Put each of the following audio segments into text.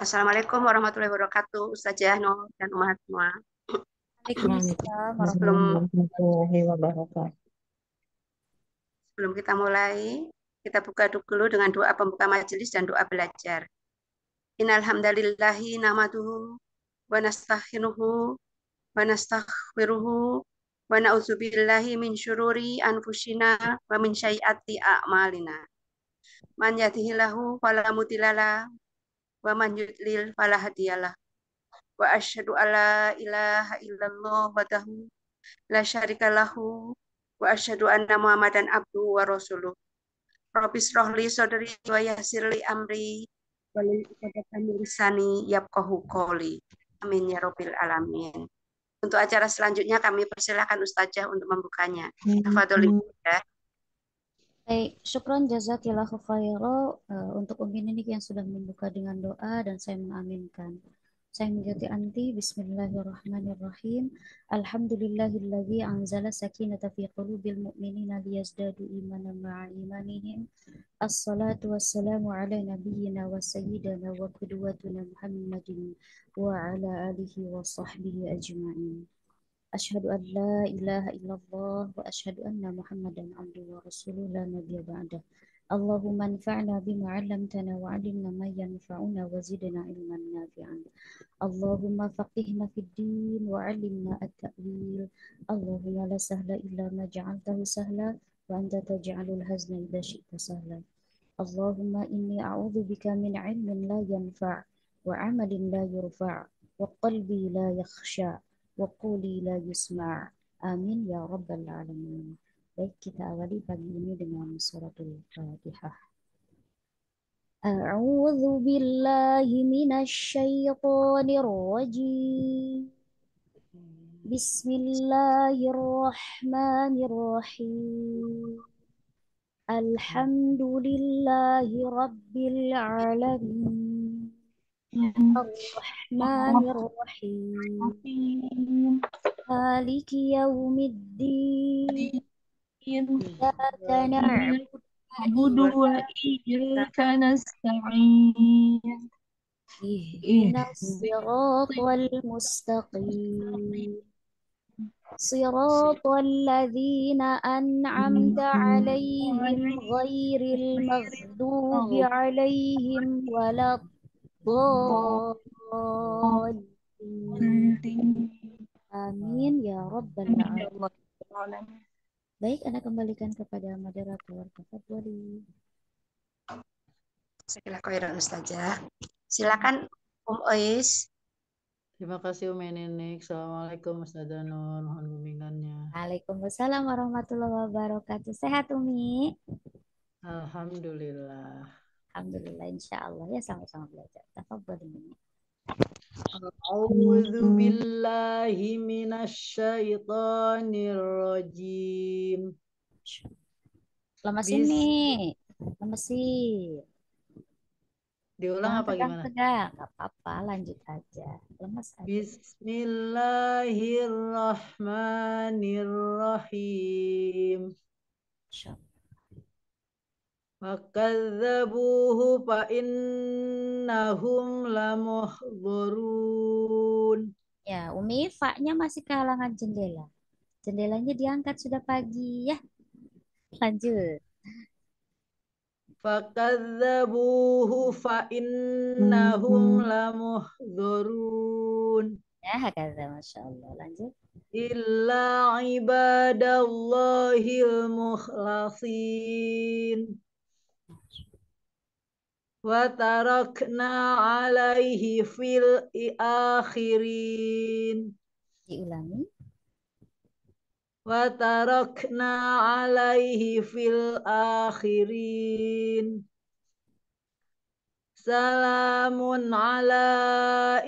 Assalamualaikum warahmatullahi wabarakatuh, Ustazah Nur dan umat semua. Waalaikumsalam warahmatullahi wabarakatuh. Sebelum kita mulai, kita buka dulu dengan doa pembuka majelis dan doa belajar. Innalhamdalillahi namaduhu wa nastahinuhu wa nastaghfiruhu wa na'udzubillahi min syururi anfusina wa min syai'ati a'malina. Man yadihillahu fala mutilala wa man yudlil fala hadiyalah. Wa asyhadu alla ilaha illallah wahdahu la syarika lahu wa asyhadu anna Muhammadan abdu wa rasuluh. Rabbi srohli sodri wa yasirli amri wa lil ikadatan lisani yafqahu qawli. Amin ya rabbil alamin. Untuk acara selanjutnya kami persilahkan Ustazah untuk membukanya. Hmm. Tafadhol ya. Baik, syukron jazakillahu khairan uh, untuk Umi Ninik yang sudah membuka dengan doa dan saya mengaminkan. saya mengganti anti bismillahirrahmanirrahim alhamdulillahillazi anzala sakinata fi qulubil mu'minina liyazdadu imanan ma'a imanihim as-salatu wassalamu ala nabiyyina wa sayyidina wa qudwatina muhammadin wa ala alihi wa sahbihi ajma'in Ashadu an la ilaha illallah wa ashadu anna muhammadan abduhu wa rasuluh la nabiya ba'dah. اللهم انفعنا بما علمتنا وعلمنا ما ينفعنا وزدنا علما نافعا اللهم فقهنا في الدين وعلمنا التأويل اللهم لا سهل إلا ما جعلته سهلا وأنت تجعل الهزن إذا شئت سهلا اللهم إني أعوذ بك من علم لا ينفع وعمل لا يرفع وقلبي لا يخشى وقولي لا يسمع آمين يا رب العالمين ليك تأولي بجيني dengan يعني سورة الفاتحة أعوذ بالله من الشيطان الرجيم بسم الله الرحمن الرحيم الحمد لله رب العالمين الرحمن الرحيم مالك يوم الدين إياك نعبد وإياك نستعين اهدنا الصراط المستقيم صراط الذين أنعمت عليهم غير المغضوب عليهم ولا الضالين آمين يا رب العالمين Baik, Anda kembalikan kepada moderator Kakak Bori. Silakan saja Silakan Om Ois. Terima kasih Umi Nenek. Assalamualaikum Ustazah Nur. Mohon bimbingannya. Waalaikumsalam warahmatullahi wabarakatuh. Sehat Umi? Alhamdulillah. Alhamdulillah insya Allah ya sama-sama belajar. Tafadhol Umi. أعوذ بالله من الشيطان الرجيم Lemesin ini, nih, sih. Diulang apa gimana? Tegak, gak apa-apa, lanjut aja. Lemes aja. Bismillahirrahmanirrahim. Syab fakadzabuhu fa innahum lamuhdharun. Ya, Umi, faknya masih ke jendela. Jendelanya diangkat sudah pagi ya. Lanjut. Fakadzabuhu fa innahum lamuhdharun. Ya, hakadza Masya Allah. Lanjut. Illa ibadallahil mukhlasin wa tarakna alaihi fil akhirin diulangi wa tarakna alaihi fil akhirin salamun ala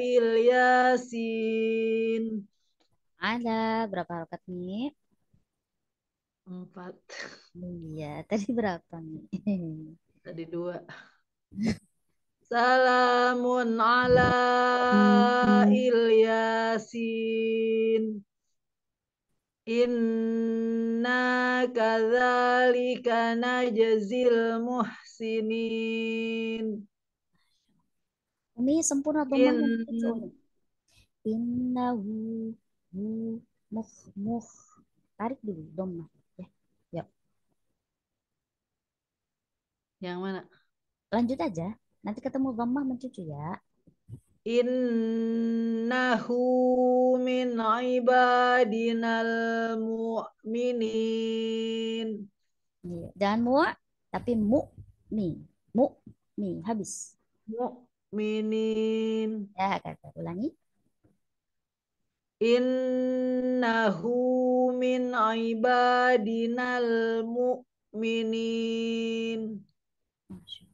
ilyasin ada berapa harokat nih empat iya tadi berapa nih tadi dua Salamun ala Ilyasin. Inna kadzalika najzil muhsinin. Umi sempurna teman Inna Innahu hu muh muh. Tarik dulu domah ya. Yuk. Ya. Yang mana? Lanjut aja. Nanti ketemu dhammah mencucu ya. Innahu min ibadinal mu'minin. Iya. Jangan mu, tapi mu'min. Mu'min. Habis. Mu'minin. Ya, kata. Ulangi. Innahu min ibadinal mu'minin. Masya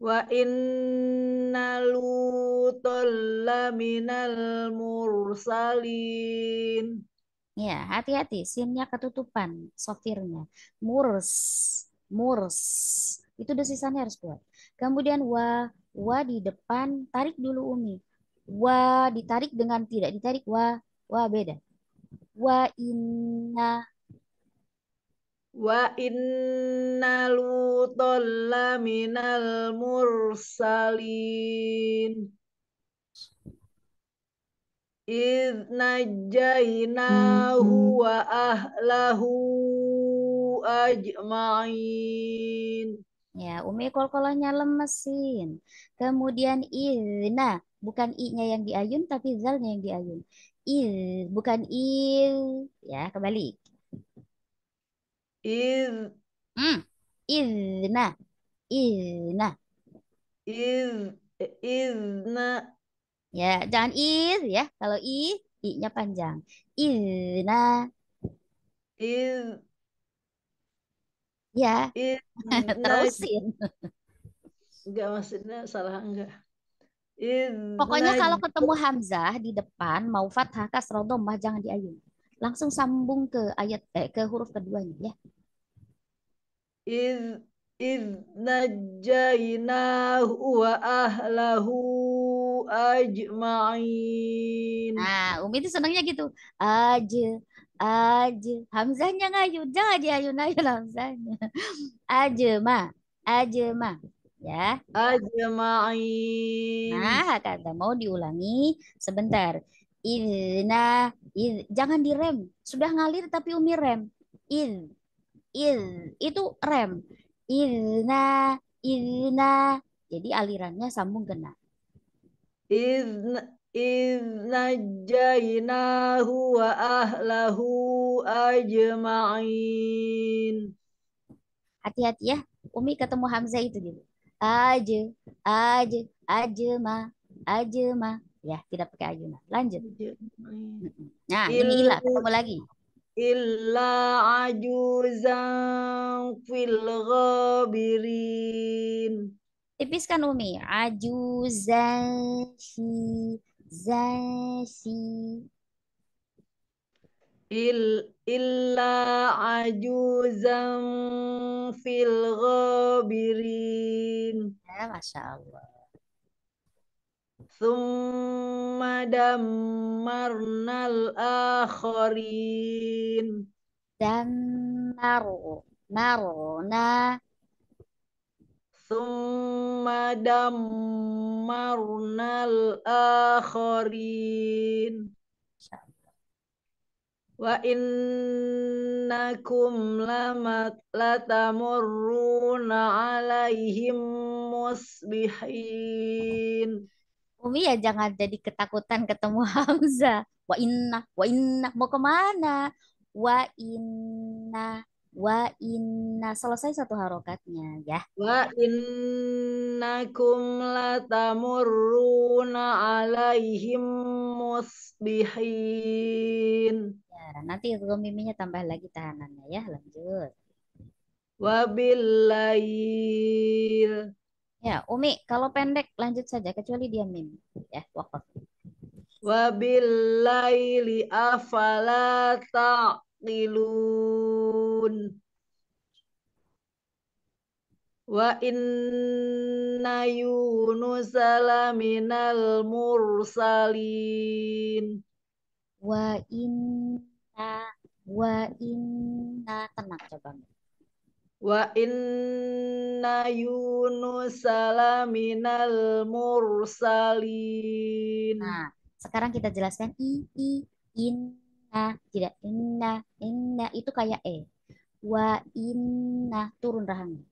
Wa inna lutol minal mursalin. Ya, hati-hati. Sinnya ketutupan, sofirnya. Murs, murs. Itu desisannya harus buat. Kemudian wa, wa di depan, tarik dulu umi. Wa ditarik dengan tidak ditarik, wa, wa beda. Wa inna Wa inna lutolla minal mursalin. Idh najainahu mhm. wa ahlahu ajma'in. Ya, Umi kol-kolahnya lemesin. Kemudian idna, bukan i-nya yang diayun tapi zalnya yang diayun. Id, bukan il. Ya, kebalik. إذ Hmm. izna, إذن إذ إذن ya jangan iz ya kalau i i-nya panjang Izna, iz, ya terusin enggak maksudnya salah enggak Pokoknya kalau ketemu Hamzah di depan mau fathah kasroh dommah jangan diayun. Langsung sambung ke ayat eh, ke huruf keduanya ya. Iz iz najainahu wa ahlahu ajma'in. Nah, Umi itu senangnya gitu. Aj aj hamzahnya ngayu jangan diayun ayun hamzahnya. Ajma ajma ya. Ajma'in. Nah, kata mau diulangi sebentar idna id jangan direm sudah ngalir tapi umi rem id id itu rem idna idna jadi alirannya sambung kena idna idnajainahu wa ahlahu ajma'in hati-hati ya umi ketemu hamzah itu gitu aja aja ajma ajma ya kita pakai ayunan lanjut nah Il ini ilah ketemu lagi illa ajuzan fil ghabirin tipiskan umi ajuzan si zasi Il, illa ajuzan fil ghabirin ya masya Allah Thumma dammarnal akharin. Dammarna. Thumma dammarnal akharin. Wa innakum lamat latamurruna alaihim musbihin. Umi ya jangan jadi ketakutan ketemu Hamzah. Wa inna, wa inna, mau kemana? Wa inna, wa inna. Selesai satu harokatnya ya. Wa kum latamurruna alaihim musbihin. Ya, nanti miminya tambah lagi tahanannya ya. Lanjut. Wa billail Ya, Umi, kalau pendek lanjut saja kecuali dia mim. Ya, wakaf. Wabillaili afala taqilun. Wa inna Yunus laminal mursalin. Wa inna wa inna tenang coba. Wa inna Yunus salaminal mursalin. Nah, sekarang kita jelaskan i i inna tidak inna inna itu kayak e. Wa inna turun rahang.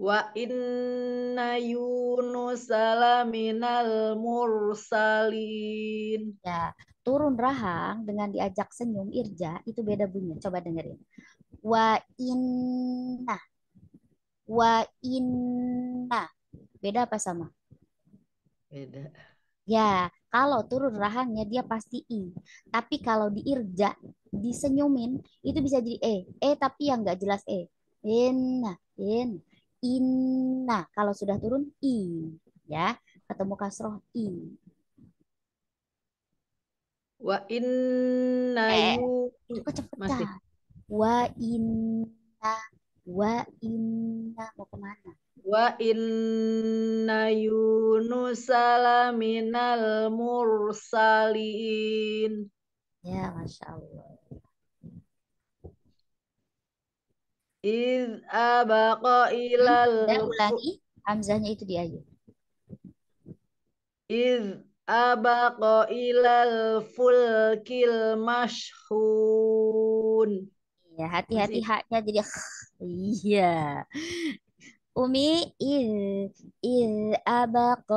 Wa inna Yunus salaminal mursalin. Ya, turun rahang dengan diajak senyum irja itu beda bunyinya. Coba dengerin wa inna wa inna beda apa sama beda ya kalau turun rahangnya dia pasti i tapi kalau diirja disenyumin itu bisa jadi e e tapi yang nggak jelas e inna in inna kalau sudah turun i ya ketemu kasroh i wa inna eh, yu... Masih. Wa inna wa inna mau kemana? Wa inna Yunusala minal mursalin. Ya, Masya Allah. Iz abaqa ilal... Dan ulangi, Hamzahnya itu di ayat. Iz abaqa ilal fulkil mashhun. Ya, hati-hati haknya jadi iya. Umi il il abako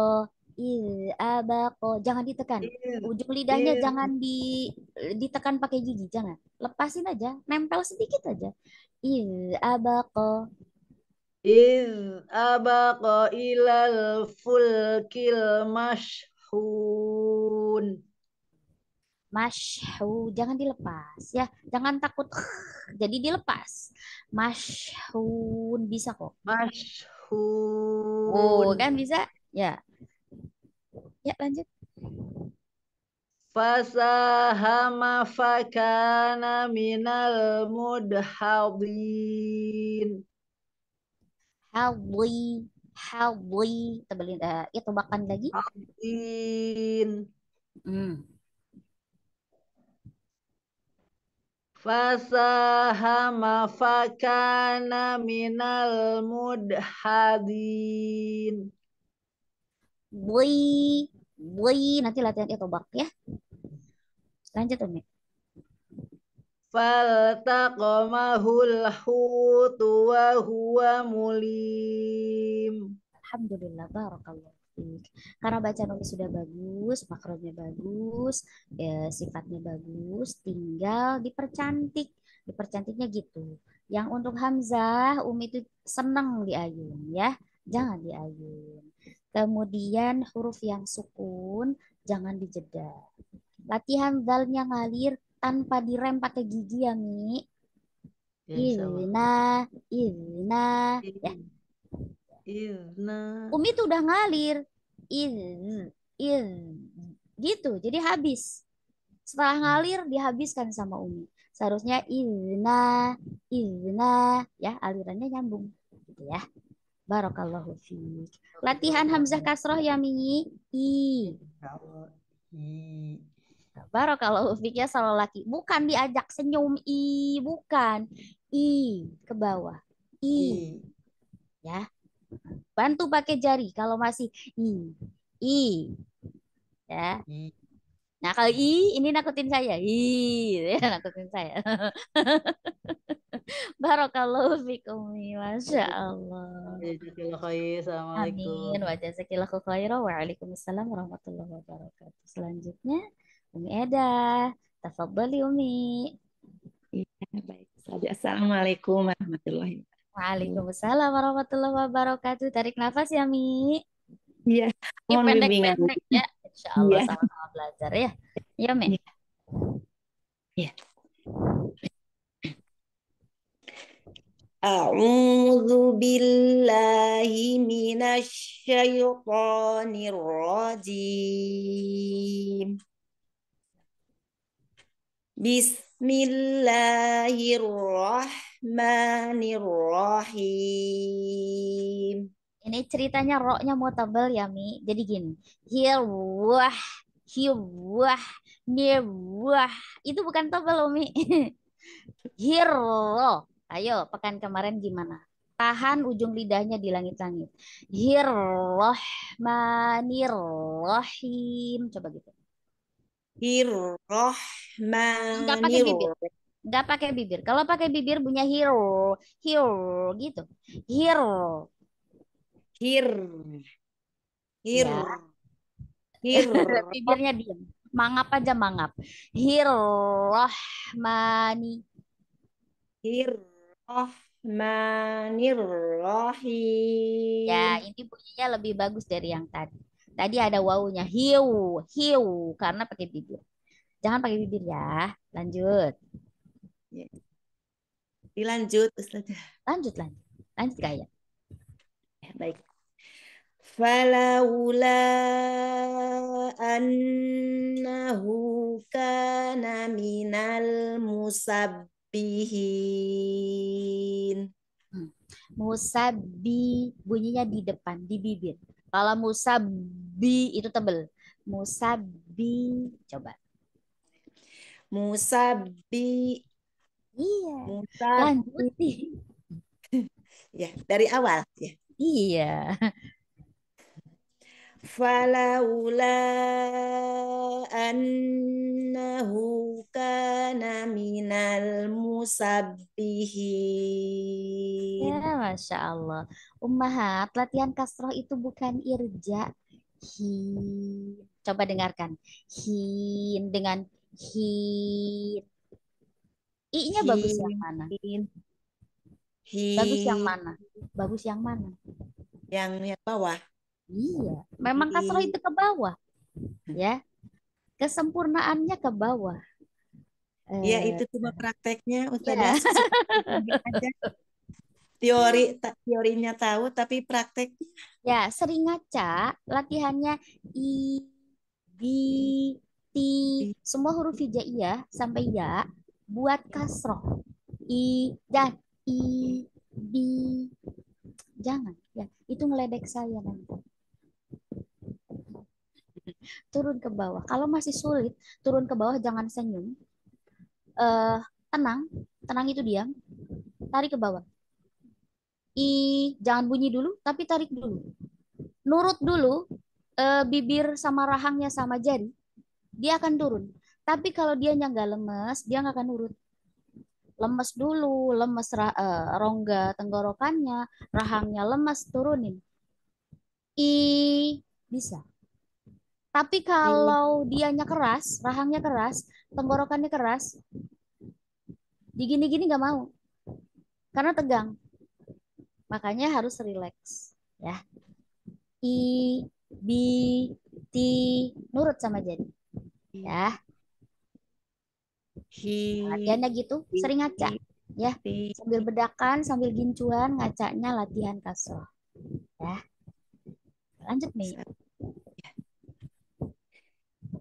il abako jangan ditekan. Il, Ujung lidahnya il. jangan di ditekan pakai gigi, jangan. Lepasin aja, nempel sedikit aja. Il abako Il abako ilal fulkil mashhun. Mashu, jangan dilepas ya. Jangan takut. Jadi dilepas. Mashun bisa kok. Mashun. Oh, kan bisa? Ya. Ya, lanjut. Fasa Fasahama fakana minal mudhadin. Hadwi, hadwi, tebelin uh, eh, itu ya, bahkan lagi. Hadin. Hmm. Fasahama fakana minal mudhadin. Boy, boy, nanti latihan bak ya. Lanjut Umi. Faltaqamahul hutu wa huwa mulim. Alhamdulillah, barakallah baik karena baca nulis sudah bagus makronya bagus ya, sifatnya bagus tinggal dipercantik dipercantiknya gitu yang untuk Hamzah Umi itu seneng diayun ya jangan diayun. kemudian huruf yang sukun jangan dijeda latihan dalnya ngalir tanpa direm pakai gigi ya Mi ya, Ina, Ina, ya. Izna. Umi tuh udah ngalir. Iz, iz, gitu. Jadi habis. Setelah hmm. ngalir dihabiskan sama Umi. Seharusnya izna, izna, ya alirannya nyambung, gitu ya. Barokallahu fiik. Latihan Hamzah Kasroh ya Mini. I. I. Barokallahu fiik ya salah laki. Bukan diajak senyum i, bukan. I ke bawah. I. I. Ya. Bantu pakai jari kalau masih i. I. Ya. I. Nah, kalau i ini nakutin saya. I ya, nakutin saya. Barokallahu fikum. Masya Allah. Amin. Wa jazakallahu khairan. Waalaikumsalam warahmatullahi wabarakatuh. Selanjutnya Umi Eda. Tafadhali Umi. ya baik. Assalamualaikum warahmatullahi wabarakatuh. Waalaikumsalam warahmatullahi wabarakatuh. Tarik nafas ya, Mi. Iya. Ini pendek-pendek ya. Insya Allah yeah. sama-sama belajar ya. Ya, Mi. Iya. أعوذ بالله من الشيطان الرجيم بسم Bismillahirrahmanirrahim. Ini ceritanya roknya mau tebel ya Mi. Jadi gini, hirwah, hirwah, nirwah. Itu bukan tebel loh Mi. Hirlo, Ayo, pekan kemarin gimana? Tahan ujung lidahnya di langit-langit. Hirrohmanirrohim. Coba gitu hirrohmanir, Enggak pakai bibir. pakai bibir. Kalau pakai bibir punya hiro, hiro gitu. Hiro. Hir. Hir. Ya. Hir. Bibirnya diam. Mangap aja mangap. Hirrohmani. Hirrohmanirrohim. Ya, ini bunyinya lebih bagus dari yang tadi. Tadi ada wawunya hiu, hiu karena pakai bibir. Jangan pakai bibir ya. Lanjut. Iya. Dilanjut Ustazah. Lanjut lanjut. Lanjut kayak. Ya, baik. Falaula annahu kana minal musabbihin. Hmm. Musabbi bunyinya di depan di bibir. Kalau musabi itu tebel. Musabi coba. Musabi. Iya. Musabi. Lanjut. ya, dari awal ya. Iya. فلولا أنه كان من المسبحين Ya Masya Allah Ummahat latihan kasroh itu bukan irja Hin Coba dengarkan Hin dengan hin I-nya hin. bagus yang mana? Hin. Bagus yang mana? Bagus yang mana? Yang yang bawah Iya, memang kasroh itu ke bawah. Hmm. Ya. Kesempurnaannya ke bawah. Iya, eh, itu cuma prakteknya Ustazah. Iya. Teori teorinya tahu tapi prakteknya. Ya, sering ngaca, latihannya i di ti semua huruf hijaiyah sampai ya buat kasroh. I dan i di jangan ya itu ngeledek saya nanti turun ke bawah. Kalau masih sulit, turun ke bawah jangan senyum. Uh, tenang, tenang itu diam. Tarik ke bawah. I jangan bunyi dulu, tapi tarik dulu. Nurut dulu uh, bibir sama rahangnya sama jari, dia akan turun. Tapi kalau dia nggak lemes, dia nggak akan nurut. Lemes dulu, lemes ra, uh, rongga tenggorokannya, rahangnya lemes, turunin. I bisa. Tapi kalau dianya keras, rahangnya keras, tenggorokannya keras, digini-gini nggak mau. Karena tegang. Makanya harus rileks Ya. I, B, T, nurut sama jadi. Ya. Latihannya gitu, sering ngaca. Ya, sambil bedakan, sambil gincuan, ngacanya latihan kasroh. Ya. Lanjut nih.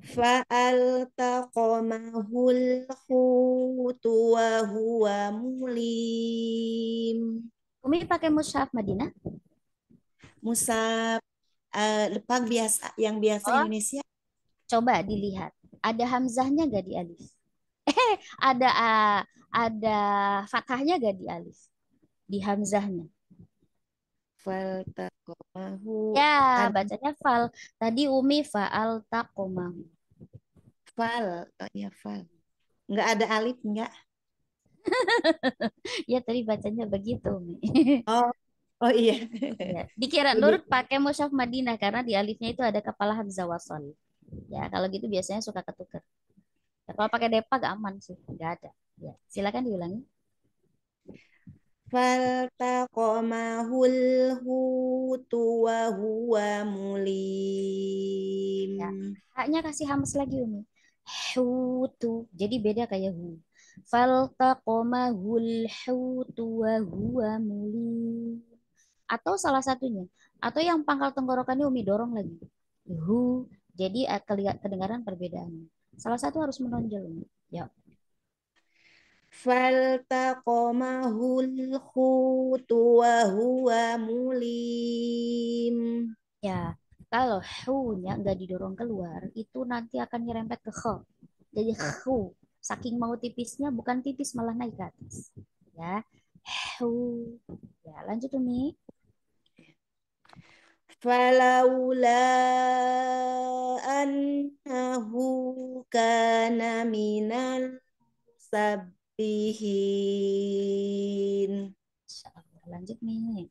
Fa'altaqamahul khutu wa huwa mulim. Umi pakai mushaf Madinah? Mushaf uh, lepak biasa yang biasa oh. Indonesia. Coba dilihat. Ada hamzahnya gak di alif? Eh, ada uh, ada fathahnya gak di alif? Di hamzahnya fal takomahu. Ya, bacanya fal. Tadi Umi faal takomahu. Fal, oh ya fal. Enggak ada alif enggak? ya tadi bacanya begitu Umi. oh, Oh iya. Ya, dikira nurut pakai Mushaf Madinah karena di alifnya itu ada kepala hamzah wasal. Ya, kalau gitu biasanya suka ketuker Ya, kalau pakai depa gak aman sih, nggak ada. Ya, silakan diulangi faltaqamahul hutu wa huwa mulim. Ya. Haknya kasih hamas lagi Umi. Hutu. Jadi beda kayak hu. Faltaqamahul hutu wa huwa mulim. Atau salah satunya. Atau yang pangkal tenggorokannya Umi dorong lagi. Hu. Jadi kedengaran perbedaannya. Salah satu harus menonjol Umi. Ya faltaqamahul khutu wa huwa mulim. Ya, kalau hu-nya nggak didorong keluar, itu nanti akan nyerempet ke h, Jadi hu, saking mau tipisnya bukan tipis malah naik ke atas. Ya, hu. Ya, lanjut Umi. Falaula annahu kana minal sab fihin. Lanjut nih.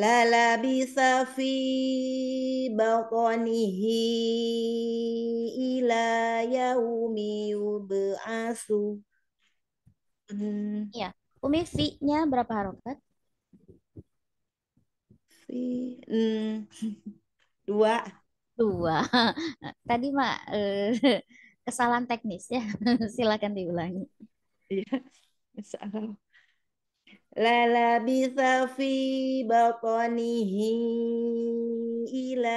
Lala bisa fi baqanihi ila yaumi yub'asu. Hmm. Iya. Umi fi-nya berapa harokat? Fi. Hmm. Dua. Dua. Tadi mak eh, kesalahan teknis ya. Silakan diulangi. Iya. Lala bisa fi batonihi ila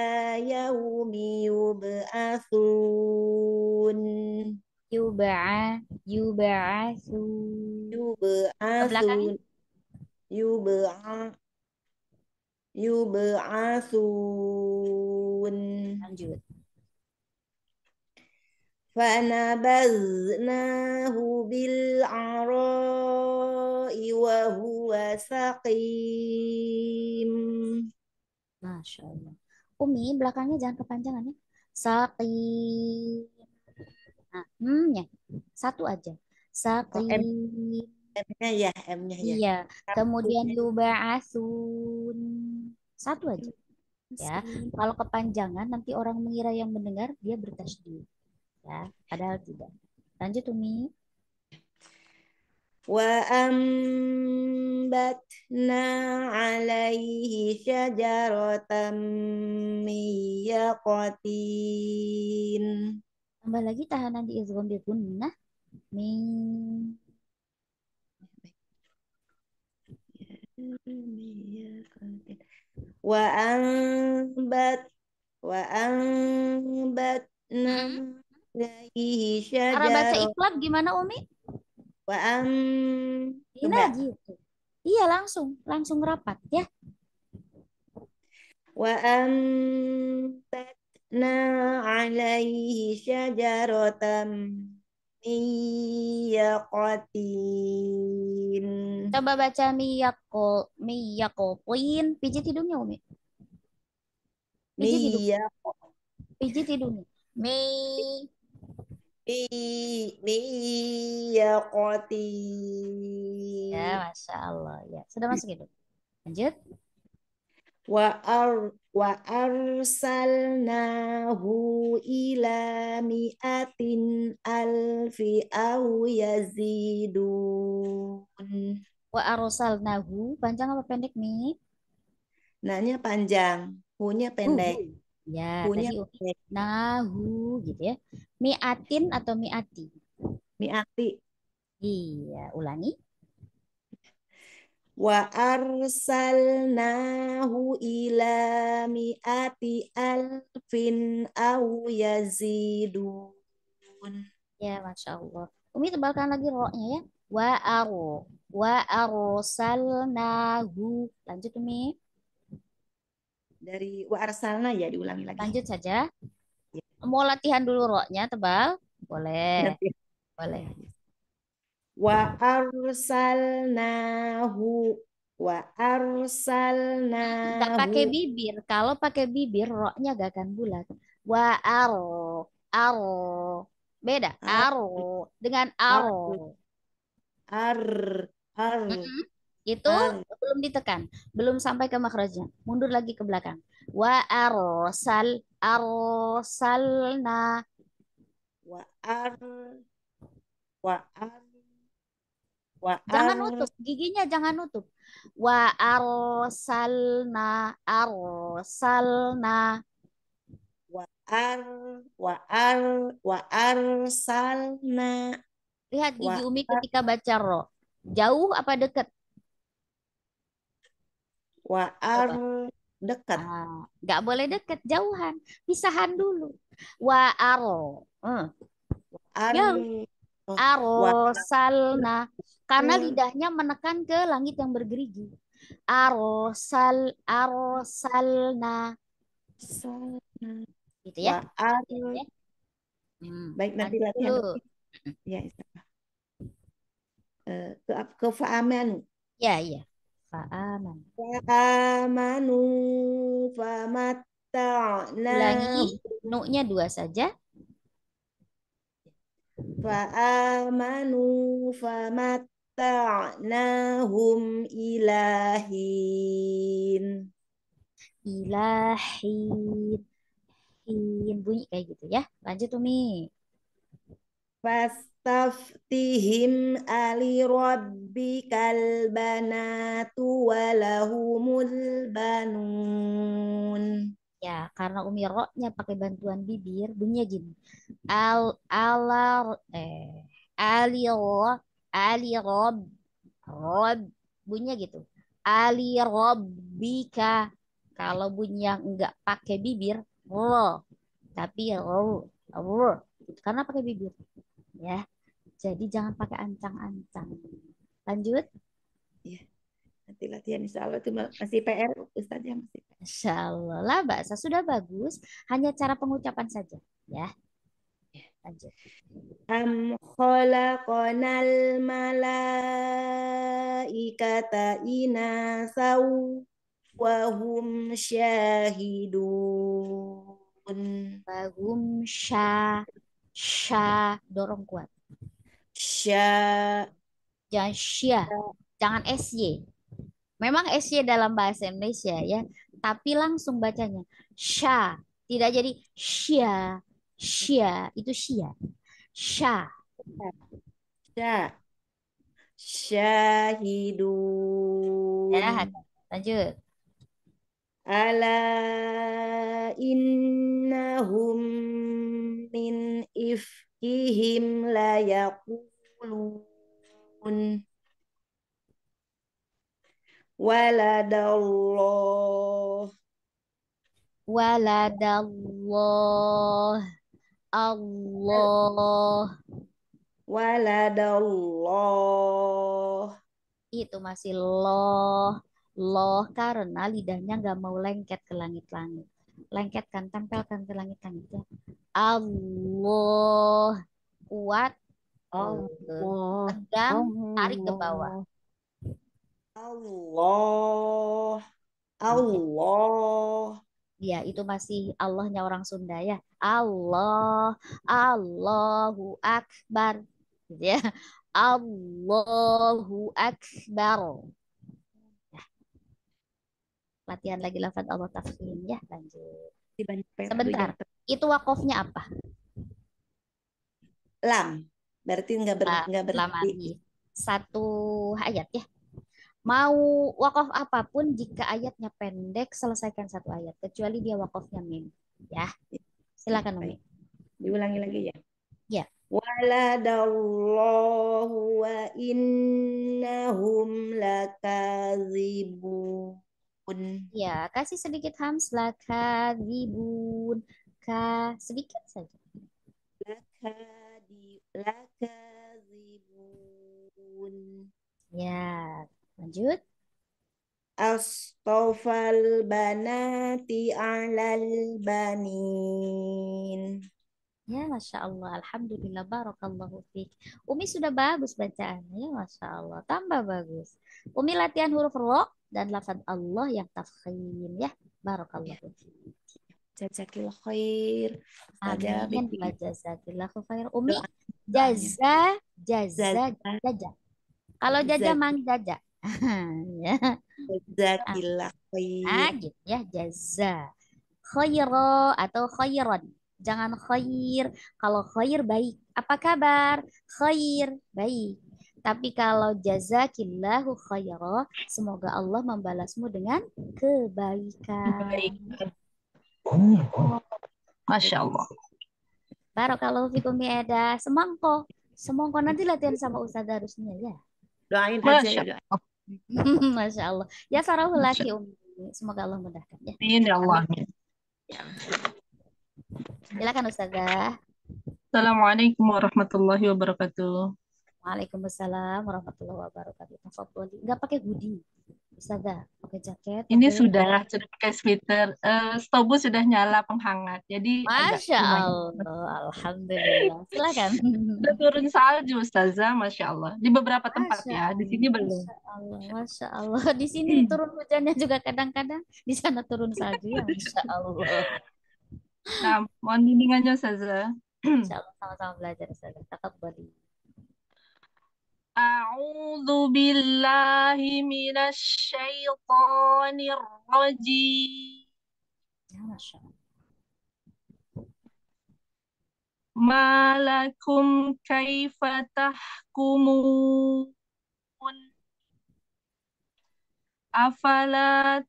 yaumi yub'asun. Yub'a, yub'asun. Ya? Yub'asun. Yub'a. Yub'asun. Lanjut. فنبذناه بالعراء وهو سقيم Masya Allah. Umi, belakangnya jangan kepanjangan ya. Sakim. Nah, hmm, ya. Satu aja. Sakim. M-nya ya, M-nya ya. Iya. Kemudian luba'asun. Satu aja. Ya. Kalau kepanjangan nanti orang mengira yang mendengar dia bertasydid ya padahal tidak lanjut Umi wa ambatna alaihi syajaratam miyakotin tambah lagi tahanan di izgham bi gunnah min wa ambat wa ambatna hmm? Cara baca ikhlas gimana Umi? Wa am Ina gitu. Iya langsung, langsung rapat ya. Wa am alaihi syajaratam miyakotin. Coba baca miyako, miyakotin. Pijit hidungnya Umi. Pijit hidungnya. Pijit hidungnya. Mi Niyakoti. Ya, Masya Allah. Ya, sudah masuk itu. Lanjut. Wa, ar, wa arsalnahu ila mi'atin alfi au yazidun. Wa arsalnahu, panjang apa pendek nih? Nanya panjang, hunya pendek. Uh, Ya, punya. tadi Nahu gitu ya. Miatin atau miati? Miati. Iya, ulangi. Wa arsalnahu ila mi'ati alfin au yazidun. Ya, Masya Allah. Umi tebalkan lagi roknya ya. Wa aru. Wa arsalnahu. Lanjut Umi dari wa arsalna ya diulangi lagi. Lanjut saja. Ya. Mau latihan dulu roknya tebal? Boleh. Latihan. Iya, Boleh. Wa arsalnahu wa arsalnahu. Enggak pakai bibir. Kalau pakai bibir roknya gak akan bulat. Wa ar ar beda ar, dengan ar ar ar, ar. Mm -hmm itu um. belum ditekan, belum sampai ke makrojnya. Mundur lagi ke belakang. Wa arsal arsalna wa ar wa ar wa ar jangan nutup giginya jangan nutup wa arsalna arsalna wa ar wa ar wa arsalna lihat gigi umi ketika baca ro jauh apa dekat Wa'ar dekat. Ah, nggak boleh dekat, jauhan. Pisahan dulu. Wa'ar. Hmm. Wa'ar. Oh, Arosalna. Karena hmm. lidahnya menekan ke langit yang bergerigi. Arosal, arosalna. Salna. Gitu ya. gitu Ya. Hmm. Baik, nanti latihan. Ya, eh, ke, ke fa'amen Ya, ya Fa'amanu. Fa'amanu famatta'na. Ulangi, nuknya dua saja. Fa'amanu famatta'nahum ilahin. Ilahin. Bunyi kayak gitu ya. Lanjut Umi. Fastaftihim ali rabbikal banatu walahumul banun. Ya, karena umi roknya pakai bantuan bibir, bunyinya gini. Al alar eh ali ro ali rob rob bunyinya gitu. Ali robbika kalau bunyi yang enggak pakai bibir ro tapi ro ro karena pakai bibir ya. Jadi jangan pakai ancang-ancang. Lanjut. Ya. Nanti latihan insya Allah itu masih PR Ustaz yang masih. Insya Allah lah bahasa sudah bagus, hanya cara pengucapan saja ya. Iya. Lanjut. Am khalaqonal malaikata inasau wa hum syahidun. Wa hum syahidun sya dorong kuat. Sya. Jangan sya. Jangan sy. Memang sy dalam bahasa Indonesia ya, tapi langsung bacanya sya. Tidak jadi sya. Sya itu sya. Sya. Sya. hidup. Ya, lanjut. Ala innahum min ifkihim layakulun waladallah waladallah Allah waladallah itu masih loh loh karena lidahnya nggak mau lengket ke langit-langit. Lengketkan, tempelkan ke langit-langit ya. Allah kuat, Allah tegang, tarik ke bawah. Allah, Allah. Ya, itu masih Allahnya orang Sunda ya. Allah, Allahu Akbar. Gitu ya. Allahu Akbar latihan lagi lafaz Allah tafhim ya lanjut sebentar gitu. itu wakofnya apa lam berarti nggak ber, nggak berhenti satu ayat ya mau wakaf apapun jika ayatnya pendek selesaikan satu ayat kecuali dia wakofnya mim ya silakan Umi diulangi lagi ya ya waladallahu wa innahum lakazibun lakadibun. Ya, kasih sedikit hams lakadibun. Ka sedikit saja. lakadibun. Ya, lanjut. Astofal banati alal banin. Ya, Masya Allah. Alhamdulillah. Barakallahu fiqh. Umi sudah bagus bacaannya. Ya, Masya Allah. Tambah bagus. Umi latihan huruf lo dan lafad Allah yang tafkhim. Ya, Barakallahu ya. fiqh. Jazakillah khair. Amin. Jazakillah khair. Umi, jaza, jaza, jaza. Kalau jaza, mang jaza. ya. Jazakillah ah, khair. Ah, gitu ya. Jaza. Khairo atau khairon. Jangan khair. Kalau khair baik. Apa kabar? Khair baik. Tapi kalau jazakillahu khairo, semoga Allah membalasmu dengan kebaikan. Baik. Iya. Masya Allah. kalau fikum ada ya Semangko. Semangko nanti latihan sama Ustaz harusnya ya. Doain Masya aja. Ya. Allah. Masya Allah. Ya sarahulaki umi. Semoga Allah mudahkan ya. Amin ya Allah. Ya. Silakan Ustazah. Assalamualaikum warahmatullahi wabarakatuh. Waalaikumsalam warahmatullahi wabarakatuh. Tafadholi. Enggak pakai hoodie. Ustazah, pakai jaket. Ini okay. sudah pakai sweater. Uh, eh, stobu sudah nyala penghangat. Jadi Masya Allah, alhamdulillah. Silakan. Sudah turun salju Ustazah, Masya Allah. Di beberapa Masya tempat Allah. ya, di sini belum. Masya Allah, Masya Allah. Di sini turun hujannya juga kadang-kadang, di sana turun salju ya, Masya Allah. Nah, mohon bimbingannya Ustazah. Insyaallah sama-sama belajar Ustazah. Taqabbali. A'udzu billahi minasy syaithanir rajim. Ya, masyaallah. ما لكم كيف تحكمون أفلا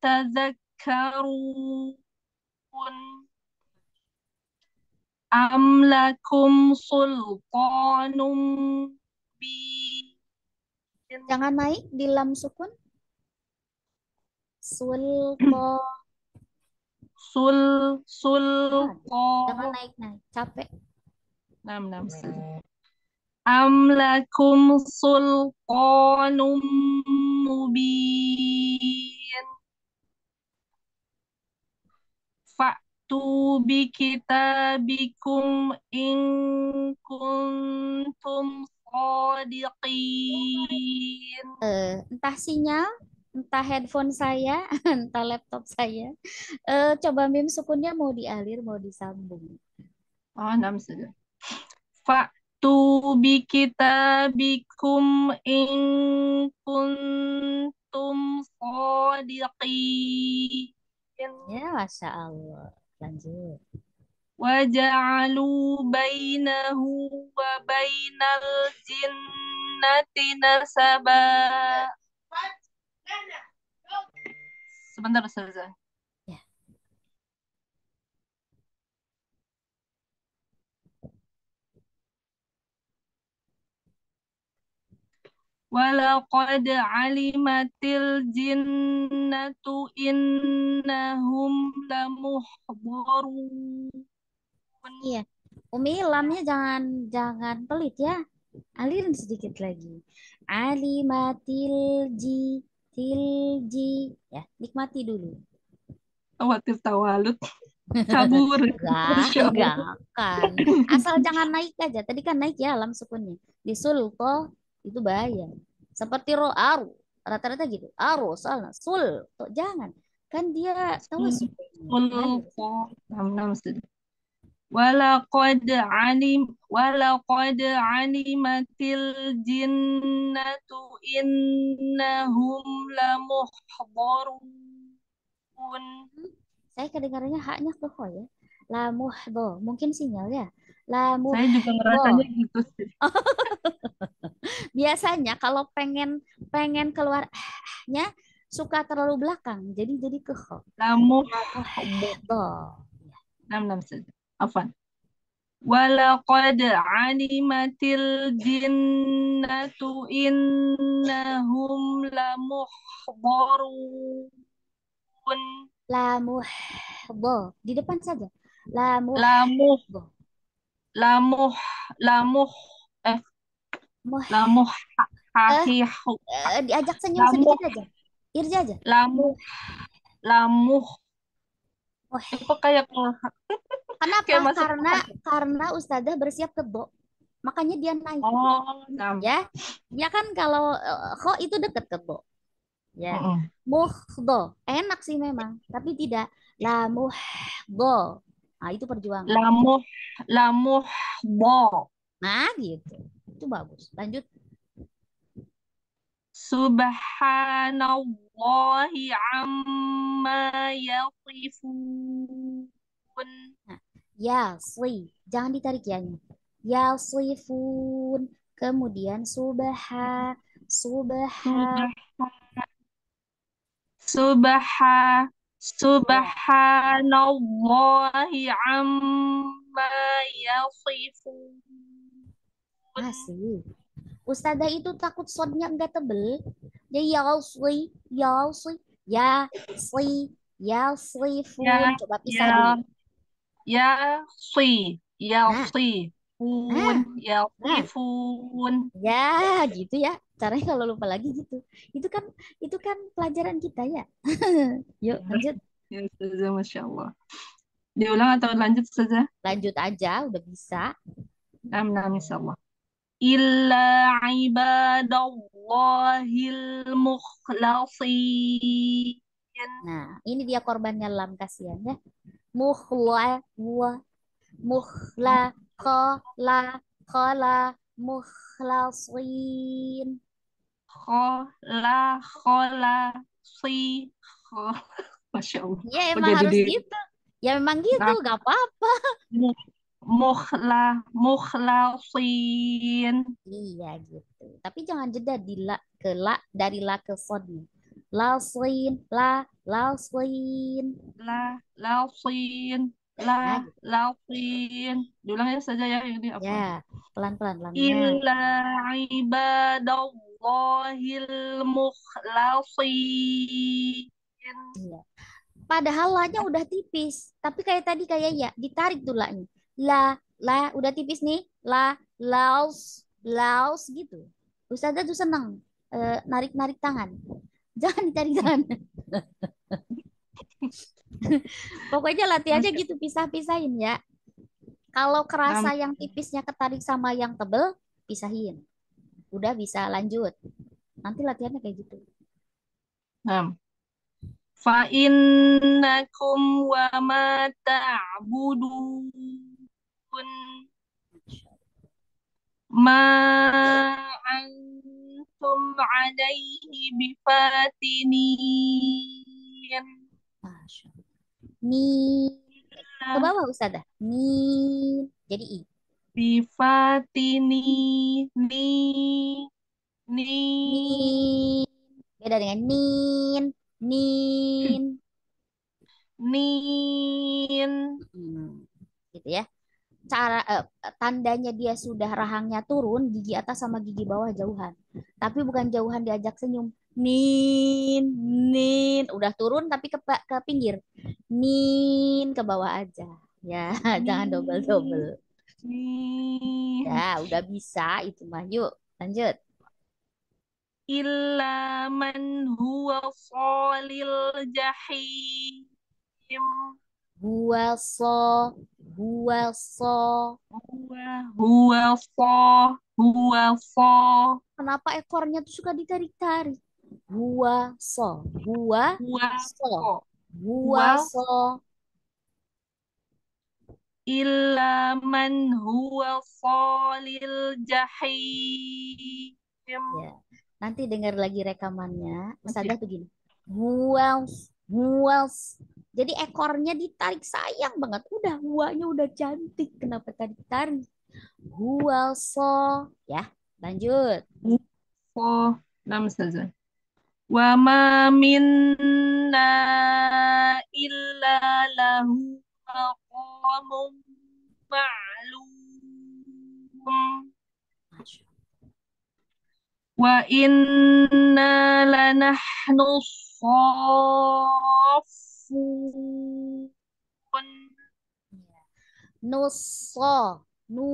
am lakum sultanum bi Jangan naik di lam sukun. Sulko. Sul sulko. Jangan naik naik, capek. Nam nam. Am lakum sultanum mubin. fa'tu bi kitabikum in kuntum sadiqin. Uh, entah sinyal, entah headphone saya, entah laptop saya. Uh, coba mim sukunnya mau dialir, mau disambung. Oh, enam sudah. tu bi kitabikum in kuntum sadiqin. Ya, Masya Allah. Lanjut. Waja'alu bainahu wa bainal jinnati nasaba. Nah, nah. Sebentar, Ustazah. ولقد علمت الجنة إنهم لمحضرون Iya. Umi lamnya jangan jangan pelit ya. Alirin sedikit lagi. Alimatil ji til ji ya nikmati dulu. Khawatir tawalut kabur. enggak, enggak kan. Asal jangan naik aja. Tadi kan naik ya lam sukunnya. Di sulko itu bahaya. Seperti roh aru, rata-rata gitu. Aru, salah, sul, toh, jangan. Kan dia tahu hmm. Walaqad alim walaqad alimatil jinnatu innahum lamuhdharun. Saya kedengarannya haknya ke ya. Lamuhdho, mungkin sinyal ya. Lamuhdho. Saya juga ngerasanya gitu sih. biasanya kalau pengen pengen keluarnya suka terlalu belakang jadi jadi keho kamu enam enam saja afan ولقد علمت الجنة إنهم لمحضرون lamuhbo di depan saja lamuh lamuh lamuh lamuh Lamuh hahihu. Eh, eh, diajak senyum lamuh. sedikit aja. Irja aja. Lamuh. Lamuh. Moh. Eh, kok kayak Kenapa? kayak masuk karena masuk. karena ustazah bersiap kebo. Makanya dia naik. Oh, ya. Ya kan kalau kok itu deket kebo. Ya. Mm Muhdo. Enak sih memang, tapi tidak la bo Nah, itu perjuangan. lamuh lamuh bo. Nah, gitu. Itu bagus. Lanjut. Subhanallahi amma yasifun. Nah, yasli. Jangan ditarik ya. ya Yasifun. Kemudian subha. Subha. Subha. Subhanallahi amma yasifun. Masih. Iya iya Ustazah itu takut sodnya enggak tebel. Dia ya, ya sui ya, sui ya, sui fu. Ya, Coba ya, pisah ya, dulu. Ya, sui ya Nah. Fun, ah, yalsli, nah. fun. Ya, gitu ya. Caranya kalau lupa lagi gitu. Itu kan itu kan pelajaran kita ya. Yuk, ya. lanjut. Ya, Ustazah, Masya Allah. Diulang atau lanjut saja? Lanjut aja, udah bisa. Amin, amin, insya Allah illa ibadallahil mukhlasin. Nah, ini dia korbannya lam kasihan ya. Mukhla wa mukhla qala qala mukhlasin. Khala khala si khala. Masya Allah. Ya emang Kok harus gitu. Ya memang gitu, nah. gak apa-apa mukhla mukhlasin. Iya gitu. Tapi jangan jeda di la ke la dari la ke sod. Lasin, la, lasin. La, lasin. La, nah, gitu. lasin. Diulang ya saja ya ini apa? Ya, pelan-pelan pelan. Illa ibadallahil mukhlasin. Iya. Padahal lahnya udah tipis, tapi kayak tadi kayak ya ditarik tuh la la udah tipis nih la laos laos gitu Ustazah tuh seneng uh, eh, narik narik tangan jangan ditarik tangan pokoknya latihannya gitu pisah-pisahin ya kalau kerasa yang tipisnya ketarik sama yang tebel pisahin udah bisa lanjut nanti latihannya kayak gitu Am fa wa ma ma antum alaihi bifatinin. ni Ke bawah Ustazah. ni Jadi i. Bifatini. Ni. Ni. Ni. Beda dengan nin. Nin. Nin. Hmm. Gitu ya cara eh, tandanya dia sudah rahangnya turun, gigi atas sama gigi bawah jauhan. Tapi bukan jauhan diajak senyum. Nin, nin, udah turun tapi ke ke pinggir. Nin ke bawah aja. Ya, nin. jangan double-double. Ya, udah bisa itu mah. Yuk, lanjut. Illa man huwa salil jahim. Huelso, huelso, huelso, huelso. Kenapa ekornya tuh suka ditarik-tarik? Huelso, huelso, huelso. Illa man huwa lil jahim. Ya. Nanti dengar lagi rekamannya. Ustazah begini. Huelso. Wells. Jadi ekornya ditarik sayang banget. Udah buahnya udah cantik. Kenapa tadi ditarik? Hualso. Ya, lanjut. Hualso. Nama saja. Wa ma minna illa lahu maqamun ma'lum. Wa inna lanahnu Sofun, iya. nusso nu,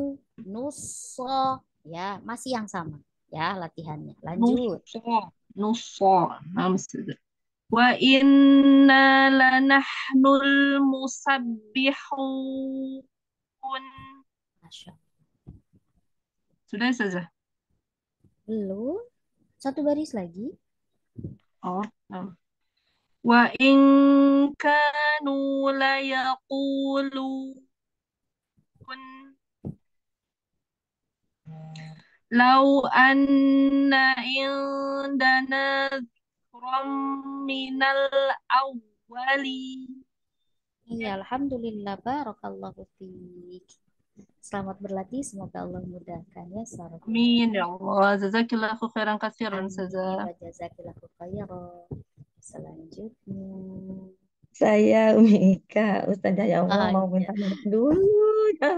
nusso ya masih yang sama, ya latihannya. Lanjut. nusso nuso, Wa inna lanahnul musabbihun. Masya Sudah saja? Belum. Satu baris lagi. Oh. Wa in kanu layakulun Lau anna indana dhikram minal awwali. Ya, alhamdulillah barakallahu fiik. Selamat berlatih, semoga Allah mudahkan ya Sarah. Amin ya Allah. Jazakillahu khairan katsiran Saza. Jazakillahu khairan. Selanjutnya saya Umi Ika, Ustazah ya Allah ah, mau minta iya. maaf dulu. Ya.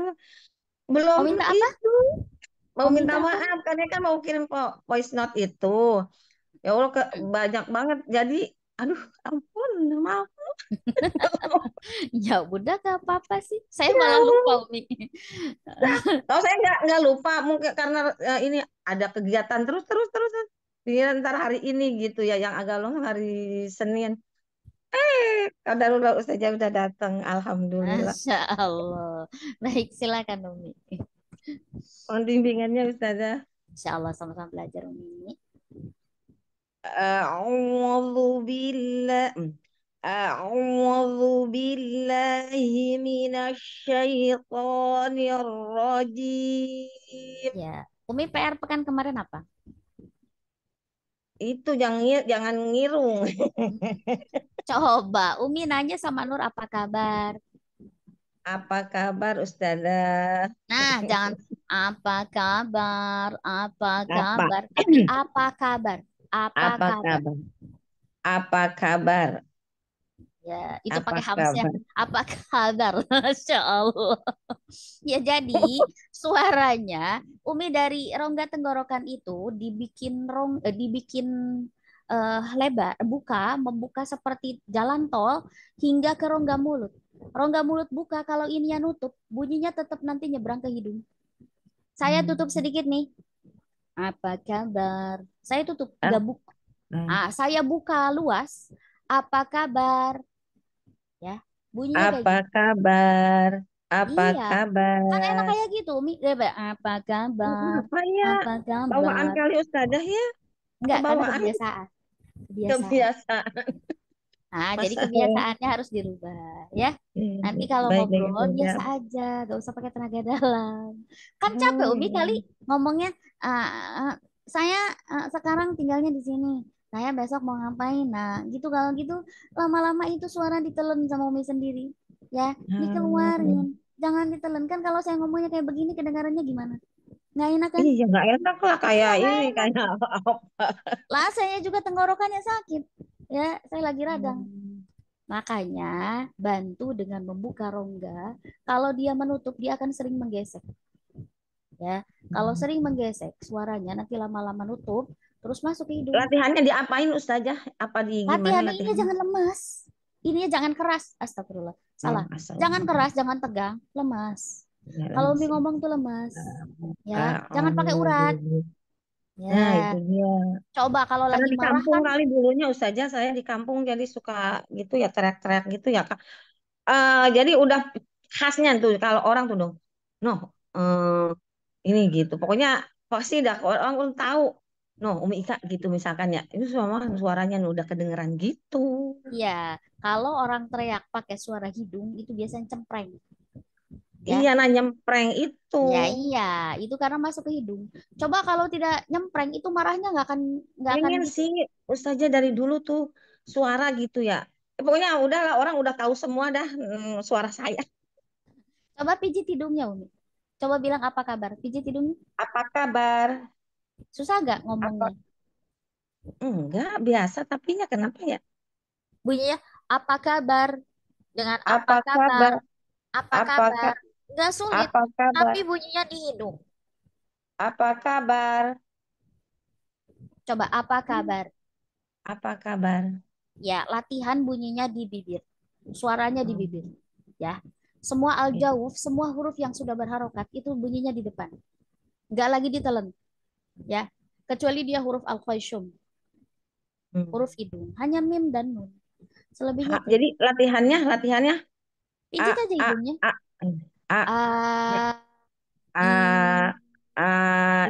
Belum mau minta apa? Itu. Mau, mau minta, minta maaf karena kan mau kirim voice note itu. Ya Allah ke, banyak banget. Jadi aduh ampun maaf ya udah gak apa-apa sih. Saya ya. malah lupa Umi. Nah, kalau oh, saya nggak nggak lupa mungkin karena ya, ini ada kegiatan terus terus terus. ya, ntar hari ini gitu ya yang agak long hari Senin. Eh, darulah saja udah datang, alhamdulillah. Masya Allah. Baik, silakan Umi. Mohon bimbingannya Ustazah. Insya Allah sama-sama belajar Umi. Eh, A'udzu billah. Hmm. أعوذ بالله من الشيطان الرجيم. Ya, Umi PR pekan kemarin apa? Itu jangan jangan ngirung. Coba, Umi nanya sama Nur apa kabar? Apa kabar Ustazah? Nah, jangan apa kabar? Apa kabar? Apa, apa kabar? Apa, apa kabar? kabar? Apa kabar? Ya, itu pakai hamsnya. Apa kabar? Masya Allah. ya jadi suaranya Umi dari rongga tenggorokan itu dibikin rong eh, dibikin eh, lebar, buka, membuka seperti jalan tol hingga ke rongga mulut. Rongga mulut buka kalau ininya nutup, bunyinya tetap nanti nyebrang ke hidung. Saya hmm. tutup sedikit nih. Apa kabar? Saya tutup, nggak buka. Hmm. Ah, saya buka luas. Apa kabar? Bunyinya kayak Apa gitu. kabar? Apa Iya. kabar? Kan enak kayak gitu. Mi, iya, apa kabar? Apa ya? Apa kabar? Bawaan kali ustadzah ya? Enggak, karena kebiasaan. Kebiasaan. Kebiasaan. Nah, jadi kebiasaannya ya. kebiasaannya harus dirubah ya. Iya, Nanti iya. kalau Baik, ngobrol biasa aja, gak usah pakai tenaga dalam. Kan capek Umi hmm. kali ngomongnya. uh, uh, saya uh, sekarang tinggalnya di sini saya besok mau ngapain nah gitu kalau gitu lama-lama itu suara ditelan sama umi sendiri ya dikeluarin hmm. jangan ditelan kan kalau saya ngomongnya kayak begini kedengarannya gimana nggak enak kan? Iya nggak enak lah kayak nah, ini kan? kayak apa? Lah saya juga tenggorokannya sakit ya saya lagi radang. Hmm. Makanya bantu dengan membuka rongga. Kalau dia menutup dia akan sering menggesek. Ya, kalau hmm. sering menggesek suaranya nanti lama-lama nutup, terus masuk hidung. Latihannya diapain Ustazah? Apa di gimana latihan latihannya? Latihan? jangan lemas. Ininya jangan keras. Astagfirullah. Salah. Hmm, jangan keras, jangan tegang, lemas. Ya, Kalau Umi ngomong tuh lemas. Ya, ya, ah, jangan pakai oh, urat. Iya, iya. Ya. Nah, itu dia. Coba kalau lagi di kampung marah kan kali dulunya Ustazah saya di kampung jadi suka gitu ya teriak-teriak gitu ya Kak. Uh, jadi udah khasnya tuh kalau orang tuh dong. No, uh, eh, ini gitu. Pokoknya pasti dah orang, orang tahu no Umi Ika gitu misalkan ya itu semua suaranya udah kedengeran gitu iya kalau orang teriak pakai suara hidung itu biasanya cempreng ya. iya nah nyempreng itu ya iya itu karena masuk ke hidung coba kalau tidak nyempreng itu marahnya nggak akan nggak akan sih ustazah dari dulu tuh suara gitu ya eh, pokoknya ya udahlah orang udah tahu semua dah hmm, suara saya coba pijit hidungnya Umi coba bilang apa kabar pijit hidungnya apa kabar Susah nggak ngomongnya? Enggak, biasa tapi ya kenapa ya? Bunyinya apa kabar? Dengan apa Apa kabar? kabar? Apa Apa kabar? ka- Nggak sulit, apa kabar? tapi bunyinya di hidung. Apa kabar? Coba apa kabar? Hmm, apa kabar? Ya, latihan bunyinya di bibir. Suaranya di hmm. bibir. Ya. Semua aljawuf, semua huruf yang sudah berharokat itu bunyinya di depan. Nggak lagi ditelan ya kecuali dia huruf al khayshum hmm. huruf hidung hanya mim dan nun selebihnya ha, jadi latihannya latihannya pijit aja hidungnya a a a eh, a, a, a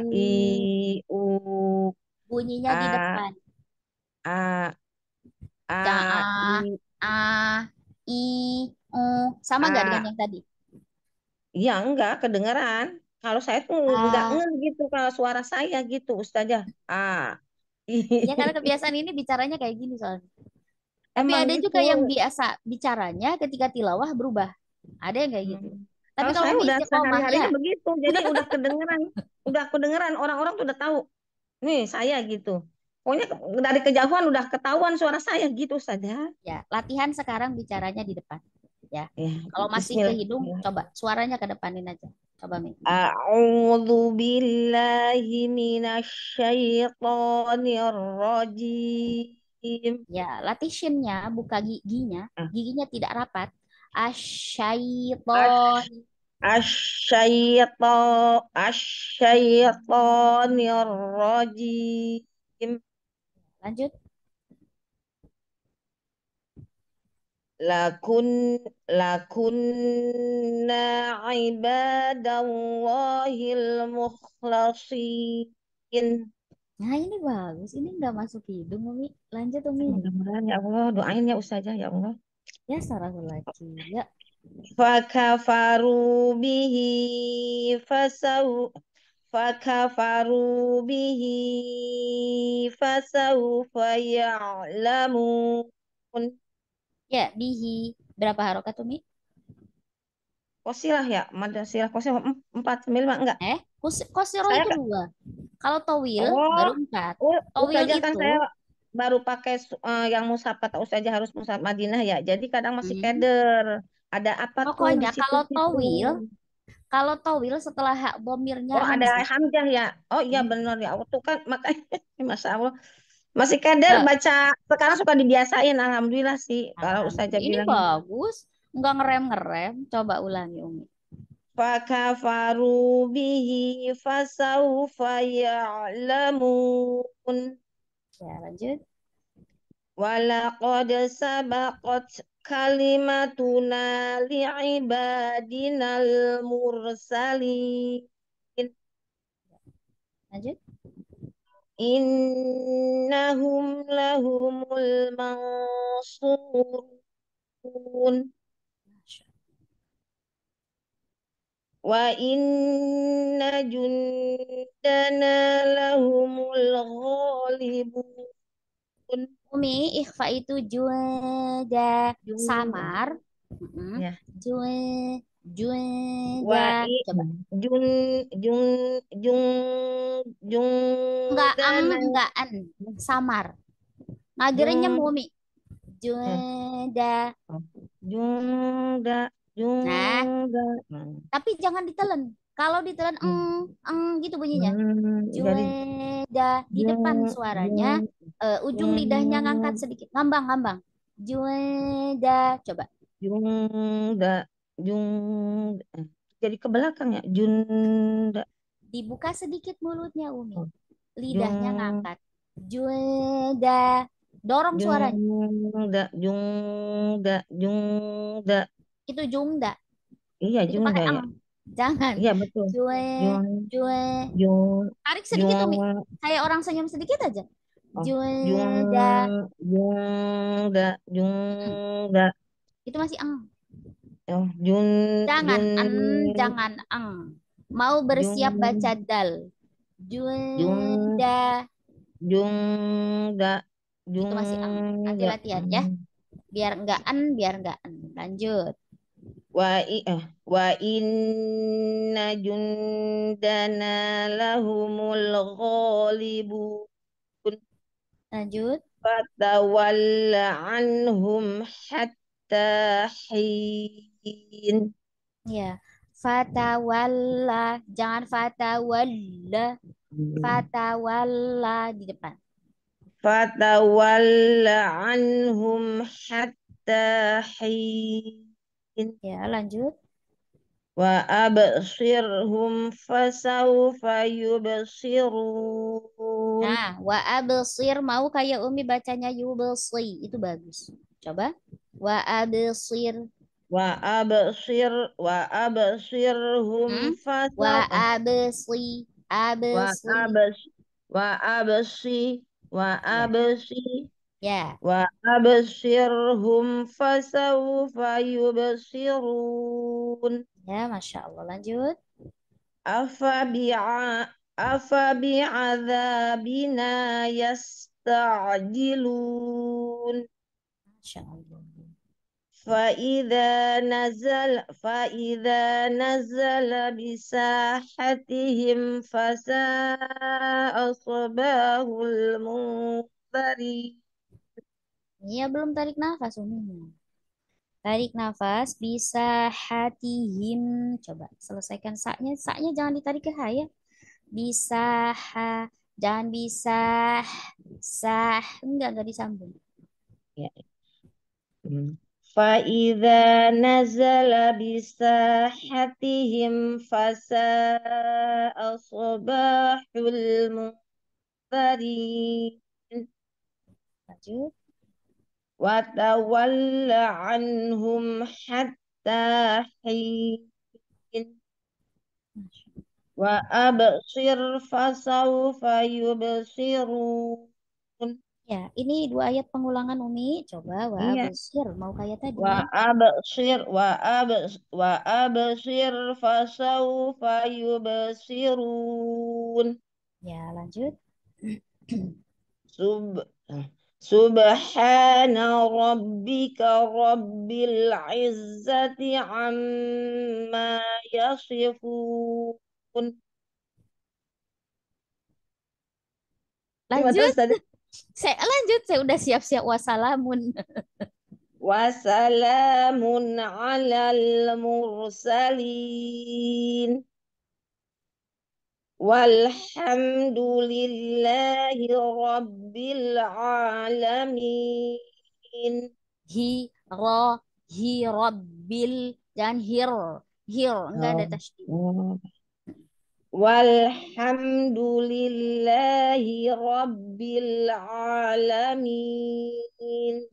i u bunyinya a, di depan a a a, a, a i u sama nggak dengan yang tadi ya enggak kedengaran kalau saya tuh ah. nggak gitu kalau suara saya gitu Ustazah. Ah. Ya karena kebiasaan ini bicaranya kayak gini soalnya. Tapi Emang ada gitu. juga yang biasa bicaranya ketika tilawah berubah. Ada yang kayak gitu. Hmm. Tapi kalau, kalau saya udah sehari-harinya ya. begitu, jadi udah kedengeran, udah kedengeran orang-orang tuh udah tahu. Nih saya gitu. Pokoknya dari kejauhan udah ketahuan suara saya gitu saja. Ya, latihan sekarang bicaranya di depan ya. ya. Kalau masih ke hidung, ya. coba suaranya ke depanin aja. Coba Mi. A'udzu billahi minasyaitonir rajim. Ya, latihannya buka giginya, ah. giginya tidak rapat. Asyaiton. Asyaiton, asyaitonir rajim. Lanjut. lakun lakunna ibadallahil mukhlasin. Nah ini bagus, ini nggak masuk hidung Umi. Lanjut Umi. Mudah-mudahan ya Allah, doain ya Ustazah ya Allah. Ya sarah lagi ya. Fakafaru bihi fasau fakafaru bihi fasau fayalamun Ya, bihi. Berapa harokat tuh, Mi? Kosilah ya, madasilah kosil empat, lima enggak? Eh, Kosil kosiro saya... itu dua. Kalau towil oh, baru empat. Oh, oh towil kan itu kan saya baru pakai eh, yang musafat. Tahu saja harus musafat Madinah ya. Jadi kadang masih hmm. keder. Ada apa Pokoknya tuh kalau towil kalau towil setelah hak bomirnya oh, ada hamzah ya. Oh iya hmm. benar ya. Waktu kan makanya masya Allah masih kader nah, baca sekarang suka dibiasain alhamdulillah sih kalau ustazah ini bilang. Ini bagus, nggak ngerem-ngerem. Coba ulangi Umi. Fakafaru bihi fasaufa ya'lamun. Ya, lanjut. Walaqad sabaqat kalimatuna li'ibadinal mursalin. Lanjut innahum lahumul mansurun wa inna jundana lahumul ghalibun Umi ikhfa itu juga samar ya. juga Jun wa coba jun jun jun jun enggak an enggak an samar magernya mumi junda hmm. oh. junda junda nah, tapi jangan ditelan kalau ditelan hmm. eng eng gitu bunyinya hmm, junda di depan suaranya uh, ujung lidahnya ngangkat sedikit ngambang ngambang junda coba junda Jung eh, jadi ke belakang ya Junda dibuka sedikit mulutnya Umi oh. lidahnya ngangkat Junda dorong Jung, suaranya Junda Junda Junda itu Junda iya itu Junda ya. jangan iya betul Jue Jue tarik sedikit Umi kayak orang senyum sedikit aja oh. Junda Junda Junda itu masih ang Oh, Jun Jangan Jun, an, jangan ang. Mau bersiap Jun, baca dal. Jun Jun da Jung Itu masih ang. Nanti latihan ya. Biar enggak an, biar enggak an. Lanjut. Wa i eh, wa inna jundana lahumul ghalibu. Lanjut. Fatawalla anhum hatta mubin. Ya. Iya. Fatawalla, jangan fatawalla. Fatawalla di depan. Fatawalla anhum hatta hin. Ya, lanjut. Wa abshirhum fasawfa yubsirun. Nah, wa abshir mau kayak Umi bacanya yubshir. itu bagus. Coba. Wa abshir wa abasir wa absirhum hmm? wa absi absi wa absi wa absi wa absi ya yeah. wa absirhum fasawfa yubsirun ya masya Allah lanjut afa bi'a afa bi'adzabina yasta'jilun masya Allah فإذا نزل فإذا نزل بساحتهم فساء صباح المنذرين Nia belum tarik nafas umumnya. Tarik nafas bisa hatihim. Coba selesaikan saknya. Saknya jangan ditarik ke ya. Bisa ha. Jangan bisa sah. Enggak, enggak disambung. Ya. Hmm. فَإِذَا نَزَلَ بِسَاحَتِهِمْ فَسَاءَ صَبَاحُ الْمُنذَرِينَ وَتَوَلَّ عَنْهُمْ حَتَّى حِينٍ وَأَبْصِرْ فَسَوْفَ يُبْصِرُونَ Ya, ini dua ayat pengulangan Umi. Coba wa iya. basir mau kayak tadi. Wa abasir wa abas wa fasau fayu yubsirun. Ya, lanjut. Sub Subhana rabbika rabbil izzati amma yasifun. Lanjut. tadi saya lanjut, saya udah siap-siap wasalamun. Wasalamun alal mursalin. Walhamdulillahi rabbil alamin. Hi, ro, hi, rabbil, dan hir. Hir, enggak ada ya tasydid. Walhamdulillahi Rabbil Alamin.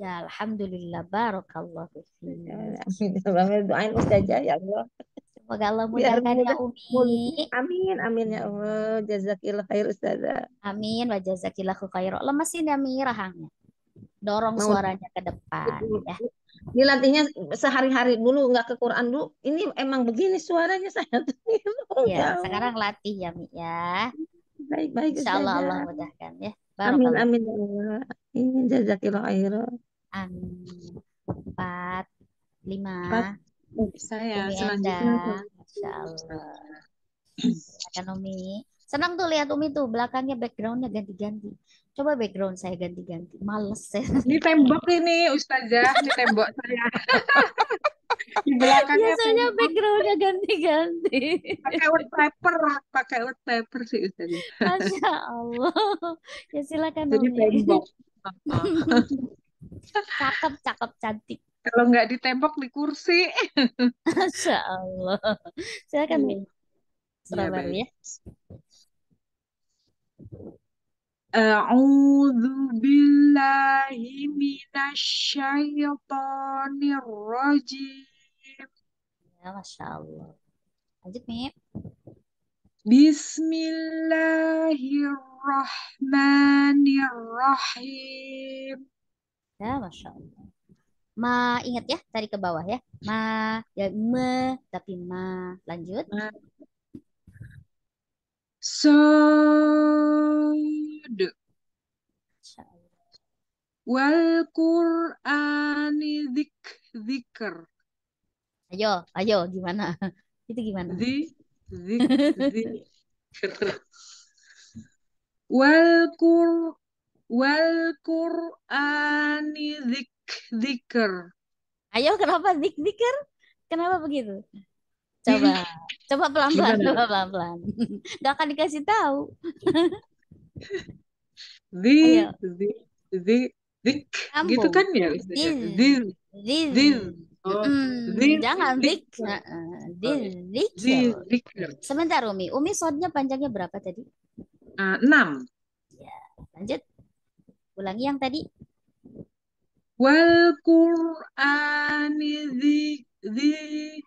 Ya Alhamdulillah. Barakallah. Amin. Doain Ustazah ya Allah. Semoga Allah ya, mudahkan ya Umi. Amin. Amin ya Allah. Jazakillah khair Ustazah. Amin. Wa jazakillah khair. Lemesin ya Mi rahangnya. Dorong suaranya ke depan. Ya dilatihnya sehari-hari dulu nggak ke Quran dulu ini emang begini suaranya saya tuh gitu. iya, ya sekarang latih ya Mi ya baik baik Insya Allah Allah mudahkan ya Baru amin Allah. amin amin jazakillah khairan amin empat lima empat. Oh, saya selanjutnya Insya Allah Ekonomi. Senang tuh lihat Umi tuh belakangnya backgroundnya ganti-ganti. Coba background saya ganti-ganti. Males ya Ini tembok ini Ustazah, ini tembok saya. Di belakangnya Biasanya backgroundnya ganti-ganti. Pakai word paper lah, pakai word paper sih Ustazah. Masya Allah. Ya silakan Jadi Umi. tembok. cakep, cakep, cantik. Kalau nggak di tembok di kursi. Masya Allah. Silakan Umi. Iya, selamat ya. A'udzu billahi من الشيطان rajim. ya Masya Allah lanjut Mip Bismillahirrahmanirrahim ya Masya Allah ma ingat ya tarik ke bawah ya ma ya me tapi ma lanjut ma. Sod. Wal Quran dik zikr. Ayo, ayo gimana? Itu gimana? Di di, zikr. wal Qur wal Quran zikr. Ayo kenapa zik zikr? Kenapa begitu? Coba, coba pelan-pelan, coba pelan-pelan. Gak akan dikasih tahu. Di, di, di, dik, gitu kan ya? di di di Oh, oh mm, zil, jangan oh, oh, zik. Zik. Zik. Sebentar Umi. Umi soalnya panjangnya berapa tadi? Uh, enam. Ya, lanjut. Ulangi yang tadi. Wal Qur'ani di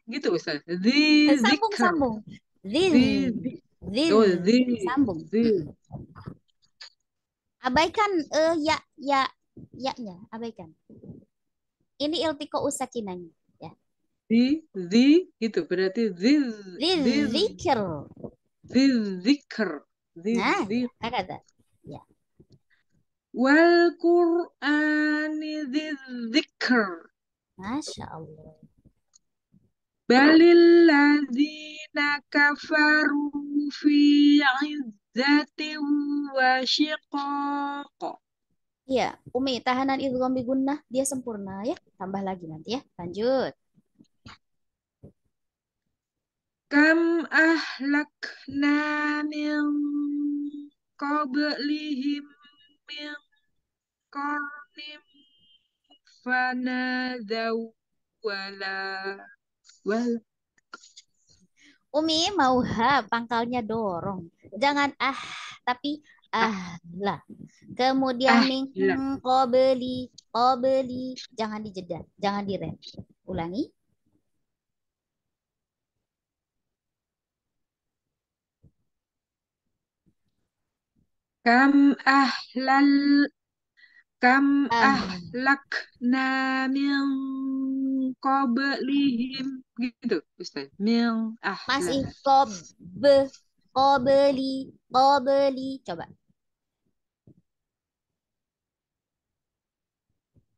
gitu misalnya di eh, sambung sambung di di di sambung di abaikan eh ya ya ya nya abaikan ini iltiko usakinanya ya di di gitu berarti di di zikir di zikir di di nah, kata ya wal Qur'an zikr. Masya Allah balilladzina kafaru fi izzatin wa shiqaq. Iya, Umi, tahanan idgham bi gunnah dia sempurna ya. Tambah lagi nanti ya. Lanjut. Kam ahlakna min qablihim min qarnim fanadaw wala Well. Umi mau ha, pangkalnya dorong. Jangan ah, tapi ah, ah lah. Kemudian ah, iya. hmm, beli qobli, qobli. Jangan dijeda, jangan direm. Ulangi. Kam ahlal kam ah. ahlakna min qablihim gitu Ustaz. Min ah. Masih nah. qab qabli qabli coba.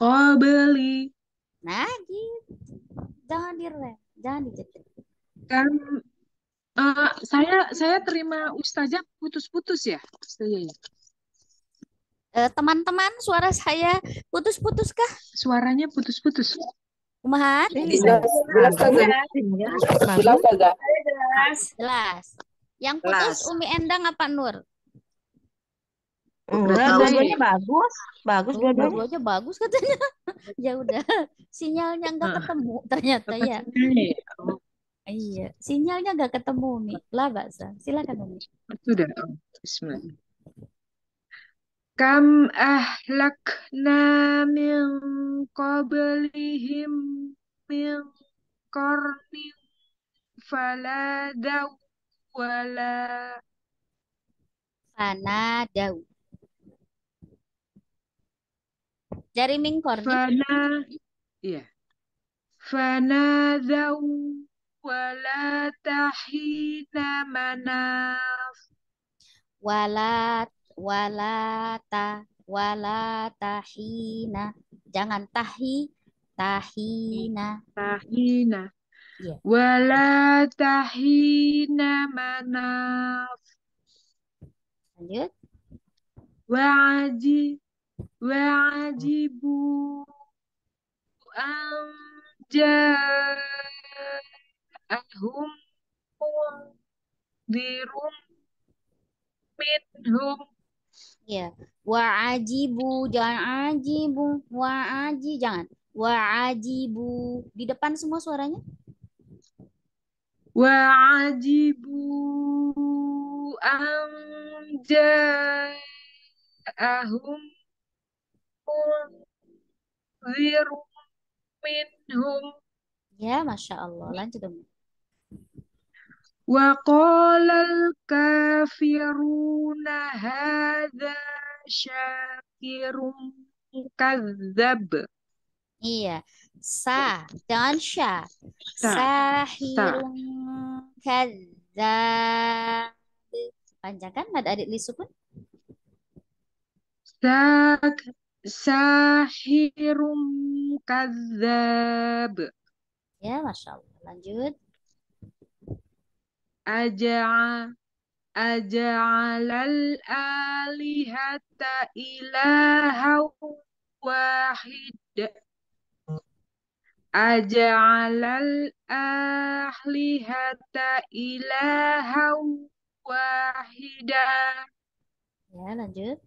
Qabli. Nah, gitu. Jangan direm, jangan dijejer. Kan uh, saya saya terima ustazah putus-putus ya, ustazah ya. Eh, teman-teman, teman -teman, suara saya putus-putus kah? Suaranya putus-putus. Kumaha? Iya. Jelas, jelas Jelas Yang putus Umi Endang apa Nur? dua-duanya bagus. Bagus oh, dua-duanya. bagus katanya. ya udah, sinyalnya enggak nah. ketemu ternyata ya. Iya, sinyalnya enggak ketemu Umi. Lah, Mbak Silakan Umi. Sudah, oh, Bismillahirrahmanirrahim. Kam ahlakna min qablihim min qarnin daw wala daw dari min qarnin fana iya fana daw wala tahina manaf wala walata walata hina jangan tahi tahina tahina yeah. wala tahina manaf lanjut wa'aji amja ahum dirum minhum Ya. Wa ajibu, jangan ajibu. Wa aji, jangan. Wa ajibu. Di depan semua suaranya. Wa ajibu am minhum. Ya, Masya Allah. Lanjut, dong. وقال الكافرون هذا syakir kadzab Iya, sa, dan sya. Sahirun kadzab. Panjangkan mad adik lisukun. Sa, sahirun kadzab. Ya, Masya Allah. Lanjut. Aja'al al alihata ilaha wahid al ahlihata ilaha wahida ya lanjut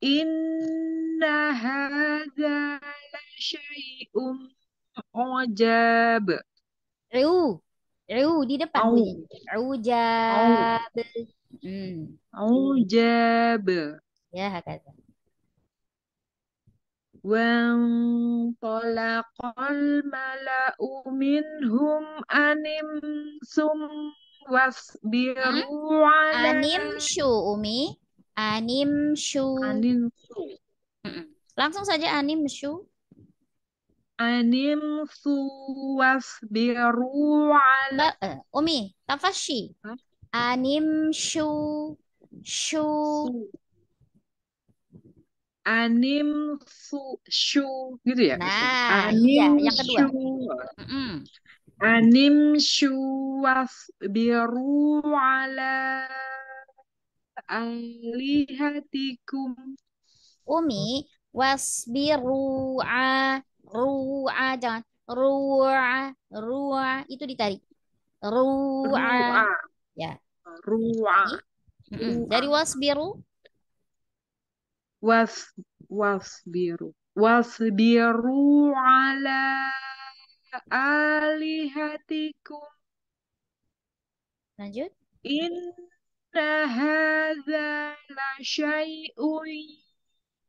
inna hadza la syai'um ujab Riu. Ru di depan. Au. Aujab. Hmm. Aujab. Ya, hakata. talaqal mala'u minhum anim sum wasbiru hmm? ala anim shu umi anim shu anim shu hmm. langsung saja anim shu anim suwasbiru ala eh, umi tafashi anim shu shu anim su shu gitu ya nah anim iya, shu. anim shu biru ala alihatikum umi wasbiru ala ru'a jangan ru'a ru'a itu ditarik ru'a ya ru'a dari wasbiru was wasbiru wasbiru ala alihatikum lanjut inna hadza la syai'un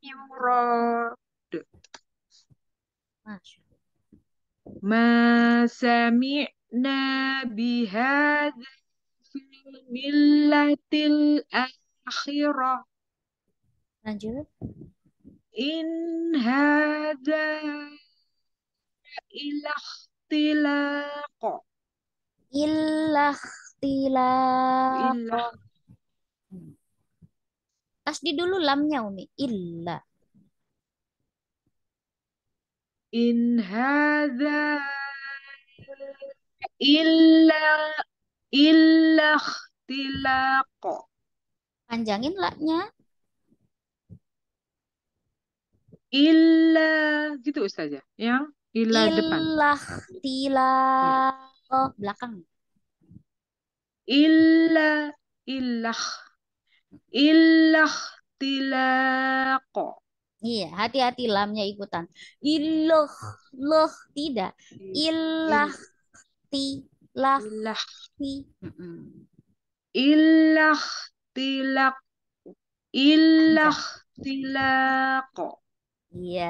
yurad Masya Ma sami'na bihadha fil millatil akhirah. Lanjut. In hadha ilakhtilaq. Ilakhtilaq. Ilah. Kasdi dulu lamnya Umi. Illa in hadha illa illa ikhtilaq. Panjangin laknya. Illa gitu ustazah. ya illa, illa depan. Illa ikhtilaq oh, belakang. Illa illa illa tilaq. Iya, hati-hati lamnya ikutan. Ilah, loh, tidak. Ilah, ti, lah, ilah, ti. Ilah, tilak, ilah, tilak. Iya,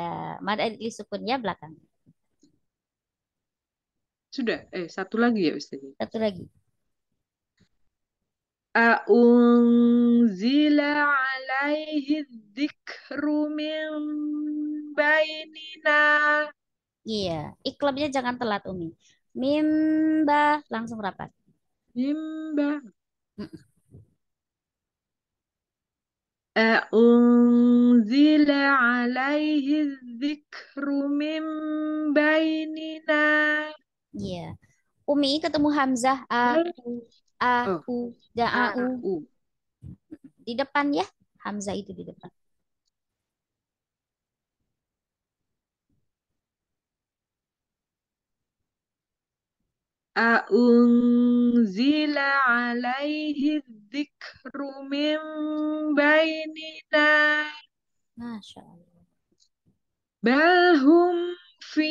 mad adli sukunnya belakang. Sudah, eh satu lagi ya Ustaz. Satu lagi. Aunzila alaihi dzikru min bainina. Iya, iklabnya jangan telat Umi. Mimba langsung rapat. Mimba. Aunzila alaihi dzikru min bainina. Iya. Umi ketemu Hamzah. Uh, A U Ja'a'u, U Di depan ya, hamzah itu di depan. Aunzila alaihi dzikru min bainina. Masya Allah. Balhum fi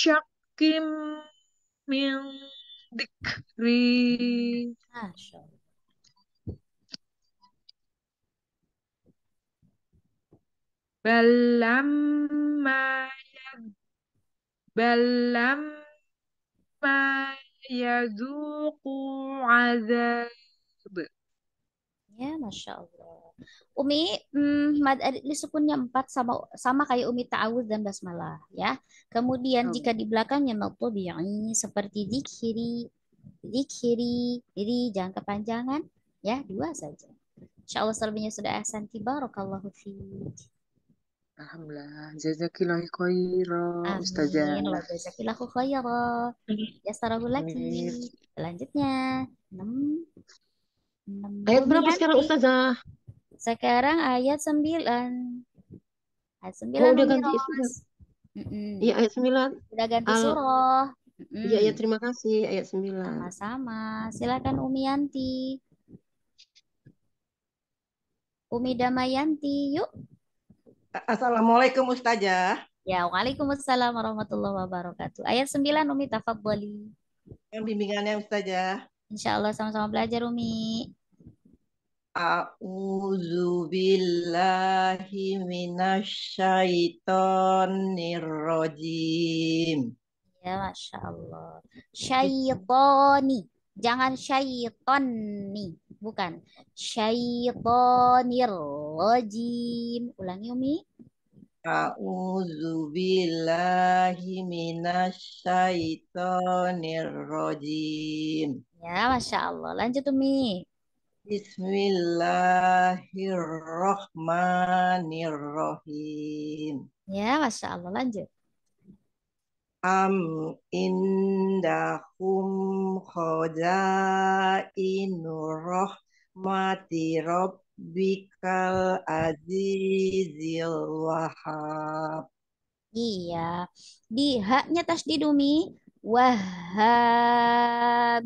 syakim min Dikri. Masya Allah. Balamma balamma yazuqu azab Ya, Masya Allah. Umi, hmm, mad adli eh, sukunnya empat sama sama kayak Umi ta'awud dan basmalah ya. Kemudian oh. jika di belakangnya ini seperti dikiri, dikiri, jadi jangan kepanjangan ya, dua saja. Insya Allah selebihnya sudah ahsan barakallahu fi Alhamdulillah. jazakilah khairan, Ustazah. Amin. jazakilah khairan. Ya lagi. Selanjutnya. 6. Ayat berapa iya sekarang Ustazah? Sekarang ayat 9. Ayat 9. Oh, udah ganti surah. Iya, ayat 9. Udah ganti Al surah. Iya, ya, terima kasih ayat 9. Sama-sama. Silakan Umi Yanti. Umi Damayanti, yuk. Assalamualaikum Ustazah. Ya, Waalaikumsalam warahmatullahi wabarakatuh. Ayat 9 Umi Tafabbali. Yang bimbingannya Ustazah. Insya Allah sama-sama belajar Umi. A'udzu billahi minasyaitonir rajim. Ya, masyaAllah. Syaitoni. Jangan syaitoni. Bukan. Syaitonir rajim. Ulangi, Umi. A'udzu billahi minasyaitonir rajim. Ya, Masya Allah. Lanjut, Umi. Bismillahirrahmanirrahim. Ya, Masya Allah. Lanjut. Am indahum khojainur rahmati rabbikal azizil wahab. Iya. Di haknya tasdidumi wahab.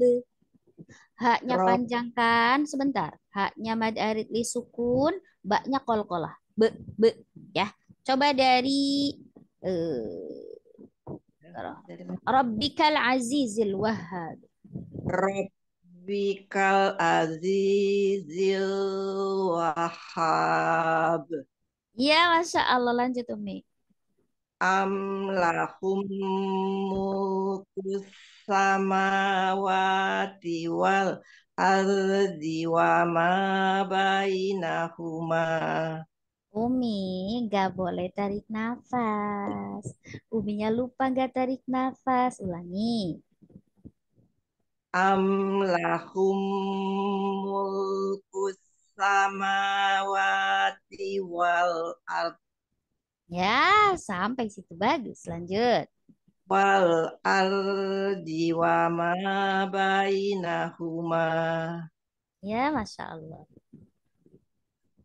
Haknya Rob. panjang kan? Sebentar. Haknya mad arid li sukun, baknya kolkolah. Be, be, ya. Coba dari eh Rabbikal Azizil Wahhab. Rabbikal Azizil Wahab. Ya, Masya Allah. Lanjut, Umi. Am lahum mulkus samawati wal ardi wa ma bainahuma. Umi gak boleh tarik nafas. Uminya lupa gak tarik nafas. Ulangi. lahum mulkus samawati wal ard. Ya, sampai situ bagus. Lanjut wal ardi wa ma bainahuma. Ya, Masya Allah.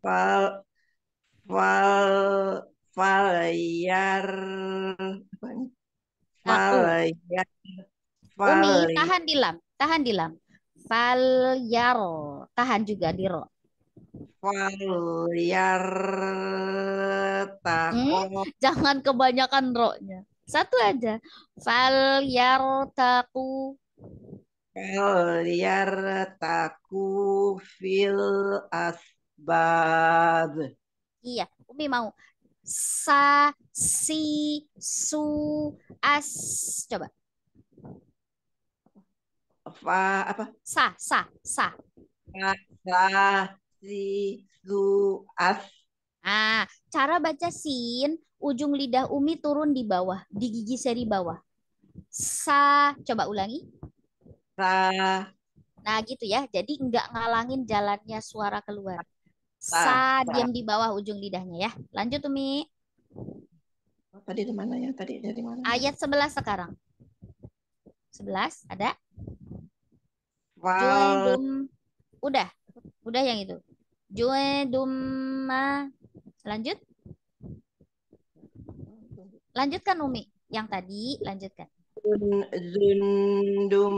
Wal wal falyar yar. Umi, tahan di lam, tahan di lam. yar, tahan juga di ro. Falyar hmm, Jangan kebanyakan roknya. Satu aja. Fal yartaku. Fal yartaku fil asbab. Iya, Umi mau. Sa, si, su, as. Coba. Fa, apa? Sa, sa, sa. Sa, sa, si, su, as. Ah, cara baca sin ujung lidah umi turun di bawah, di gigi seri bawah. Sa, coba ulangi. Sa. Nah gitu ya, jadi nggak ngalangin jalannya suara keluar. Sa, sa, diam di bawah ujung lidahnya ya. Lanjut Umi. Oh, tadi di mana ya? Tadi dari mana? Ayat 11 sekarang. 11 ada? Wow. Dum. Udah. Udah yang itu. ma. Lanjut. Lanjutkan Umi yang tadi, lanjutkan. Zundum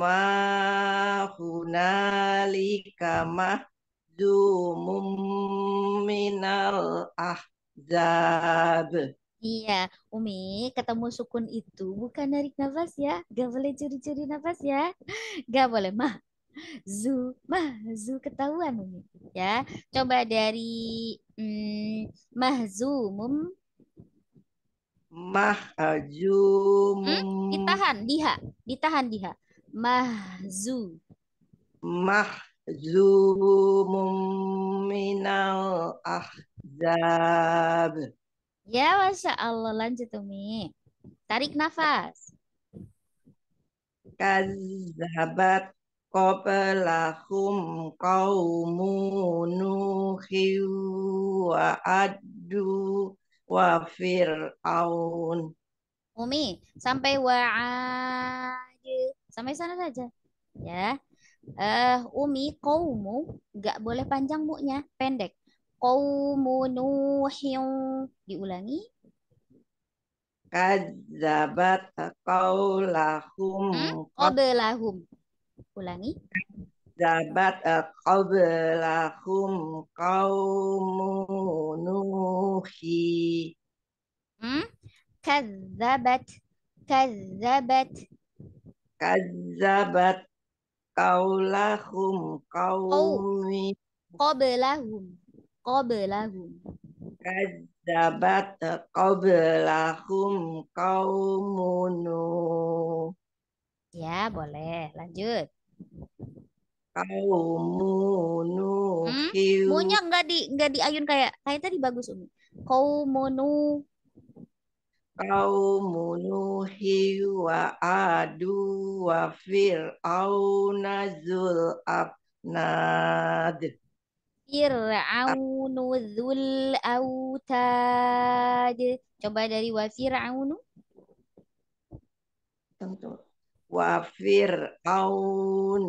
ma hunalika mahzumum minal ahzab. Iya, Umi, ketemu sukun itu bukan narik nafas ya. Gak boleh curi-curi nafas ya. Gak boleh, mah. Zu, mah, zu ketahuan Umi. Ya, coba dari hmm, mahzumum Mahjum. Hmm? Ditahan, diha. Ditahan, diha. Mahzu. Mahzumum minal ahzab. Ya, Masya Allah. Lanjut, Umi. Tarik nafas. Kazabat qablahum qawmu nuhi wa adu wa fir'aun. Umi, sampai wa'ad. Sampai sana saja. Ya. Eh, uh, umi kaumu nggak boleh panjang muknya, pendek. Kaumu nuhin diulangi. Kadzabat qaulahum. Hmm? Qablahum. Ulangi. Dabat qablahum qaumun Hmm? Kazzabat kazzabat kazzabat qaulahum qaumi qablahum qablahum kazzabat qablahum qaumunu ya boleh lanjut Kaumunu. Hmm? Munya nggak di nggak diayun kayak kayak tadi bagus umi. Kau hiu wa adu wa fil nazul abnad. Fir'aunu dzul autad. Coba dari wa fir'aunu. Tentu wa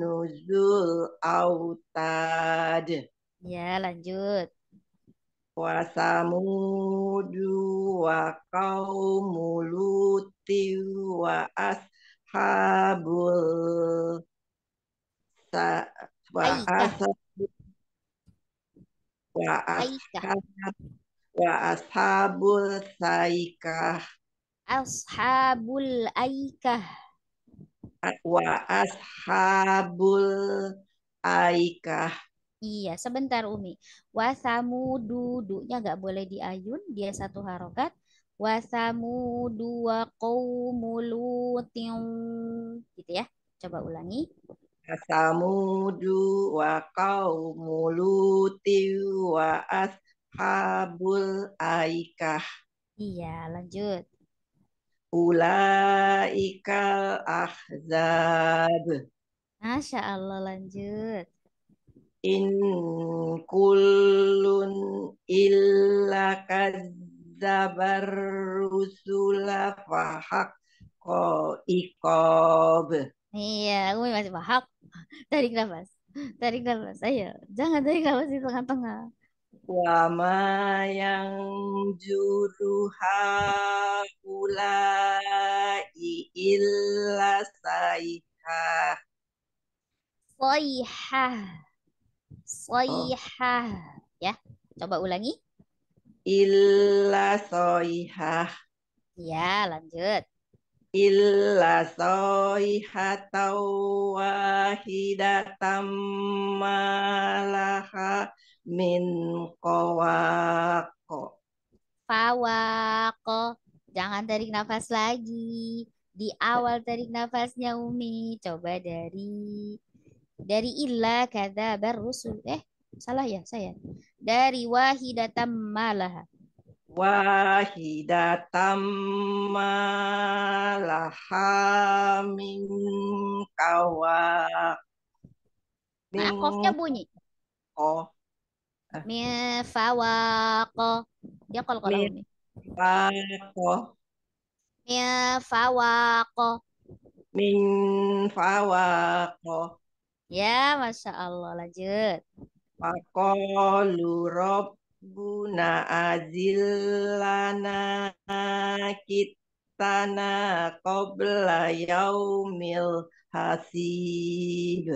nuzul autad. Ya, lanjut. Wa samudu wa qaumuluti wa ashabul sa wa ashabul wa ashab wa ashabul saikah ashabul aikah wa ashabul aikah. Iya, sebentar Umi. Wasamu duduknya nggak boleh diayun, dia satu harokat. Wasamu dua qaumulutin. Gitu ya. Coba ulangi. Wasamu dua qaumulutin wa ashabul aikah. Iya, lanjut. Ulaikal ahzab. Masya Allah lanjut. In kullun illa kazzabar rusula fahak ko ikob. Iya, aku masih fahak Tarik nafas. Tarik nafas, ayo. Jangan tarik nafas di tengah-tengah. Wama yang juru haulai illa saiha. Saiha. Sayha. Oh. Ya, coba ulangi. Illa saiha. Ya, lanjut. Illa saiha wahidatam malaha min kowako. Fawako. Jangan tarik nafas lagi. Di awal tarik nafasnya Umi. Coba dari dari illa kada barusul. Eh, salah ya saya. Dari wahidatam malaha. Wahidatam malaha min kawak. Nah, kofnya bunyi. Oh. Min fawaqo. Dia kalau kalau ini. Fawaqo. Min fawaqo. Min fawaqo. Ya, Masya Allah. Lanjut. Fakolu Rabbuna azillana kitana qabla yaumil hasib.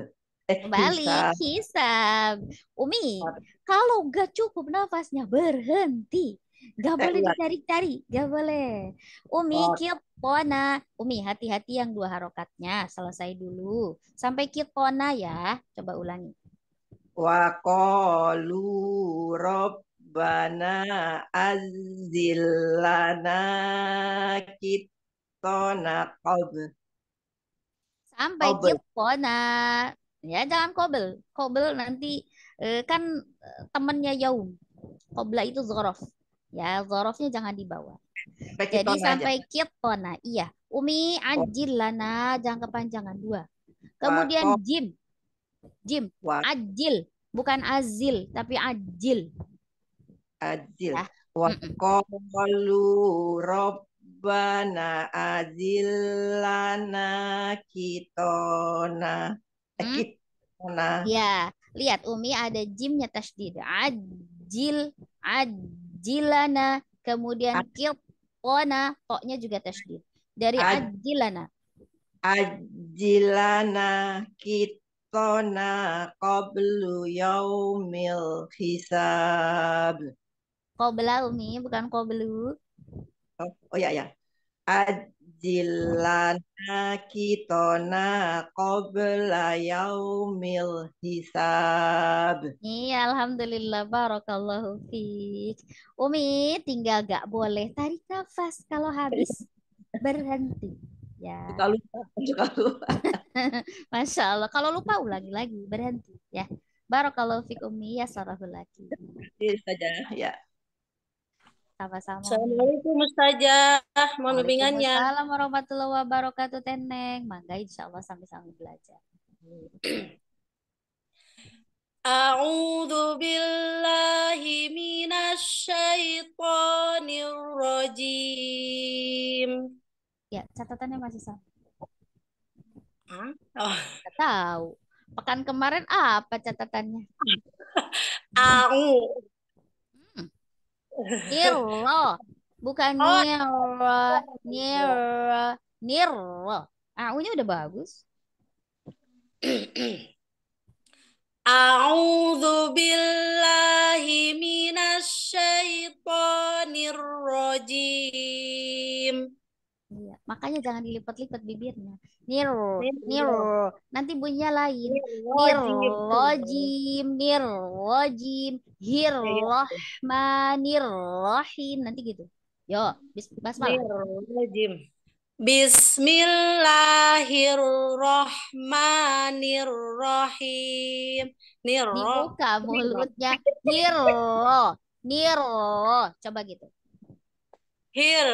Eh, Kembali, hisab. hisab. Umi, kalau gak cukup nafasnya berhenti. Gak eh, boleh iya. dicari-cari, gak boleh. Umi oh. pona Umi hati-hati yang dua harokatnya, selesai dulu. Sampai pona ya, coba ulangi. Wa qalu rabbana azillana kitona qabl. Sampai kitona. Ya jangan kobel. Kobel nanti eh, kan temannya yaum. Kobla itu zorof. Ya, zorofnya jangan dibawa. Baik Jadi sampai kitona. Iya. Umi ajil lana, jangan kepanjangan dua. Kemudian oh. jim. Jim. Wah. Ajil. Bukan azil, tapi ajil. Ajil. Ya. Wakolu Robbana Azilana kitona. Hmm? Kitona. Ya. Lihat Umi ada jimnya tasdid. Ajil, ajilana, kemudian kilpona, toknya juga tasdid. Dari ajilana. Ajilana kitona qablu yaumil hisab. Qabla Umi, bukan qablu. Oh, oh ya ya. Ajilana kitona qabla yaumil hisab. Iya, Alhamdulillah. Barakallahu fiik. Umi, tinggal gak boleh tarik nafas kalau habis berhenti. Ya. Suka lupa, suka lupa. Masya Allah. Kalau lupa ulangi lagi, berhenti. Ya. Barakallahu fiik Umi, ya sarahul laki. Iya saja, ya. Sama-sama. Assalamualaikum Ustazah. Mohon bimbingannya. Assalamualaikum warahmatullahi wabarakatuh Teneng. Mangga insya Allah sama sambil belajar. A'udzu billahi minasy syaithanir rajim. Ya, catatannya masih sama. Hah? Oh. Gak tahu. Pekan kemarin apa catatannya? A'u Nirro. Bukan oh. nirro. Nirro. A'unya udah bagus. A'udzu billahi minasyaitonir rajim. Iya, makanya jangan dilipat-lipat bibirnya. Nir, niro. Nanti bunyinya lain. Nirrojim, nirrojim, hirrohmanirrohim. Nanti gitu. Yo, bis basmalah. Nirrojim. Bismillahirrohmanirrohim. Nir, Dibuka mulutnya. Nir, nir, Coba gitu. Hir.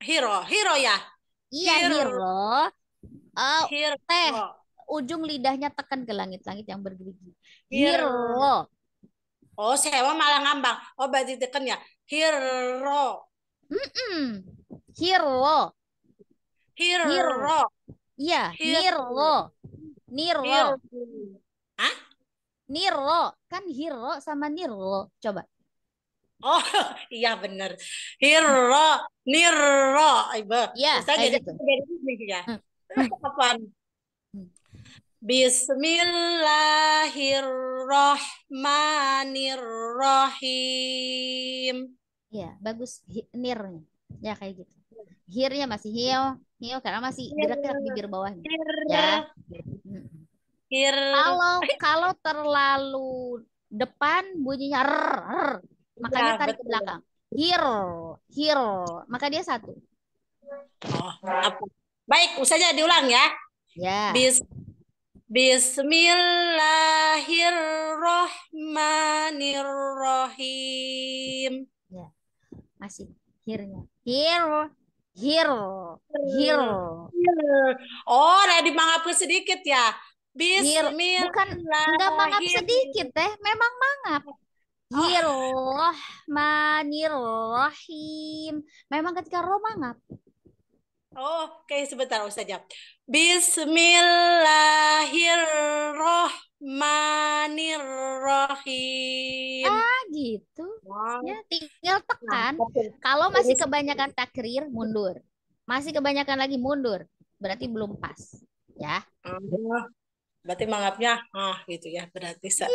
Hiro. Hiro ya? Iya, Hiro. Uh, Teh. Ujung lidahnya tekan ke langit-langit yang bergerigi iya. Hero. Oh, sewa malah ngambang. Oh, berarti tekan ya. Hero. Mm -mm. Hero. Hero. Hero. Iya, Niro. Niro. Niro. Hah? Niro. Kan Hero sama Niro. Coba. Oh, iya benar. Hero, Niro. Iya, kayak gitu. Ya. Hmm kapan? Bismillahirrahmanirrahim. Ya, bagus nirnya. Ya kayak gitu. Hirnya masih hio, hio karena masih gerak-gerak bibir bawahnya. Ya. Kalau kalau terlalu depan bunyinya r, r. makanya iya, tarik ke belakang. Hir, hir, maka dia satu. Oh, apa? Baik, usahanya diulang ya. Ya. Bis Bismillahirrohmanirrohim. Ya. Masih hirnya. Hir. Hir. Hir. Oh, ada dimangapkan sedikit ya. Bismillah. Bukan enggak mangap sedikit teh, memang mangap. Oh. Hirrohmanirrohim. Memang ketika roh mangap. Oh, oke okay, sebentar saja. Bismillahirrohmanirrohim. Ah, gitu. Ya, tinggal tekan. Nah, Kalau masih kebanyakan takrir, mundur. Masih kebanyakan lagi mundur. Berarti belum pas, ya. Ah, berarti mangapnya ah gitu ya. Berarti iya.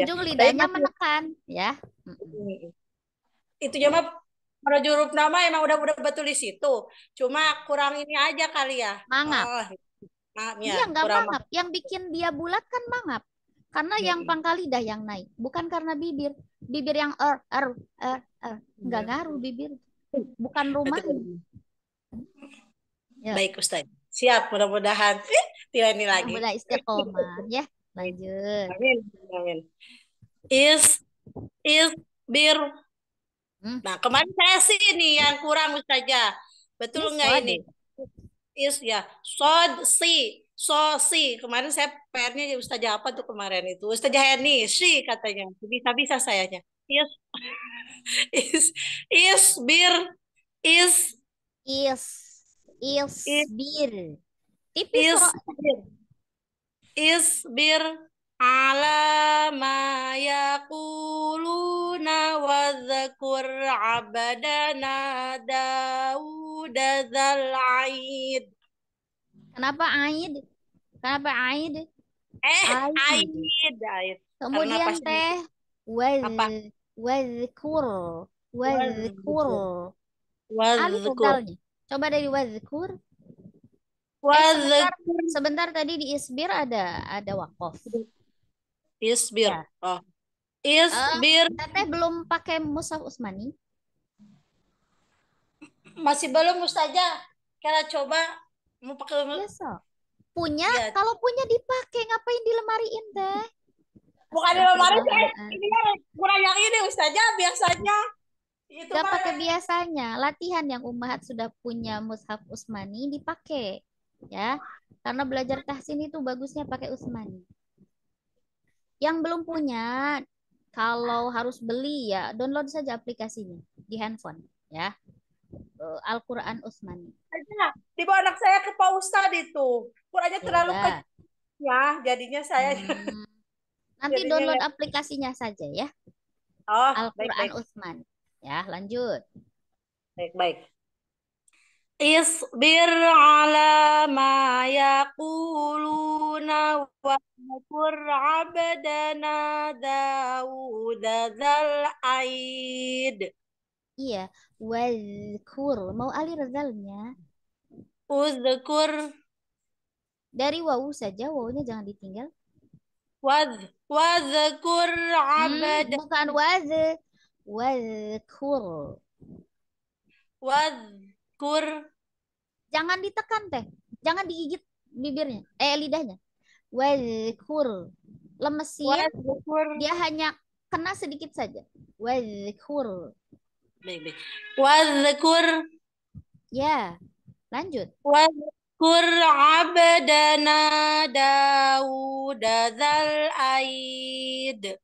Ujung lidahnya menekan, ya. Itu ya, mah kalau huruf nama emang udah udah betul di situ. Cuma kurang ini aja kali ya. Mangap. Oh, iya. mangap ya. Iya, nggak mangap. Yang bikin dia bulat kan mangap. Karena hmm. yang pangkal lidah yang naik, bukan karena bibir. Bibir yang er er er, er. nggak iya. ngaruh bibir. Bukan rumah. Ya. Baik, Ustaz. Siap, mudah-mudahan eh, ini lagi. Mudah istiqomah ya. Lanjut. Amin. Amin. Is is bir Hmm. Nah, kemarin saya sih ini yang kurang saja. Betul nggak ini? Is ya. Sod si so si. kemarin saya PR-nya Ustazah apa tuh kemarin itu Ustazah Heni si katanya bisa bisa sayanya is is is bir is is is bir is bir is bir ala ma yaquluna wa dzakur abadana Dawuda dzal aid. Kenapa aid? Kenapa aid? Eh, aid. aid. teh Kemudian Karena teh waz wazkur wazkur wazkur. Coba dari wazkur. Wazkur. Eh, sebentar, sebentar tadi di isbir ada ada wakof. Isbir. Ya. Oh. Isbir. Eh, uh, teteh belum pakai Musaf Usmani? Masih belum Ustazah. Kita coba mau pakai Besok. Punya, ya. kalau punya dipakai ngapain di lemariin teh? Bukan lemari sih. Eh, ini kan kurang yang ini Ustazah biasanya. Itu Gak pakai biasanya. Latihan yang Umahat sudah punya Mushaf Usmani dipakai. Ya, karena belajar tahsin itu bagusnya pakai Usmani. Yang belum punya, kalau harus beli ya download saja aplikasinya di handphone ya. Eh, Al-Quran Utsmani. Tiba anak saya ke Pak Ustadz itu. Qurannya ya, terlalu kecil ya, jadinya saya. Hmm. Nanti jadinya download ya. aplikasinya saja ya. Oh, Al-Quran Utsman. Ya, lanjut. Baik, baik ala ma yaquluna wa kur abdana Dawud zal A'id. Iya, wazkur. Mau alir zalnya? Uzkur. Dari wawu saja, wawunya jangan ditinggal. Waz, wazkur abad. Hmm, bukan waz, wazkur. Wazkur. Jangan ditekan teh. Jangan digigit bibirnya. Eh lidahnya. wazkur Lemesin. Ya. Dia hanya kena sedikit saja. wazkur Baik, baik. Ya. Lanjut. wazkur abdana daud zal aid.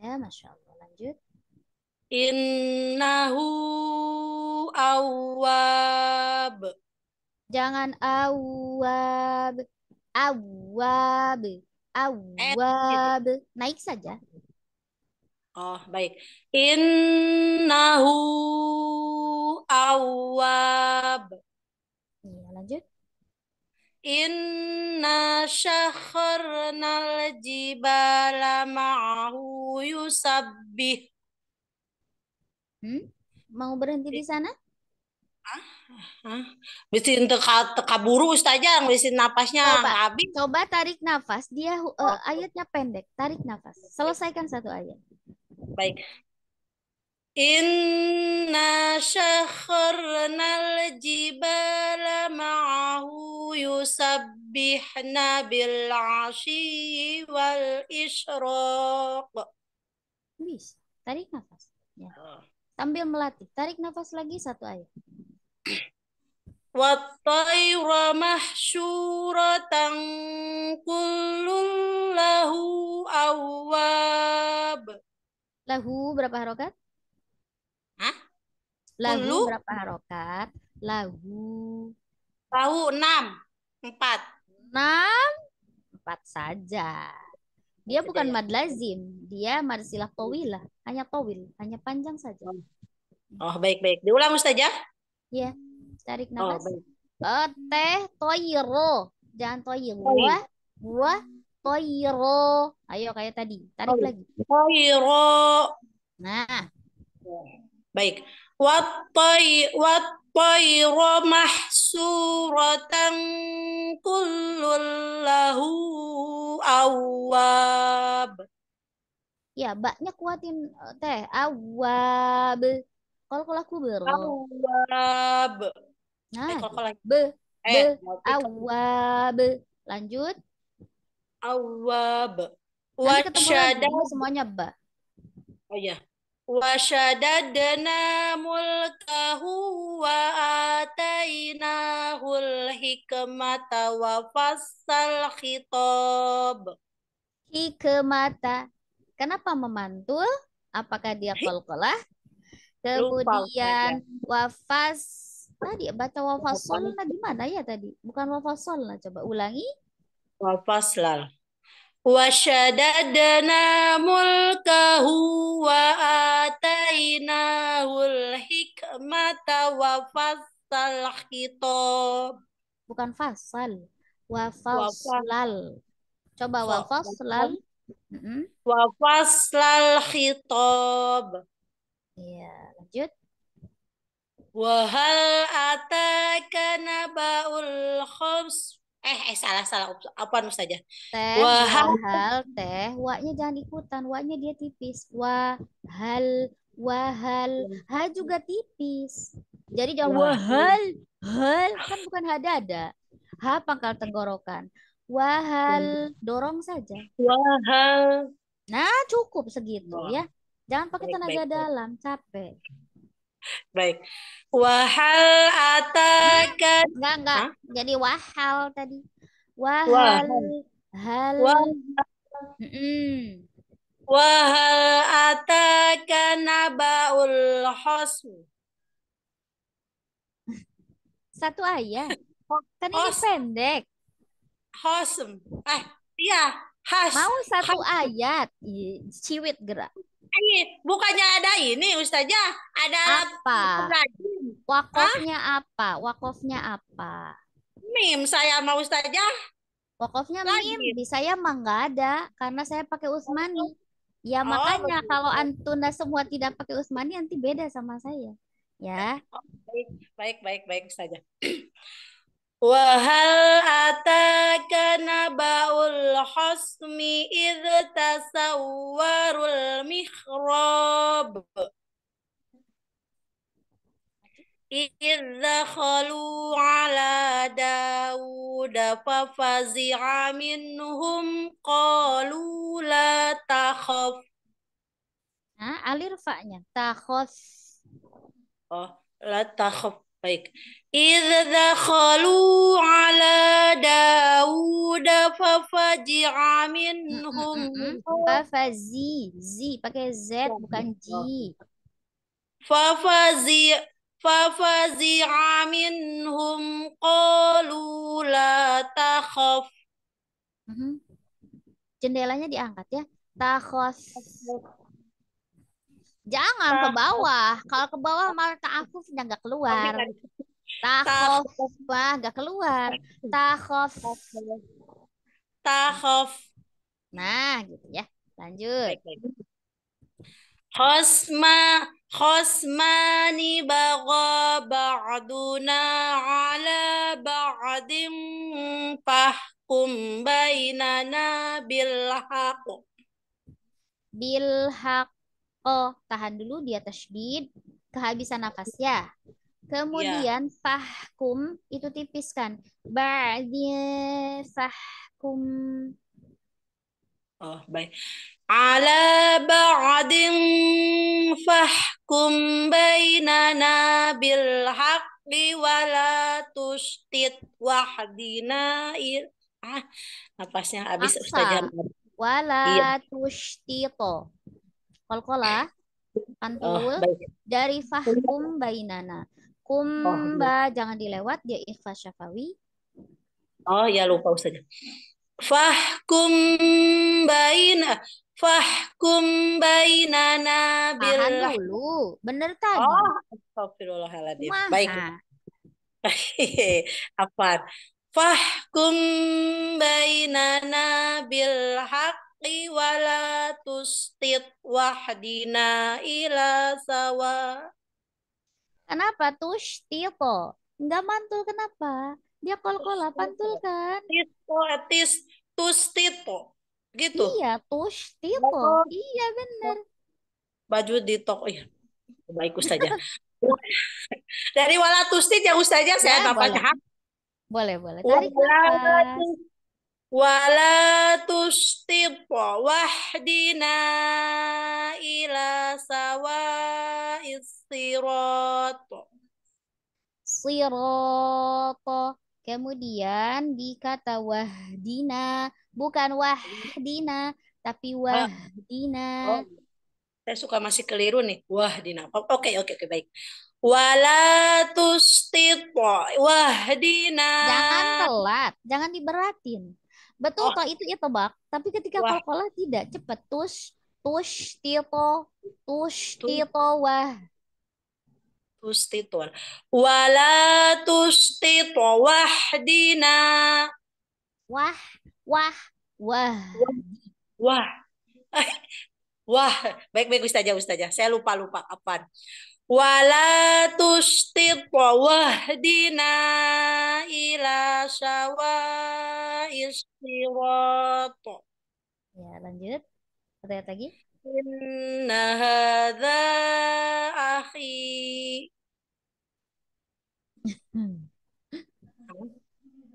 Ya, Masya Allah. Lanjut. Innahu awab. Jangan awab, awab, eh, awab. Naik saja. Oh, baik. Innahu awab. Ya, lanjut. Inna syakharnal jibala ma'ahu yusabbih. Hmm? Mau berhenti di sana? Bisa teka, teka buru ustazah Bisa napasnya coba, habis. Coba tarik nafas. Dia uh, oh. ayatnya pendek. Tarik nafas. Selesaikan satu ayat. Baik. Inna syakharna aljibala ma'ahu yusabbihna bil wal isyraq. Bisa. Tarik nafas. Ya. Oh. Sambil melatih. Tarik nafas lagi satu ayat. وَالطَّيْرَ مَحْشُورَةً كُلٌّ لَهُ أَوَّابٌ lahu berapa harokat? Hah? Lahu Kulu? berapa harokat? Lahu lahu enam empat enam empat saja dia bukan ya. mad lazim dia mad silah lah. hanya towil hanya panjang saja oh, oh baik baik diulang Ustazah ya yeah. Tarik oh, nafas. Oh, teh toyiro. Jangan toyro ah. Buah, buah toyro Ayo kayak tadi. Tarik toyro. lagi. toyro Nah. Baik. wat toy wat toyro mahsuratan kullul lahu awab. Ya, baknya kuatin eh, teh awab. Kalau kalau aku ber. Awab. Nah, eh, be, eh, awab. Lanjut. Awab. Wasyada. Semuanya ba. Oh iya. Wasyadadna mulkahu wa atainahul hikmata wa fassal khitab. Hikmata. Kenapa memantul? Apakah dia kol-kolah? Kemudian wafas Tadi baca lah di mana ya tadi? Bukan lah coba ulangi. wafasol Wasyadadna mulkahu wa atainahul hikmata wa fasal khitab. Bukan fasal, wafaslal. Coba wafaslal. Wafaslal khitab. Iya, lanjut. Wahal ataka nabaul khobs. Eh, eh salah salah apa nu saja. Teh, wahal, wahal teh, waknya jangan ikutan, waknya dia tipis. Wahal, wahal, ha juga tipis. Jadi jangan wahal, hal kan bukan hadada. Ha pangkal tenggorokan. Wahal, dorong saja. Wahal. Nah, cukup segitu ya. Jangan pakai tenaga dalam, capek. Baik. Wahal ataka. Enggak, enggak. Hah? Jadi wahal tadi. Wahal. Wahal. Wahal. Wahal ataka nabaul Satu ayat. Kan ini pendek. Hosm. Eh, iya. Has. Mau satu Has. ayat. Ciwit gerak ini bukannya ada ini ustazah ada apa pengrajin. wakofnya Hah? apa wakofnya apa mim saya mau ustazah wakofnya mim di saya mah nggak ada karena saya pakai usmani ya oh, makanya betul. kalau antuna semua tidak pakai usmani nanti beda sama saya ya oh, baik baik baik baik saja Wahal ataka nabaul husmi idh tasawwarul mihrab Idza khalu ala Dawuda fafazi'a minhum qalu la takhaf ah, alir fa'nya. Takhos. Oh, la takhaf. Baik. إذ دخلوا على داود ففزع منهم mm, mm, mm, ففزي زي pakai Z bukan G ففزي ففزع منهم قالوا لا تخف jendelanya diangkat ya takhaf jangan ke bawah kalau ke bawah malah ta'afufnya nggak keluar Tahof. gak keluar. Tahof. Tahof. Nah, gitu ya. Lanjut. Khosma khosmani baga ba'duna ala ba'dim fahkum bainana bilhaq. Bilhaq. Oh, tahan dulu di atas bid. Kehabisan nafas ya. Kemudian yeah. fahkum itu tipiskan. Ba'di fahkum. Oh, baik. Ala ba'din fahkum bainana bil haqqi la tustit wahdina il... Ah, napasnya habis Ustazah. Wa la iya. tustito. Kolkola, pantul, oh, dari fahkum bainana. Oh, iya. Kumba oh, jangan dilewat dia Ikhlas syafawi. Oh ya lupa Ustaz. Fahkum baina fahkum bainana bil Tahan dulu. Bener tadi. Oh, astagfirullahaladzim. Baik. Nah. Apa? Fahkum bainana bil haqqi wala tustit wahdina ila sawa Kenapa? Tush, tito. Enggak mantul kenapa? Dia kol-kola pantul kan? Tito, etis, tus tito. Gitu. Iya, tush, tito. Oh. Iya, bener. Baju di toko. Iya. Baik saja. Dari wala tustit yang ustazah saya ya, bapak boleh. boleh, boleh wala tustibwa wahdina ila sawa sirato. Siroto. Kemudian dikata wahdina, bukan wahdina, tapi ah. wahdina. Oh, saya suka masih keliru nih, wahdina. Oke, oke, oke, baik. Wala tustito wahdina. Jangan telat, jangan diberatin. Betul oh. Iya toh itu ya tebak Tapi ketika wah. kalah tidak cepat tush tush tito tush tito wah. tush tito. Wala tush tito wahdina. Wah wah wah. Wah. Wah, baik-baik Ustazah, Ustazah. Saya lupa-lupa kapan wala tustit wahdina ila sawa'is sirat. Ya, lanjut. Satu ayat lagi. Inna hadha akhi.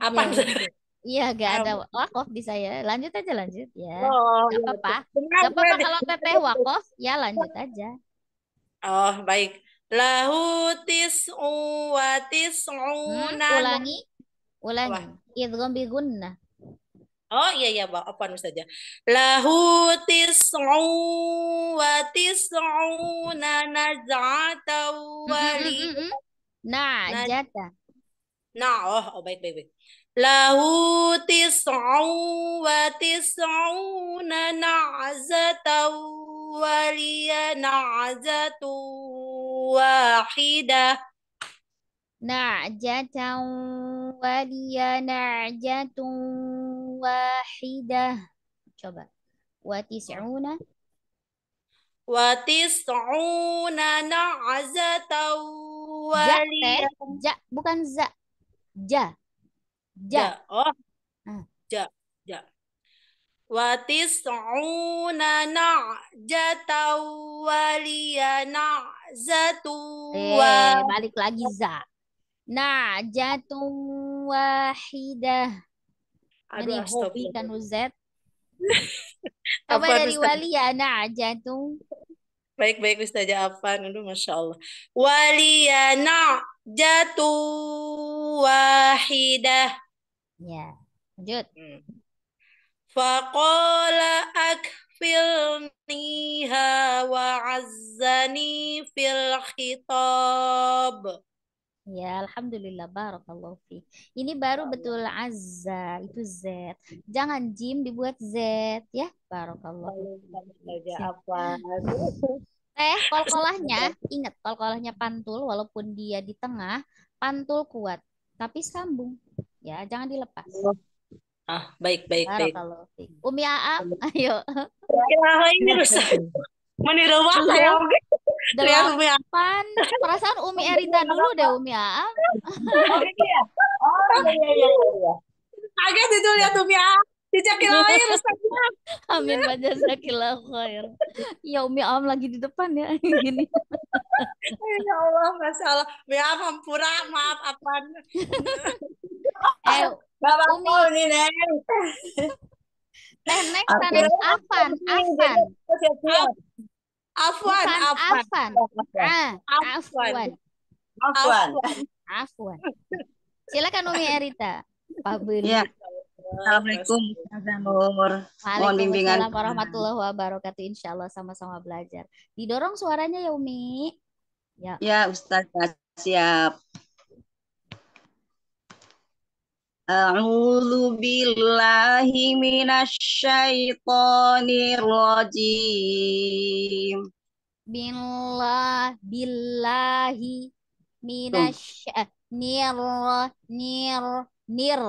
Apa? Iya, iya gak ada wakof oh, di saya. Lanjut aja, lanjut ya. Oh, gak iya, apa-apa. Gak apa-apa kalau teteh wakof, ya lanjut aja. Oh, baik. Lahu tis'u wa tis'una. Hmm, ulangi. Ulangi. Idgham bi gunnah. Oh iya iya Pak, apa saja. Lahu tis'u wa tis'una naj'ata wa hmm, hmm, hmm, li. Najata. Nah, oh, oh baik baik baik lahu tis'u wa tis'una na'zatan wa liya na'zatu wahidah na'jatan wa liya na'jatun wahidah coba wa tis'una wa tis'una na'zatan wa liya ja bukan za ja Ja. Oh. Ah. Ja. Ja. Wa tis'una na'jata waliya na'zatu wa... Eh, balik lagi za. Na'jatun wahidah. Aduh, Ini hobi kan Uzet. Apa, dari waliya na'jatun? Baik-baik Ustaz Afan. Ya, Aduh, Masya Allah. Waliya na'jatu wahidah Ya, lanjut. Hmm. Faqala akfilniha azzani fil khitab. Ya, Alhamdulillah, Barakallahu fi. Ini baru betul azza, itu Z. Jangan jim dibuat Z, ya. Barakallahu Eh, kolkolahnya, ingat kolkolahnya pantul, walaupun dia di tengah, pantul kuat, tapi sambung ya, jangan dilepas. Oh. Ah, baik baik Baru baik. Kalau Umi Aam, ayo. Ya, ini rusak. ya saya oke. Delapan. Perasaan Umi Erita dulu deh Umi Aam. Oh, gitu ya? oh iya, iya iya iya. Kaget itu lihat Umi Aam. Amin Pak khair. Ya Umi Am lagi di depan ya gini. ya Allah, Masya Allah. Maaf, hampura, maaf, apa eh, eh Bapak Umi. nih, Neng. Neng, neng sana Afan, Afan. Afwan, ah, Afwan. Afwan. Afwan. Afwan. Silakan Umi Erita. Pak Budi. Ya. Assalamualaikum Mohon bimbingan. Assalamualaikum warahmatullahi wabarakatuh. Insya Allah sama-sama belajar. Didorong suaranya ya Umi. Ya. Ya Ustaz siap. A'udzu billahi minasyaitonir rajim. Billah billahi minasyaitonir nir nir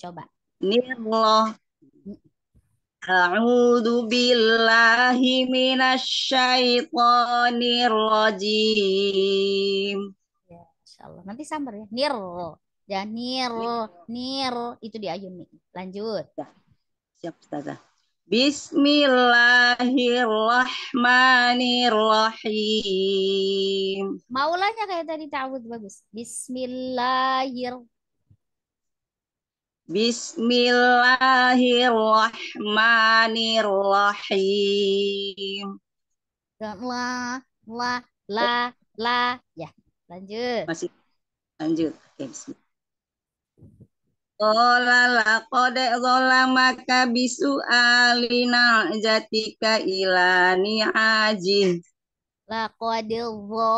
coba. Nirlo. A'udzu billahi minasyaitonir rajim. Ya, insyaallah nanti sambar ya. Nirlo. Dan nir, iya. nir itu nih, Lanjut. Ya. Siap, Ustazah. Bismillahirrahmanirrahim. Maulanya kayak tadi ta'awud bagus. Bismillahir Bismillahirrahmanirrahim. La, la, la, la. Ya, lanjut. Masih lanjut. Oke, bismillah. Qala laqad zalamaka bisu alina jatika ilani ajin. Laqad wo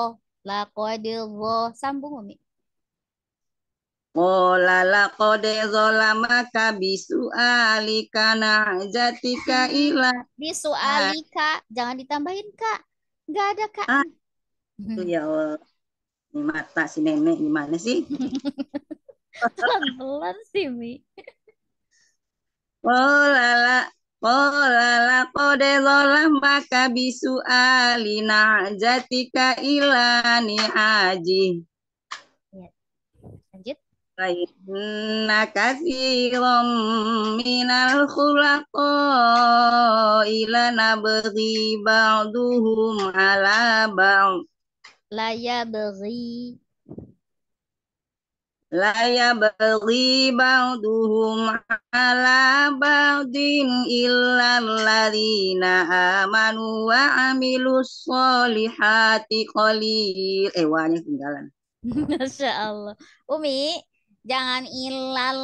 laqad wo sambung Umi. Qala laqad zalamaka bisu alika jatika ila. Bisu alika jangan ditambahin Kak. Enggak ada Kak. Ah, itu ya Allah. Ini mata si nenek gimana sih? Pelan-pelan sih, Mi. Polala, polala, kodelola, maka bisu alina jatika ilani aji. Ya. Lanjut. Inna kathiram minal khulaqa ilana baghi ba'duhum ala ba'd. La ya Laya bagi ba'duhum ala ba'din illa alladhina amanu wa amilus sholihati qalil. Eh, wanya tinggalan. Masya Allah. Umi, jangan Illa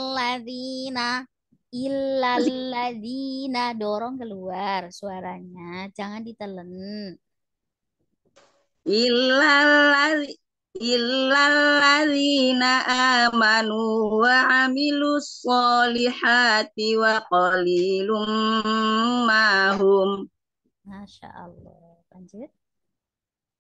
illalladina dorong keluar suaranya jangan ditelen illalladina illalladzina amanu wa amilus solihati wa qalilum mahum Masya Allah lanjut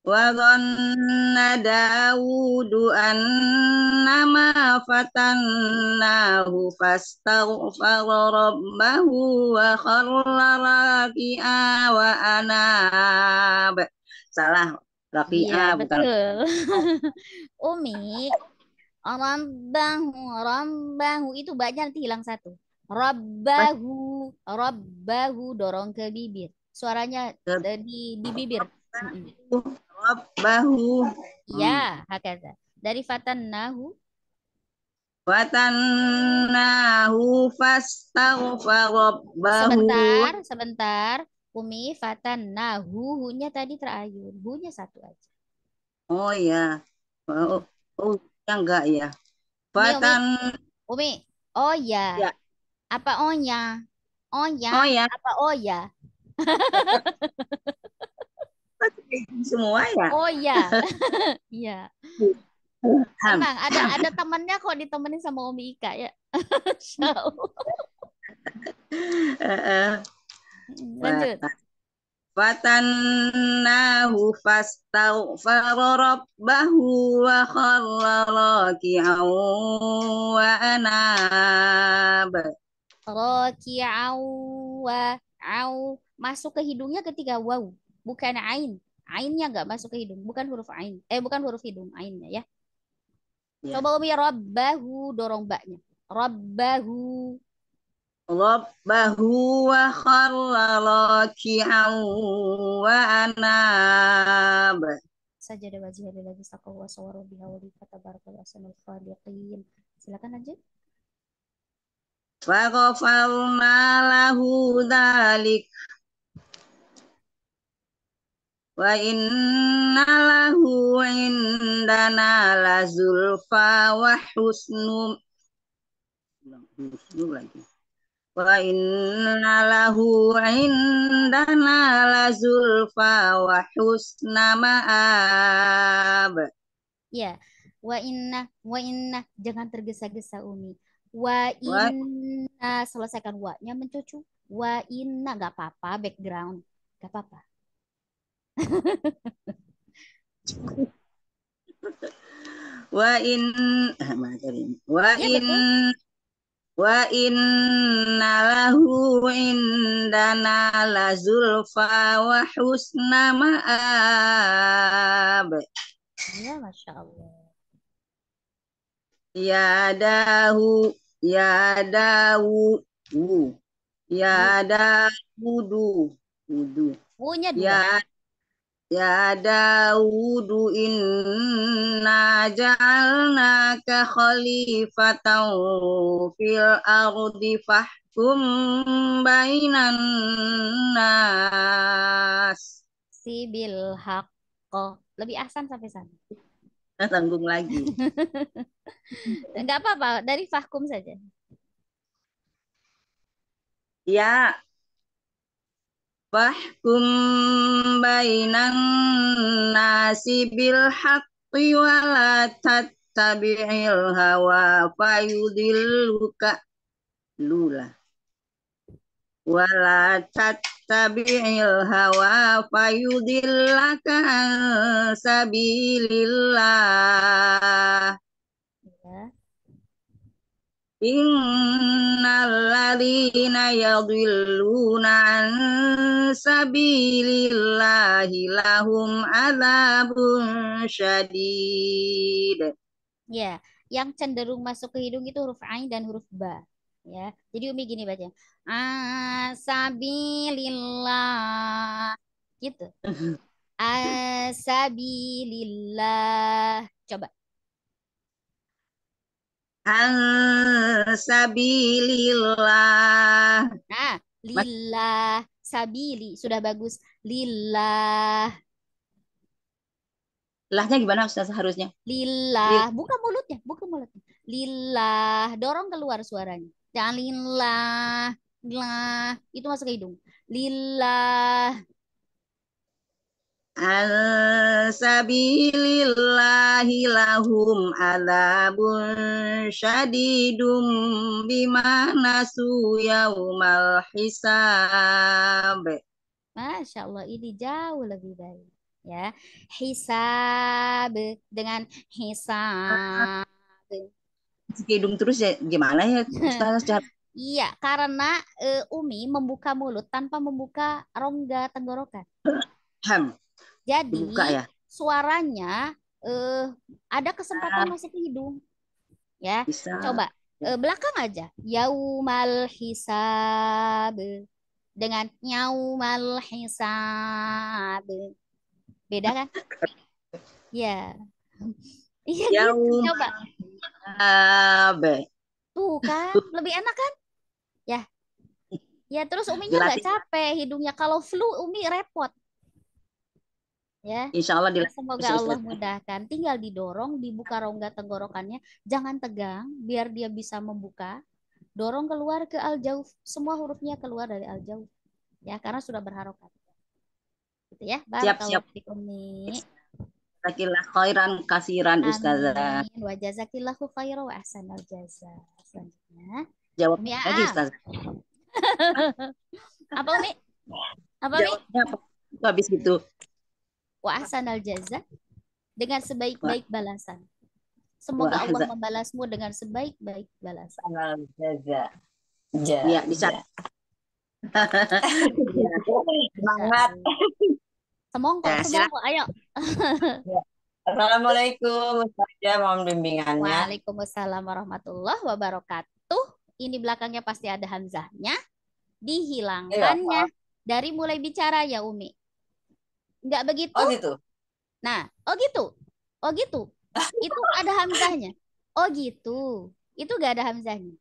wa dhanna dawudu annama fatannahu fastaghfara rabbahu wa kharra raki'a wa anab salah Rafi'ah ya, bukan. Betul. Umi Rabbahu, Rabbahu itu banyak nanti hilang satu. Rabbahu, Rabbahu dorong ke bibir. Suaranya eh, di di bibir. Rabbahu. Ya, hakaza. Dari fatan nahu. Fatannahu fastaghfara Sebentar, sebentar. Umi fatan nah hu tadi terayun hunya satu aja oh ya oh, oh ya enggak ya fatan umi, umi. oh ya. ya apa oh ya oh ya oh ya apa oh ya semua ya oh ya iya, iya. Emang ada ada temennya kok ditemenin sama Umi Ika ya. Insyaallah. Lanjut. Fatannahu fastaghfara rabbahu wa kharra raki'an wa anab. Raki'an wa au masuk ke hidungnya ketika wau bukan ain. Ainnya enggak masuk ke hidung, bukan huruf ain. Eh bukan huruf hidung, ainnya ya. ya. Coba umi rabbahu dorong baknya. Rabbahu Rabbahu wa kharra raki'an wa anab. Sajada wajihah lillahi saqahu wa sawaru biha wa biha tabarakal asanul khaliqin. Silakan lanjut. Faghfarna lahu dhalik. Wa inna lahu indana lazulfa wa husnu. Husnu lagi wa inna lahu indana zulfa wa husna ma'ab. Ya, wa inna wa inna jangan tergesa-gesa Umi. Wa inna selesaikan wa-nya mencucu. Wa inna gak apa-apa background, gak apa-apa. wa in ah, maaf, wa iya, in Wa inna lahu indana zulfa wa husna ma'ab. Ya, Masya Allah. Ya dahu, ya dahu, ya dahudu, wudu. Wunya dua. Ya Ya Dawudu inna ja'alnaka khalifatan fil ardi fahkum bainan nas Sibil haqqo Lebih asan sampai sana eh, Tanggung lagi Enggak apa-apa, dari fahkum saja Ya Fahkum bainan nasi bil haqqi wa la tattabi'il hawa fayudilluka lula wa la tattabi'il hawa fayudillaka sabilillah Innalladzina yadhilluna an sabilillahi lahum adzabun syadid. Ya, yang cenderung masuk ke hidung itu huruf ain dan huruf ba. Ya, jadi Umi gini baca. Asabilillah. Gitu. Asabilillah. Coba an sabilillah. Nah, lillah sabili sudah bagus. Lillah. Lahnya gimana Ustaz harusnya? Lillah. Buka mulutnya, buka mulutnya. Lillah, dorong keluar suaranya. Jangan lillah. Lillah. Itu masuk ke hidung. Lillah. Al sabilillahi lahum adabun syadidum bima nasu yaumal hisab. Masya Allah ini jauh lebih baik ya. Hisab dengan hisab. Hidung terus ya gimana ya? Ustaz, Iya, karena uh, Umi membuka mulut tanpa membuka rongga tenggorokan. Jadi Buka, ya? suaranya eh, ada kesempatan masuk ke hidung. Ya, Bisa. coba ya. eh, belakang aja. Yaumal hisab dengan yaumal hisab. Beda kan? ya. Iya gitu, coba. Hisab. Tuh kan, lebih enak kan? Ya. Ya terus Uminya nggak capek hidungnya. Kalau flu Umi repot ya. Insya Allah dilakukan. Semoga Allah mudahkan. Tinggal didorong, dibuka rongga tenggorokannya. Jangan tegang, biar dia bisa membuka. Dorong keluar ke al jauh. Semua hurufnya keluar dari al jauh. Ya, karena sudah berharokat. Gitu ya. Siap, siap. Jazakillah khairan kasiran Amin. Ustazah. Wa jazakillahu khairu wa al jaza. Selanjutnya. Jawab Umi lagi ah. Ustazah. apa Umi? Apa Umi? Jawabnya habis itu wa asanal jaza dengan sebaik-baik balasan. Semoga Allah membalasmu dengan sebaik-baik balasan. Jaza. Jaza. Ya, dicatat. Semangat. Semongko, ya, semongko, ayo. Iya. Assalamualaikum, saja mohon bimbingannya. Waalaikumsalam warahmatullahi wabarakatuh. Ini belakangnya pasti ada hamzahnya. Iya, Dihilangkannya dari mulai bicara ya Umi nggak begitu. Oh gitu. Nah, oh gitu. Oh gitu. Itu ada hamzahnya. Oh gitu. Itu gak ada hamzahnya.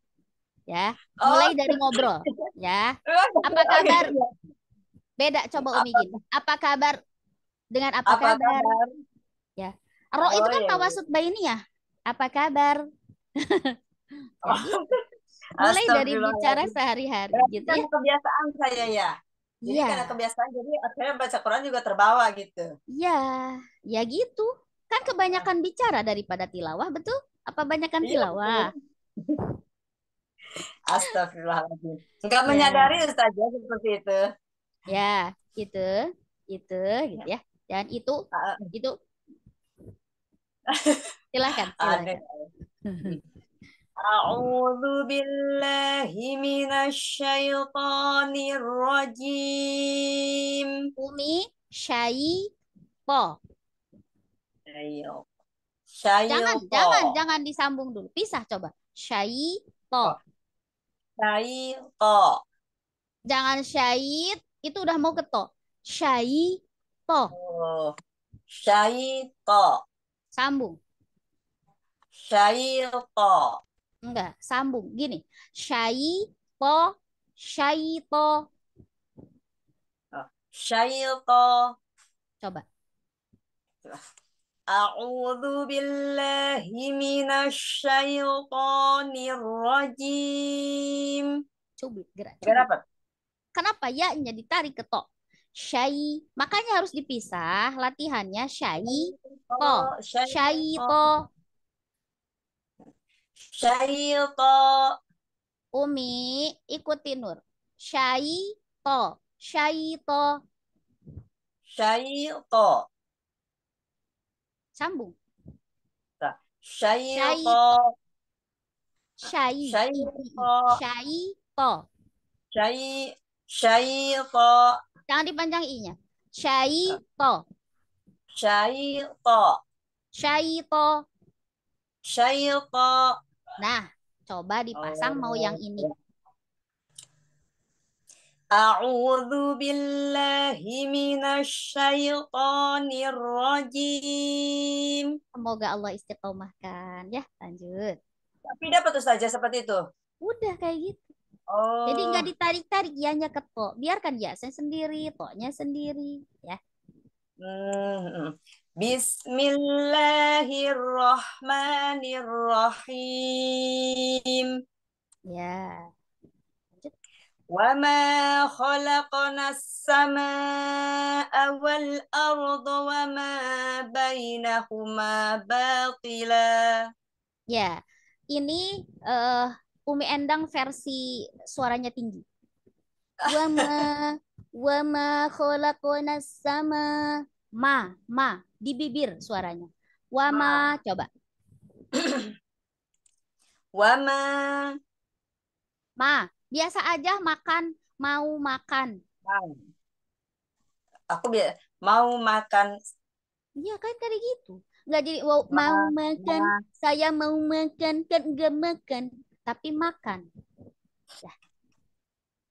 Ya, oh. mulai oh. dari ngobrol, ya. Apa oh, iya, kabar? Iya. Beda coba Umi gini. Apa kabar dengan apa, apa kabar? kabar? Ya. Ro oh, itu kan iya, bayi iya. baini ya. Apa kabar? Oh. mulai dari bicara sehari-hari gitu ya. Kan kebiasaan saya ya jadi yeah. karena kebiasaan jadi akhirnya baca Quran juga terbawa gitu. Iya, yeah. ya gitu. Kan kebanyakan bicara daripada tilawah, betul? Apa banyakkan yeah, tilawah? Astagfirullahaladzim. Enggak yeah. menyadari saja seperti itu. Ya, gitu. Itu gitu ya. Dan itu uh, itu Silahkan, silakan. أعوذ billahi من الشيطان Umi syai po. Ayo. Syai jangan, po. jangan, jangan disambung dulu. Pisah coba. Syai po. Syai po. Jangan syait, itu udah mau keto. Syai po. Oh. Syai po. Sambung. Syai po. Enggak, sambung. Gini. Syai to syai to. Oh, syai to. Coba. A'udzu billahi minasy syaithanir rajim. Coba gerak. Kenapa? Kenapa ya-nya ditarik ke to? syai makanya harus dipisah latihannya syai to syai to to. Umi, ikuti Nur. to. Syai to. Sambung. Syai. Syaito. Syaito. Nah, Syaito. Syai to. Jangan dipanjang i-nya. Syai to. Syai to. Nah, coba dipasang mau oh, yang ini. A'udzu billahi minasyaitonir rajim. Semoga Allah istiqomahkan ya. Lanjut. Tapi dapat saja seperti itu. Udah kayak gitu. Oh. Jadi nggak ditarik-tarik ianya ke to. Biarkan ya saya sendiri, toknya sendiri ya. Hmm. hmm. Bismillahirrahmanirrahim. Ya. Wa ma as samaa'a wal arda wa ma bainahuma batila. Ya. Ini uh, Umi Endang versi suaranya tinggi. Wa ma wa ma as sama ma ma di bibir suaranya. Wama, coba. Wama. Ma, biasa aja makan, mau makan. Mau. Aku biasa mau makan. Iya kan tadi gitu. Enggak jadi wow, ma, mau makan, ma. saya mau makan kan enggak makan, tapi makan. Ya.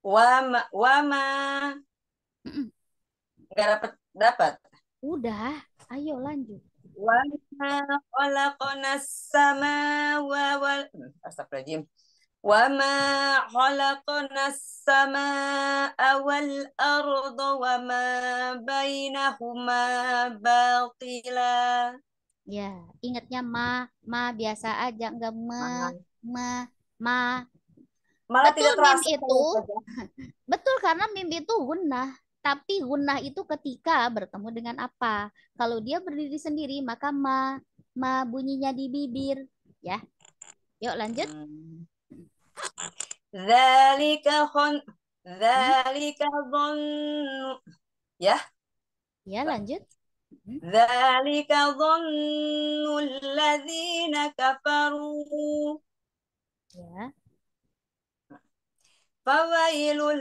Wama, wama. Mm dapat dapat. Udah. Ayo lanjut. Wa khalaqnas sama wa wal astagfirullahaladzim. Wa ma khalaqnas sama wal arda wa ma bainahuma batila. Ya, ingatnya ma, ma biasa aja enggak ma, ma, ma. Malah betul tidak terasa mim itu. Gitu betul karena mim itu gunah. Tapi gunah itu ketika bertemu dengan apa. Kalau dia berdiri sendiri maka ma ma bunyinya di bibir ya. Yuk lanjut. Hmm. Zalika hon zalika dhon ya. Ya lanjut. Zalika dhannu alladhina kafaru. Ya. Fawailul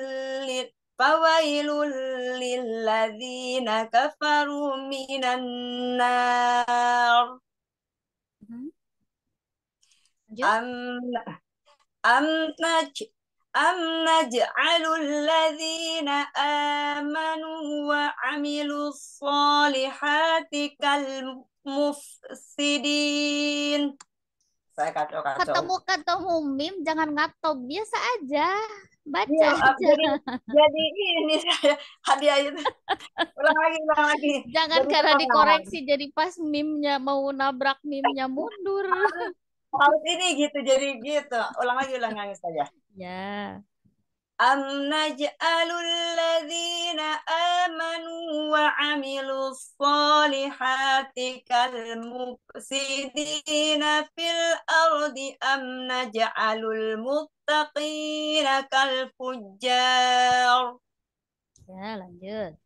فويل للذين كفروا من النار أم أم نج أم نجعل الذين آمنوا وعملوا الصالحات كالمفسدين saya kacau kacau ketemu ketemu mim jangan ngato biasa aja Iya, baca ya, jadi, jadi ini saya hadiah itu ulang lagi ulang lagi jangan karena dikoreksi lagi. jadi pas mimnya mau nabrak mimnya mundur harus ini gitu jadi gitu ulang lagi ulang lagi saja ya أم نجعل الذين آمنوا وعملوا الصالحات كالمفسدين في الأرض أم نجعل المتقين كالفجار Ya lanjut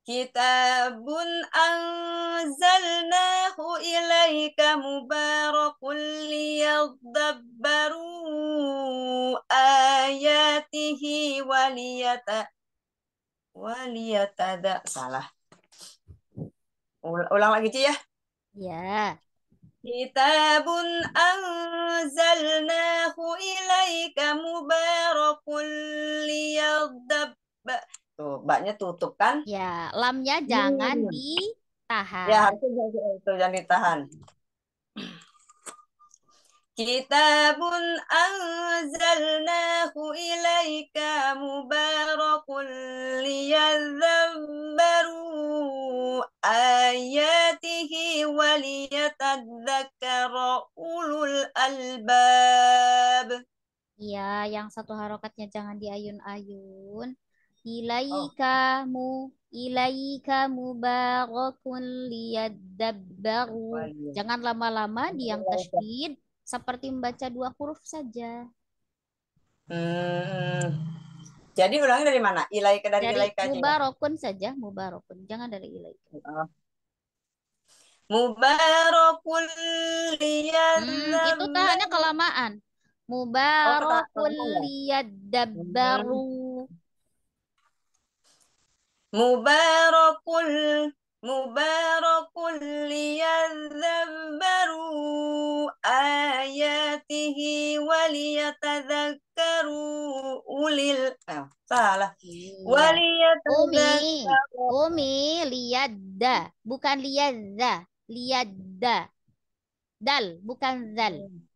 Kitabun anzalnahu ilaika mubarakun liyadabbaru ayatihi waliyata waliyatada salah. Ulang lagi Ci ya. Ya. Kitabun anzalnahu ilaika mubarakun liyadabbaru Tuh, gitu. baknya tutup kan? Ya, lamnya hmm. jangan hmm. ditahan. Ya, harusnya jangan, itu, jangan ditahan. Kitabun anzalnahu ilaika mubarakun liyadzabbaru ayatihi waliyatadzakara ulul albab. Iya, yang satu harokatnya jangan diayun-ayun ilaika mu ilaika mubarakun liyadabbaru. Jangan lama-lama iya, diam iya. tasydid seperti membaca dua huruf saja. Hmm. Jadi ulangi dari mana? Ilaika dari, dari ilaika ya? mubarakun juga. saja, mubarakun. Jangan dari ilaika. uh. Oh. Mubarakun liyadab. Hmm, itu tahannya kelamaan. Mubarakun oh, liyadabbaru. Hmm mubarakul mubarakul liyadzabaru ayatihi waliyatadzakkaru ulil eh, salah waliyatadzakkaru umi umi liyadda bukan liyadza liyadda dal bukan zal hmm.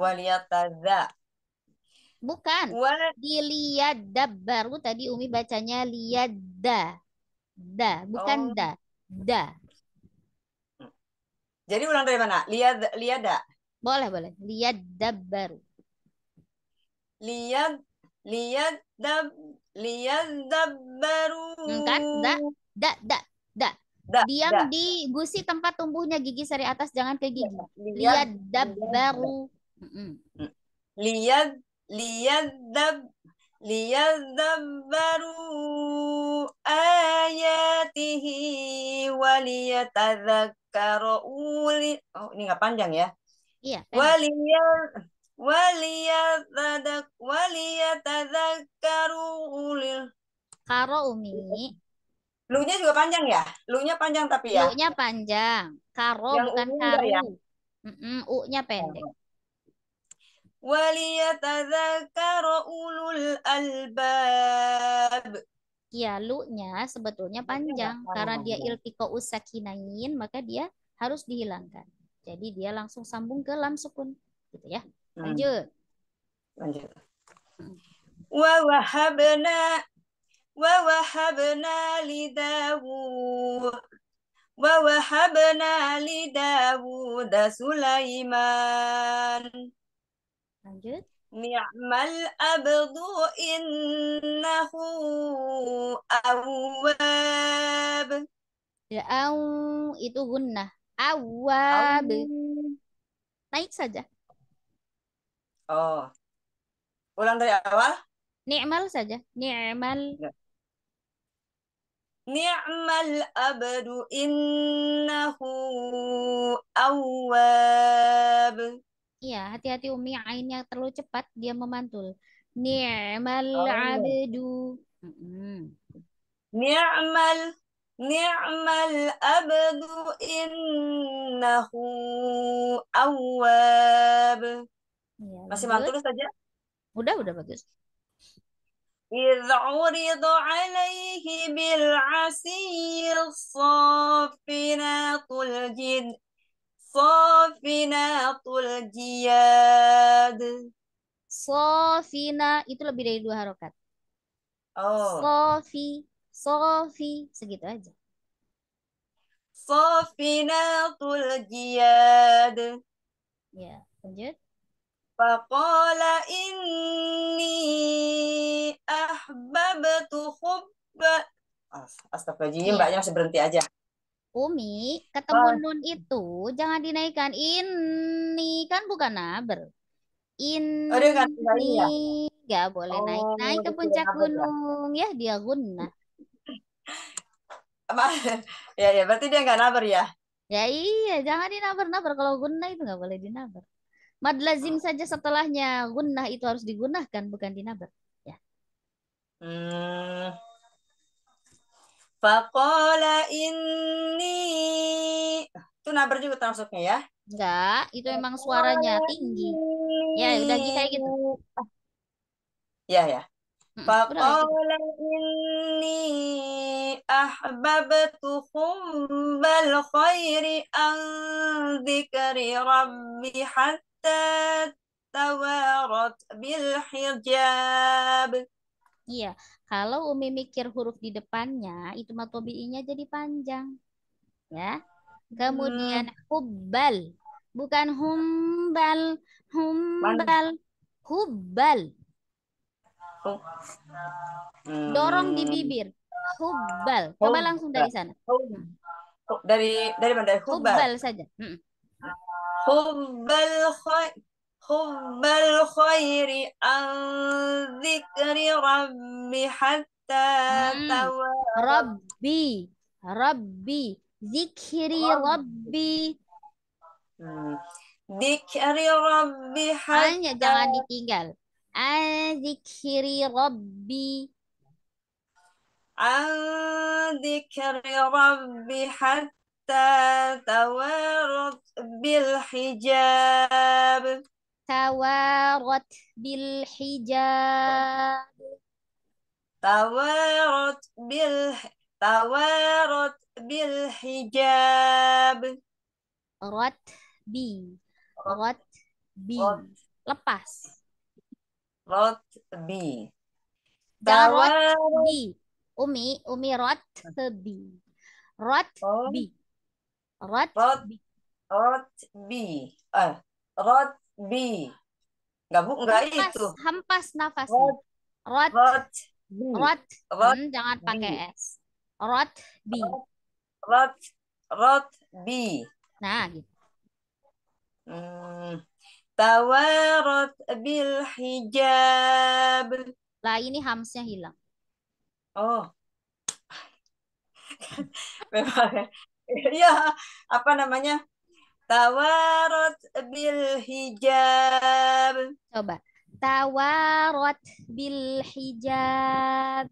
waliyatadza Bukan. What? Di baru tadi Umi bacanya liad Da, da bukan oh. da. Da. Jadi ulang dari mana? Liyad liyada. Boleh, boleh. Liyadabbaru. Liyad da baru. Hmm, kan? Da, da, da, da. Da, Diam da. di gusi tempat tumbuhnya gigi seri atas jangan ke gigi. baru Liyad liyadzab liyadzabbaru ayatihi waliyatadzakkaru uli oh ini nggak panjang ya iya waliyal waliyatadak waliyatadzakkaru uli karo umi lu nya juga panjang ya lu nya panjang tapi ya lu nya panjang karo Yang bukan karu ya? mm -mm, u-nya pendek oh waliyatadzakara ulul albab. Ya, lu-nya sebetulnya panjang karena dia iltiko usakinain maka dia harus dihilangkan. Jadi dia langsung sambung ke lam sukun gitu ya. Hmm. Lanjut. Lanjut. Wa wahabna wa wahabna li Dawud wa wahabna li Dawud Sulaiman lanjut ni'mal abdu innahu awwab ya aw itu gunnah awwab naik saja oh ulang dari awal ni'mal saja ni'mal ya. Ni'mal abdu innahu awwab. Iya, hati-hati Umi, ainnya terlalu cepat dia memantul. Ni'mal oh. Iya. abdu. Ni'mal ni'mal abdu innahu awwab. Ya, Masih mantul saja? Udah, udah bagus. إذ عرض عليه بالعسي safinatul jid Sofinatul jiyad. Sofina itu lebih dari dua harokat. Oh. Sofi, Sofi segitu aja. Sofinatul jiyad. Ya, lanjut. Faqala inni ahbabtu hubba Astagfirullahaladzim, mbaknya masih berhenti aja. Umi, ketemu oh. nun itu jangan dinaikkan. Ini kan bukan naber. Oh, Ini oh, kan ya? boleh oh, naik naik ke puncak ya? gunung ya dia guna. ya ya berarti dia nggak naber ya? Ya iya jangan dinaber-naber kalau guna itu nggak boleh dinaber. Mad lazim oh. saja setelahnya guna itu harus digunakan bukan dinaber. Ya. Hmm. Fakola ini itu nabar juga termasuknya ya? Enggak, itu emang suaranya tinggi. Ya, udah kayak gitu. gitu. Ah. Ya, ya. Gitu. Fakola ini ahbabtu khumbal khairi an dzikri rabbi hatta tawarat bil hijab. Iya, kalau Umi mikir huruf di depannya itu matobi'inya jadi panjang. Ya. Kemudian hmm. hubbal, bukan humbal, humbal, hubbal. Hmm. Dorong di hmm. bibir. hubal. Coba langsung dari sana. Dari dari mana? Dari hubbal. saja. Hmm. Hubbal حب الخير عن ذكر ربي حتى ربي ربي ذكر ربي ذكر ربي حتى An jangan ditinggal An ربي عن ذكر ربي حتى توارت بالحجاب tawarat bil hijab tawarat bil tawarat bil hijab rot bi rot bi lepas rot bi tawarat bi umi umi rot bi rot bi rot bi eh, rot bi rot B. Enggak bu, enggak hempas, itu. Hempas nafas. Rot. Rot. Rot. rot. Hmm, jangan B. pakai S. Rot B. Rot. Rot B. Nah, gitu. Hmm. Tawarat bil hijab. Lah ini hamsnya hilang. Oh. Memang ya, iya, apa namanya? Tawarot bil hijab. Coba. Tawarot bil hijab.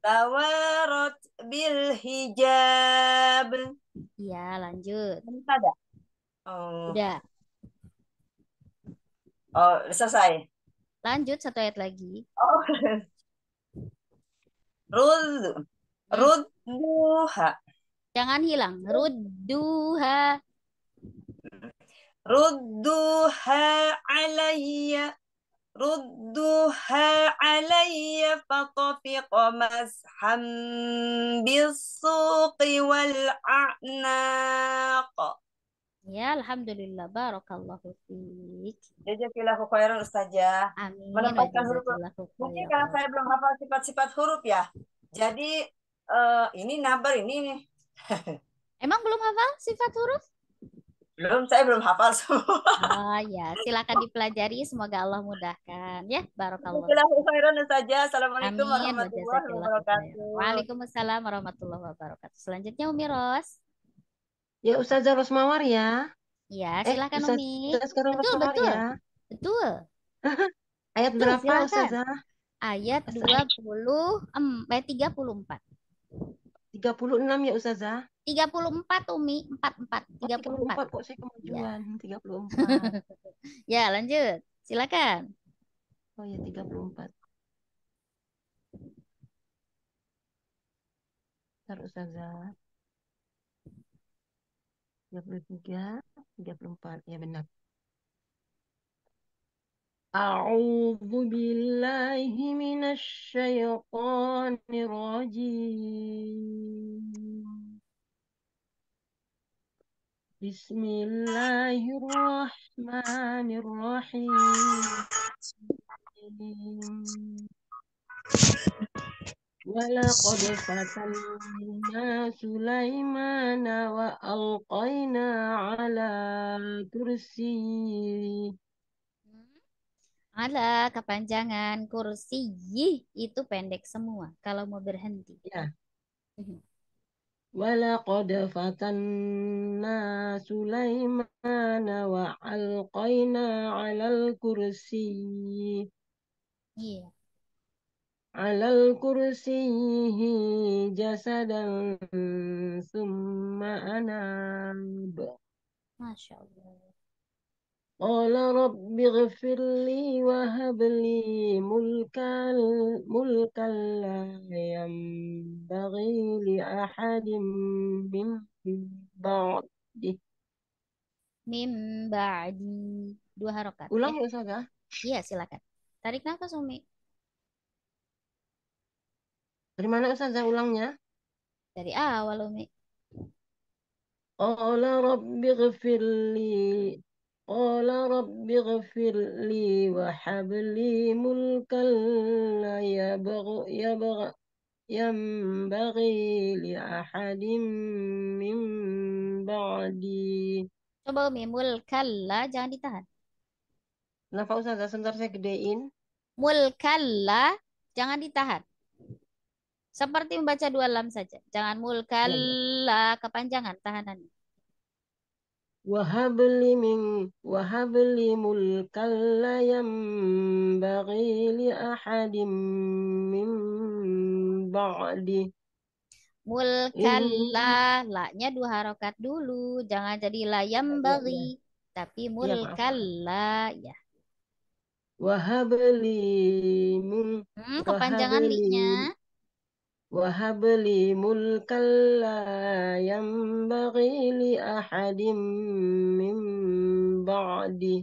Tawarot bil hijab. Iya, lanjut. Ada. Ya. Oh. Udah. Oh, selesai. Lanjut satu ayat lagi. Oh. Rud. Hmm. Rudduha. Jangan hilang. Rudduha rudduha alayya rudduha alayya fatafiqa mashan bisuqi wal a'naq Ya, Alhamdulillah. Barakallahu fiik. Jazakillahu khairan Ustazah. Amin. Mendapatkan huruf. Mungkin karena saya belum hafal sifat-sifat huruf ya. Jadi eh, ini nabar ini. Emang belum hafal sifat huruf? Belum, saya belum hafal semua. Oh ya, silakan dipelajari. Semoga Allah mudahkan ya. Barokallah. khairan saja. Assalamualaikum Amin. warahmatullahi wabarakatuh. Waalaikumsalam warahmatullahi wabarakatuh. Selanjutnya Umi Ros. Ya Ustazah Rosmawar ya. Ya, silakan eh, Umi. Betul, Rosmawar, betul. Ya. Betul. Ayat betul, berapa silakan. Ustazah? Ayat eh, puluh empat eh, puluh enam ya Ustazah. 34 Umi, 44, 34. Oh, 34 kok saya kemajuan, ya. 34. ya, lanjut. Silakan. Oh ya, 34. Ntar Ustazah. 33, 34. Ya benar. أعوذ billahi من الشيطان الرجيم Bismillahirrahmanirrahim. ولقد فتنا سليمان وألقينا على كرسي Ala kepanjangan kursi itu pendek semua kalau mau berhenti. Ya. ولقد فتنا سليمان وألقينا على الكرسي على الكرسي جسدا ثم أناب ما شاء الله Qala rabbi ghafirli wa habli mulkal mulkal la yanbaghi li ahadim min ba'di. Min ba'di. Dua harokat. Ulang eh, ya, Saga? Iya, silakan. Tarik nafas, Umi. Dari mana Ustazah ulangnya? Dari awal, Umi. Allah rabbi ghafirli قال رب اغفر لي وهب لي ملكا لا يبغ يبغ ينبغي لأحد من بعدي Coba Umi, mulkalla, jangan ditahan. Kenapa Ustazah? Sebentar saya gedein. Mulkalla, jangan ditahan. Seperti membaca dua lam saja. Jangan mulkalla, iya, iya. kepanjangan tahanannya wahabli min wahabli mulkan la yanbaghi li ahadin min ba'di mulkan la nya dua harokat dulu jangan jadi la iya, yanbaghi tapi mulkan la iya. iya, ya wahabli min hmm, kepanjangan li-nya وهب لي ملكا لا ينبغي لأحد من بعدي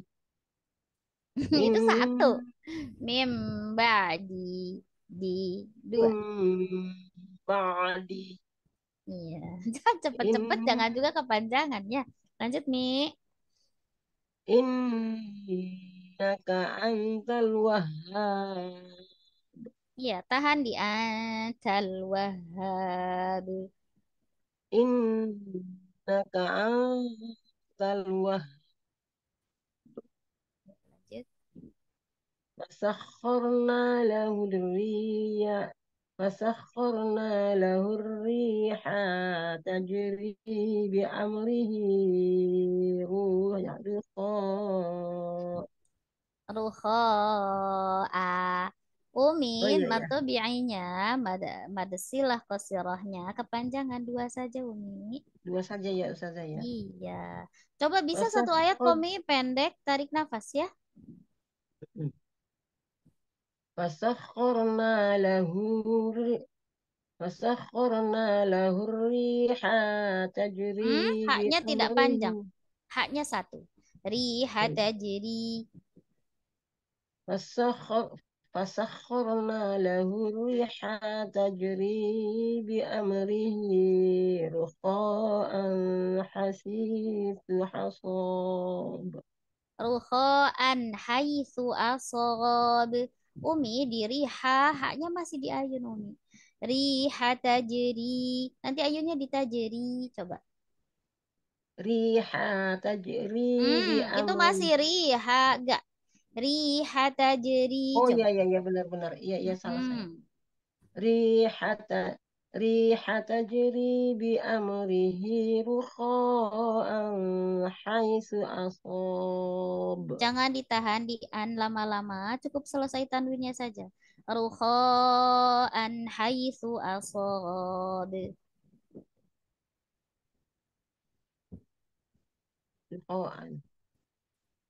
itu satu mim ba'di di dua ba'di iya jangan cepat-cepat jangan juga kepanjangan ya lanjut mi ka antal wahab. Iya, tahan di antal wahab. Innaka antal wahab. Lanjut. Masakhorna lahu dhriya. Masakhorna lahu riha tajri bi amrihi Umin, oh, iya, iya. matobiainya, mad madesilah kosirohnya, kepanjangan dua saja Umi. Dua saja ya Ustazah ya? Iya. Coba bisa Ustaz, satu ayat oh. Umi, pendek, tarik nafas ya. Fasakhurna lahur Fasakhurna lahur riha tajri. Hmm, haknya tidak panjang. Haknya satu. Riha tajri. Fasakhar فسخرنا له الريح تجري بأمره رخاء حسيث حصاب رخاء حيث أصاب أمي دي riha, haknya masih di ayun Umi. Riha tajri. Nanti ayunnya di tajri. Coba. Riha تجري Hmm, itu masih riha. Enggak. Rihata jeri. Oh iya iya iya benar-benar. Iya iya salah hmm. saya. Rihata rihata jeri bi amrihi rukha'an su asob. Jangan ditahan di an lama-lama, cukup selesai tanwinnya saja. Rukha'an haisu asob. Rukha'an.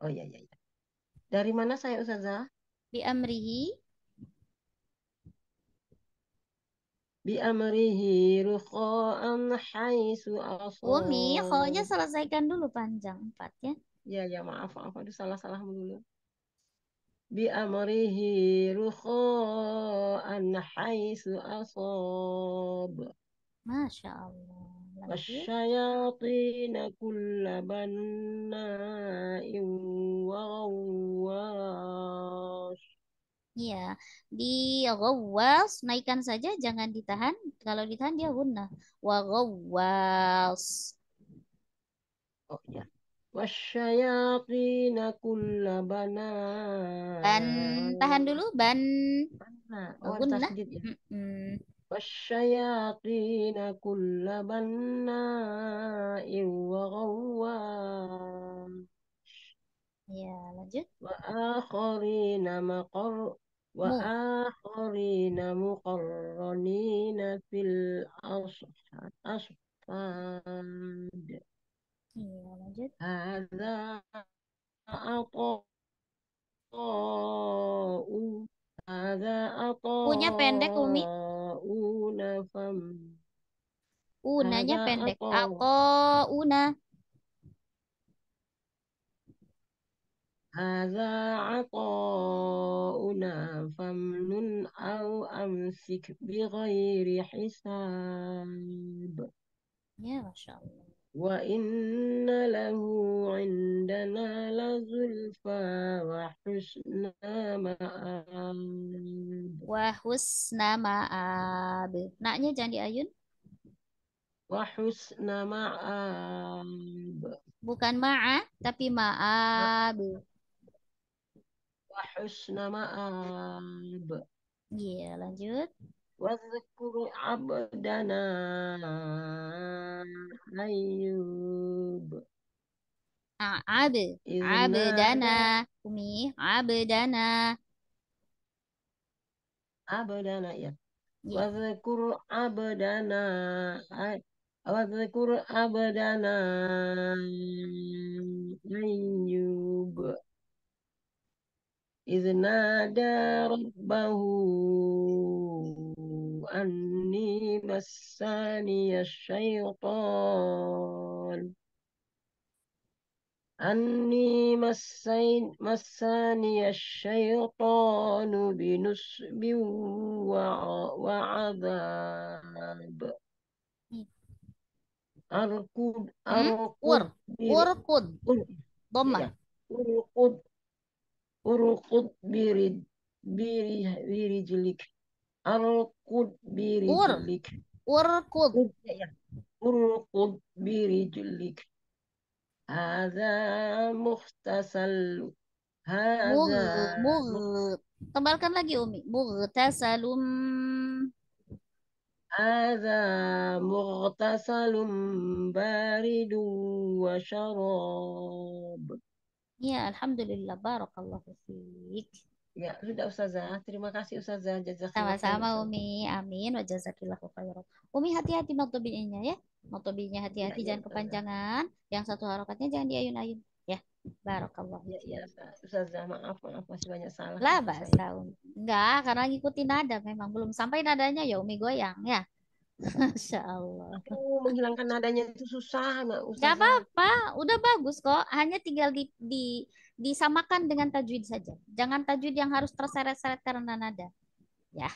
Oh iya iya. iya. Dari mana saya Ustazah? Bi amrihi. Bi amrihi rukha'an haisu asal. Umi, oh, khonya selesaikan dulu panjang empat ya. Ya, ya maaf, maaf. Aduh, salah-salah dulu. Bi amrihi rukha'an haisu asab. Masya Allah. والشياطين كل بناء وغواص Iya, di gawas naikkan saja jangan ditahan. Kalau ditahan dia guna. Wa gawas. Oh ya. Wasyayatina kulla bana. Ban, tahan dulu ban. Bana. Oh, oh Ya. والشياطين كل بناء وغوام Ya, lanjut. Wa akharina maqar wa akharina muqarranina fil asfad. Ya, lanjut. Hadza ata'u punya pendek Umi. Una fam. Unanya pendek. Aku una. Hadza ata'una famnun au amsik bi ghairi hisab. Ya, Masya Allah. Wa inna lahu indana lazulfa wa husna ma'ab. Wa husna ma'ab. Naknya jangan diayun. Wa husna ma'ab. Bukan ma'a, tapi ma'ab. Wa husna ma'ab. Iya, lanjut. Wasekuru abedana ayub ah abed abedana kumi abedana abedana ya wasekuru abedana ay wasekuru abedana ayub إذ نادى ربه أني مساني الشيطان أني مساني الشيطان بنسب وعذاب أركض أركض اركض ضمة اركض Urukut biri biri birijilik. Arqud birijilik. Ur. Iya. Urukut biri birijilik. ada muhtasal. Bugut, bugut. Tebalkan lagi Umi. Mughtasalum. Ada muhtasalum baridu wa syarab. Iya, alhamdulillah barakallahu fiik. Ya, sudah Ustazah. Terima kasih Ustazah. Jazakallah Sama-sama Umi. Amin. Wa jazakillahu khairan. Umi hati-hati matobinya ya. Matobinya hati-hati ya, ya jangan ya, kepanjangan. Yang satu harokatnya jangan diayun-ayun. Ya. Barakallahu Ya, ya, Ustazah, maaf, maaf masih banyak salah. Lah, bahasa Umi. Enggak, karena ngikutin nada memang belum sampai nadanya ya Umi goyang ya. Masya Allah. Oh, menghilangkan nadanya itu susah. Gak apa-apa, udah bagus kok. Hanya tinggal di, di, disamakan dengan tajwid saja. Jangan tajwid yang harus terseret-seret karena nada. Ya,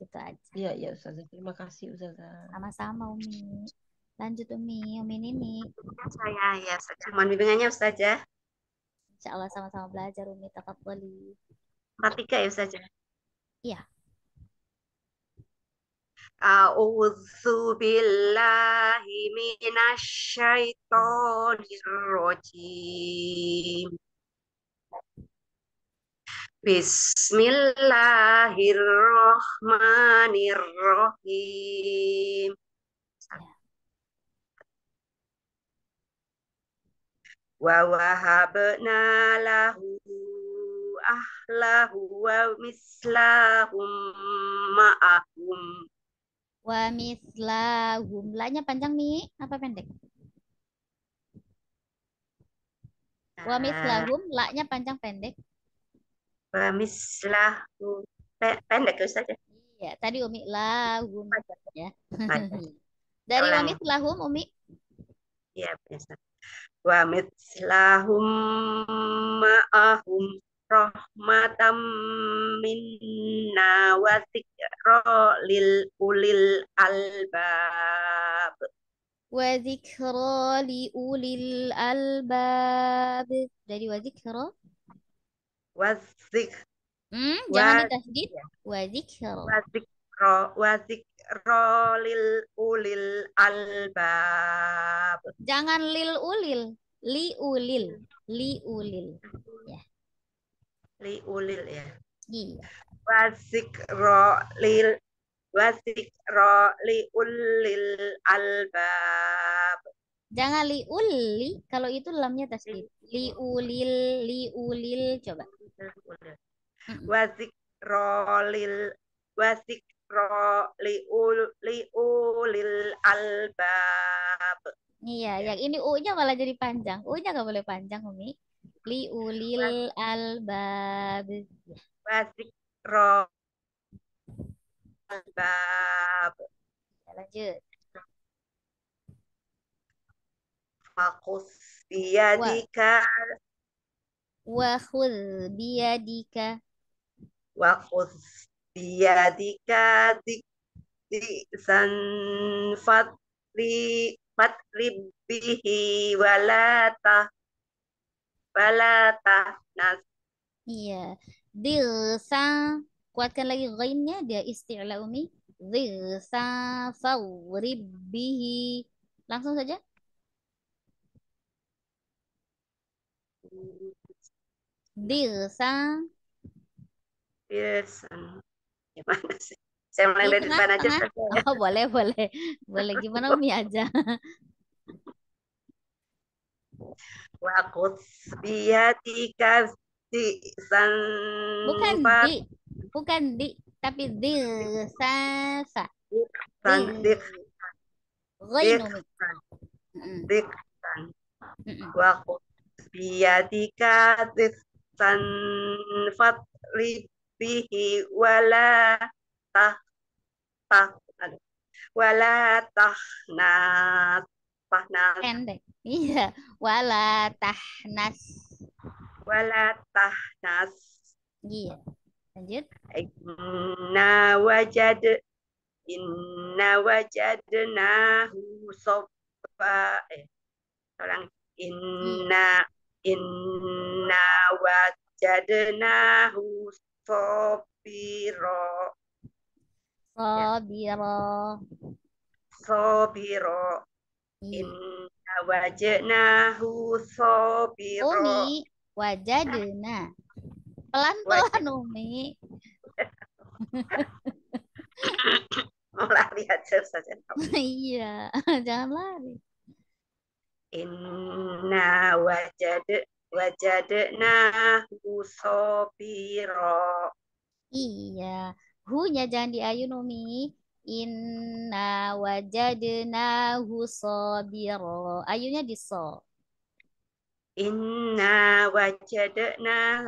gitu aja. Iya, iya Ustazah. Terima kasih Ustazah. Sama-sama Umi. Lanjut Umi, Umi ini. Iya, saya ya, cuman bimbingannya Ustazah. Ya. Insya Allah sama-sama belajar Umi, takap boleh. Matika, ya Ustazah? Ya? Iya. أعوذ بالله من الشيطان الرجيم بسم الله الرحمن الرحيم ووهبنا له أهله ومثلهم معهم Wa mislahum. Lanya panjang Mi, apa pendek? Wa ah. mislahum, laknya panjang pendek. Wa mislahum. pendek itu saja. Ya? Iya, tadi Umi lahum ya. Dari wa mislahum Umi. Iya, biasa. Wa mislahum ma'ahum rahmatam minna wa zikra lil ulil albab wa zikra li ulil albab dari wa zikra wa hmm, jangan ditahdid iya. wa zikra wa zikra lil ulil albab jangan lil ulil li ulil li ulil ya liulil ya. Iya. Wasik ro lil wasik ro liulil albab. Jangan liuli kalau itu lamnya tasdid. Liulil liulil coba. Wasik ro lil wasik ro liul liulil albab. Iya, yang ini U-nya malah jadi panjang. U-nya nggak boleh panjang, Umi li ulil albab. Wazikro albab. Ya, lanjut. Fakus biyadika. dia dika, Wakhud dia dika di san fatri fatri bihi walata Wala tahnas. Iya. Dirsa. Kuatkan lagi ghainnya. Dia isti'la umi. Dirsa fawrib bihi. Langsung saja. Dirsa. Dirsa. Gimana ya, sih? Saya mulai dari sana aja. Oh, boleh, boleh. Boleh, gimana Umi aja. Wa quds biyadika san Bukan di, bukan di, tapi di sasa. San di. di san. Wa quds biyadika san fat bihi wala tah tah wala tah nah, tahnas. Pendek. Iya. Wala tahnas. Wala tahnas. Iya. Lanjut. Inna wajad Inna wajadnahu sofa eh Tolong. inna inna wajadnahu sobiro ya. sobiro sobiro Inna wajadnahu sabira. Umi, wajadna. Pelan-pelan Umi. Mau lari aja saja. iya, jangan lari. Inna wajad wajadnahu sabira. Iya, hunya jangan diayun Umi. Inna wajadnahu sabiro. Ayunya di so. Inna wajadna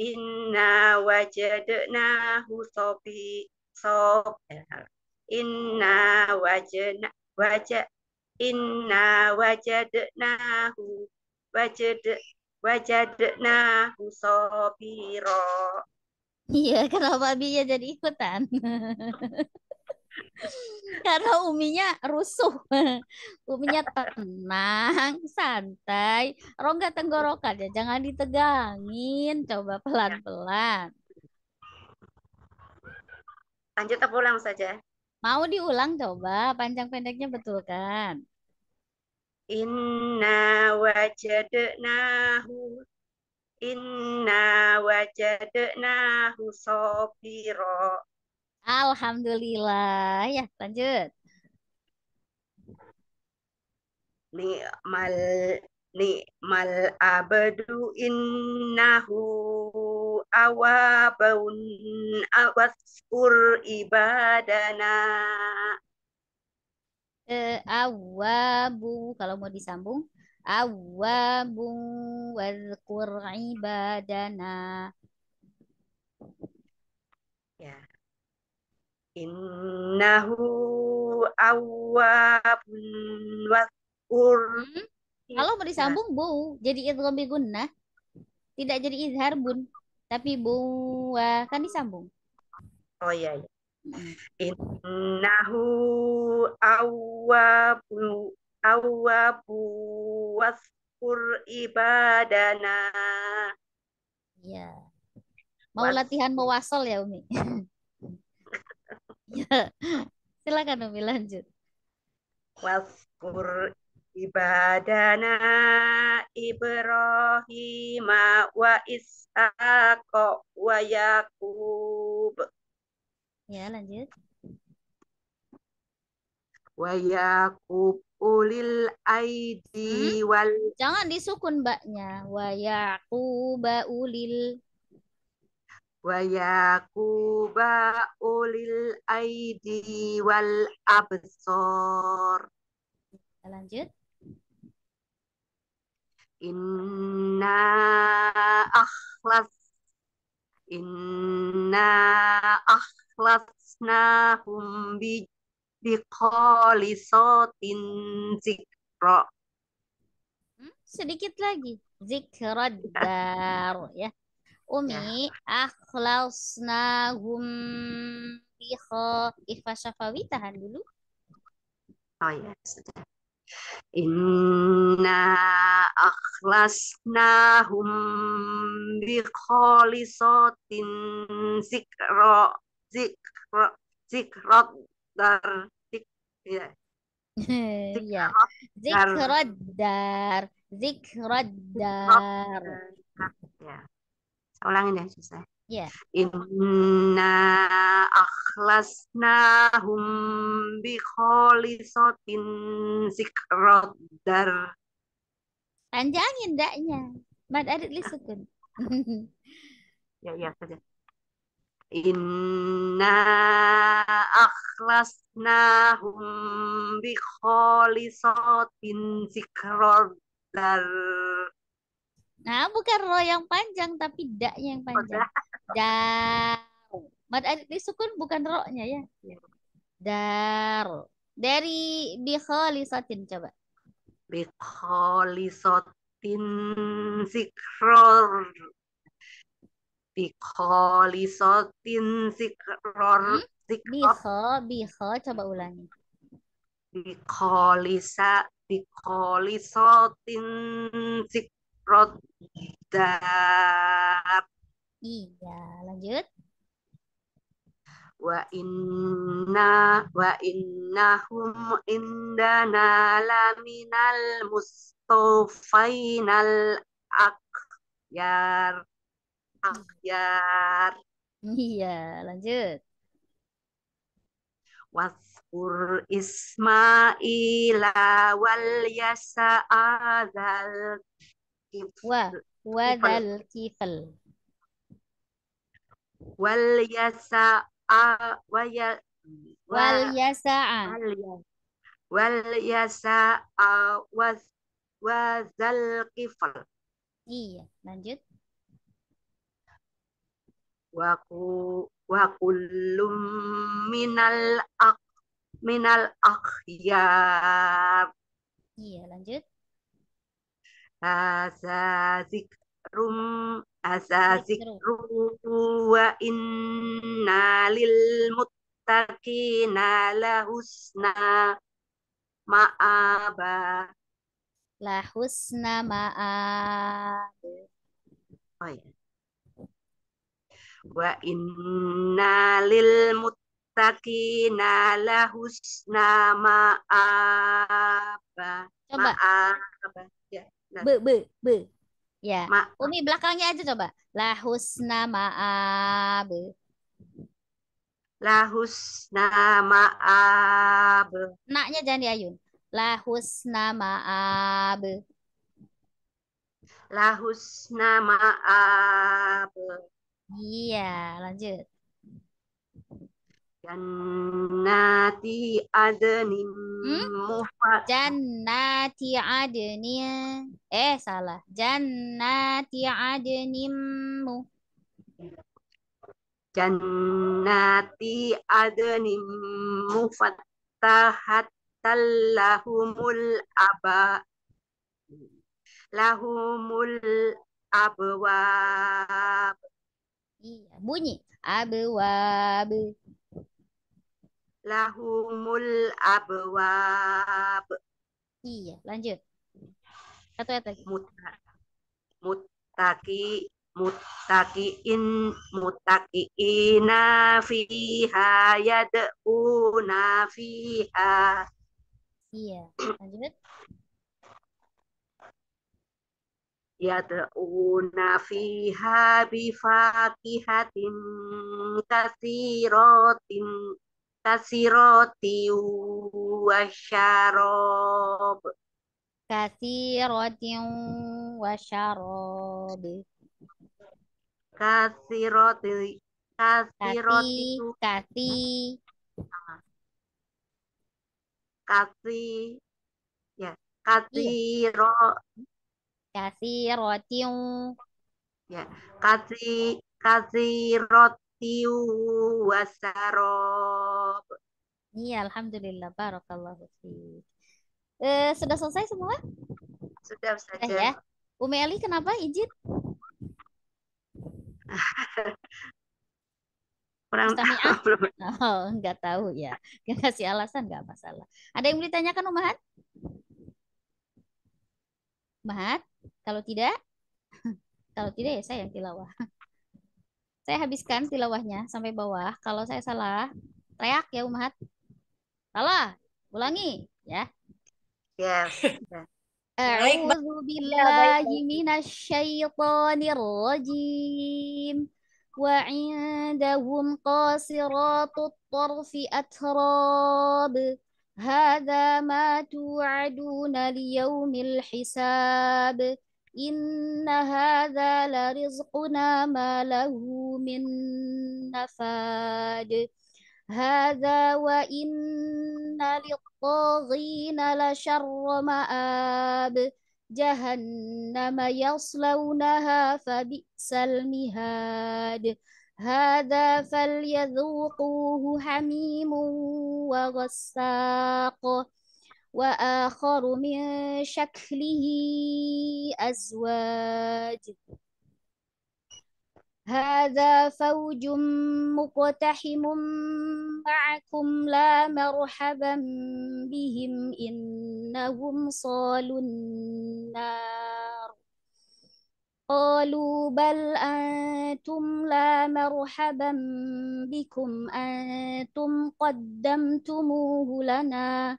Inna wajadnahu sabi so Inna wajadna wajad Inna wajadnahu wajad wajadnahu sabiro. Iya, kenapa Biya jadi ikutan? Karena uminya rusuh. uminya tenang, santai. Rongga tenggorokan ya, jangan ditegangin, coba pelan-pelan. Lanjut apa ulang saja? Ya? Mau diulang coba, panjang pendeknya betul kan? Inna wajadnahu Inna wajadnahu sobiro Alhamdulillah. Ya, lanjut. ni mal abadu innahu awabun awaskur ibadana. Eh, awabu kalau mau disambung awabu waskur ibadana Innahu awabun wakur. Hmm? Kalau mau disambung bu, jadi idghami gunnah. Tidak jadi izhar bun, tapi bu kan disambung. Oh iya iya. Hmm. Innahu awwabu awabu waskur ibadana. Ya. Mau latihan mewasol ya Umi? Ya. Silakan Umi lanjut. Waskur ibadana Ibrahim wa Ishaq wa Yakub. Ya, lanjut. Wa Yakub ulil aidi hmm? wal Jangan disukun mbaknya. Wa Yaquba ulil aidi wal الأيدي kita lanjut Inna akhlas Inna akhlasnahum bi biqalisatin zikra hmm, sedikit lagi zikradar ya Umi ya. akhlasna hum ifa ifasafawi tahan dulu. Oh ya sudah. Inna akhlasna hum lisotin zikro zikro zikro dar zik ya. Iya. dar zikro Ya ulangin ya susah yeah. inna akhlasnahum bi kholisotin zikrot dar panjangin daknya mad adit lisukun ya ya saja Inna akhlasnahum bi kholisotin zikrot dar Nah, bukan ro yang panjang tapi daknya yang oh, panjang. Dar. Mad alif eh, disukun bukan ro-nya ya. ya. Dar. Dari bikhalisatin coba. Bikhalisatin zikror. Bikhalisatin zikror. Hmm? Bikho, bikho, coba ulangi. Bikholisa, bikholisatin sik rodat. Iya, lanjut. Wa inna wa innahum indana laminal mustofainal akyar. Akyar. Iya, lanjut. Waskur Ismaila wal yasa'adhal wa dal kifal wal yasa wa ya wal yasa wal yasa wa dal kifal iya lanjut wa wakullum minal ak minal akhyar iya lanjut Hasa rum wa inna lil muttaqina lahusna ma'aba. Lahusna ma'aba Oh ya. Wa inna lil muttaqina lahusna ma'aba. Ma'aba. Nah. Be, be, be. Ya. Ma. Umi oh, belakangnya aja coba. La husna ma'ab. La husna ma'ab. Naknya jangan diayun. La husna ma'ab. La husna ma'ab. Iya, lanjut. Jannati adnin hmm? Jannati adnin Eh salah Jannati adnin mu Jannati adnin mufattahatal lahumul aba lahumul abwab Iya bunyi abwab lahumul abwab. Iya, lanjut. Satu ayat lagi. Muta, mutaki mutakiin mutakiin fiha yad'una fiha. Iya, lanjut. yad'una fiha bifakihatin kasiratin kasiroti wasyarob kasiroti wasyarob kasiroti kasiroti kasi kasi ya kasiro iya. kasiroti um. ya kasi kasirot wasarob. Iya, alhamdulillah. Barakallahu fiik. Eh, sudah selesai semua? Sudah, Ustaz. Eh, ya. Umi Eli kenapa izin? Kurang tahu. Oh, enggak tahu ya. Enggak kasih alasan enggak masalah. Ada yang mau ditanyakan Umahan? Umahat? Kalau tidak? Kalau tidak ya saya yang tilawah. Saya habiskan tilawahnya sampai bawah. Kalau saya salah, teriak ya Umat. Salah, ulangi ya. Yes. A'udzu billahi minasyaitonir rajim. Wa 'indahum qasiratut tarfi atrab. Hada ma tu'aduna liyaumil hisab. إن هذا لرزقنا ما له من نفاد هذا وإن للطاغين لشر مآب جهنم يصلونها فبئس المهاد هذا فليذوقوه حميم وغساق وآخر من شكله أزواج هذا فوج مقتحم معكم لا مرحبا بهم إنهم صالوا النار قالوا بل أنتم لا مرحبا بكم أنتم قدمتموه لنا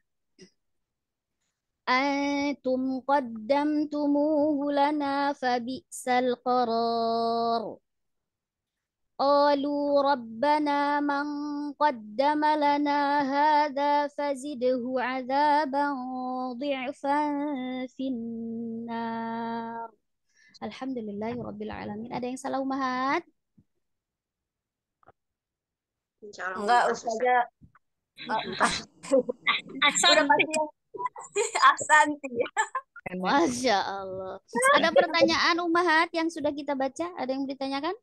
أنتم قدمتموه لنا فبئس القرار قالوا ربنا من قدم لنا هذا فزده عذابا ضعفا في النار الحمد لله رب العالمين ada yang salah umahat enggak usah aja Asanti. Masya Allah. Ada pertanyaan Umahat yang sudah kita baca? Ada yang ditanyakan?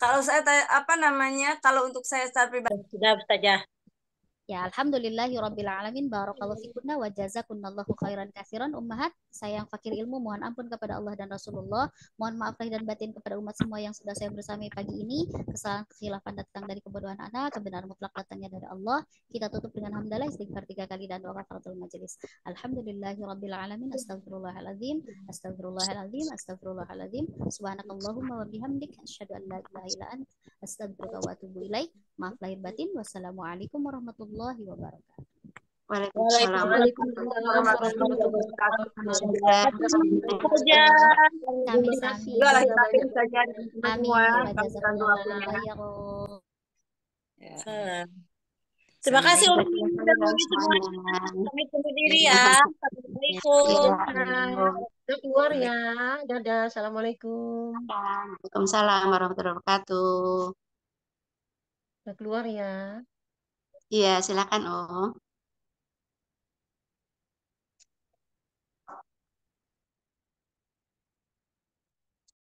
Kalau saya tanya, apa namanya? Kalau untuk saya secara pribadi sudah saja. Ya, alhamdulillahi rabbil alamin barakallahu fikunna wa jazakumullahu khairan katsiran ummahat. Saya yang fakir ilmu mohon ampun kepada Allah dan Rasulullah. Mohon maaf lahir dan batin kepada umat semua yang sudah saya bersama pagi ini. Kesalahan kekhilafan datang dari kebodohan anak, kebenaran mutlak datangnya dari Allah. Kita tutup dengan hamdalah istighfar tiga kali dan doa kafaratul majelis. Alhamdulillahi rabbil alamin. Astagfirullahalazim. Astagfirullahalazim. Astagfirullahalazim. Subhanakallahumma wa bihamdik asyhadu an la ilaha illa anta astaghfiruka wa atubu ilaik. Maaf lahir batin. Wassalamualaikum warahmatullahi warahmatullahi wabarakatuh. Waalaikumsalam warahmatullahi wabarakatuh. Kami Amin. Terima kasih Umi. Kami tunggu diri ya. Assalamualaikum. Ya, keluar ya. Dadah. Assalamualaikum. Waalaikumsalam warahmatullahi wabarakatuh. Udah keluar ya. Iya, silakan Om.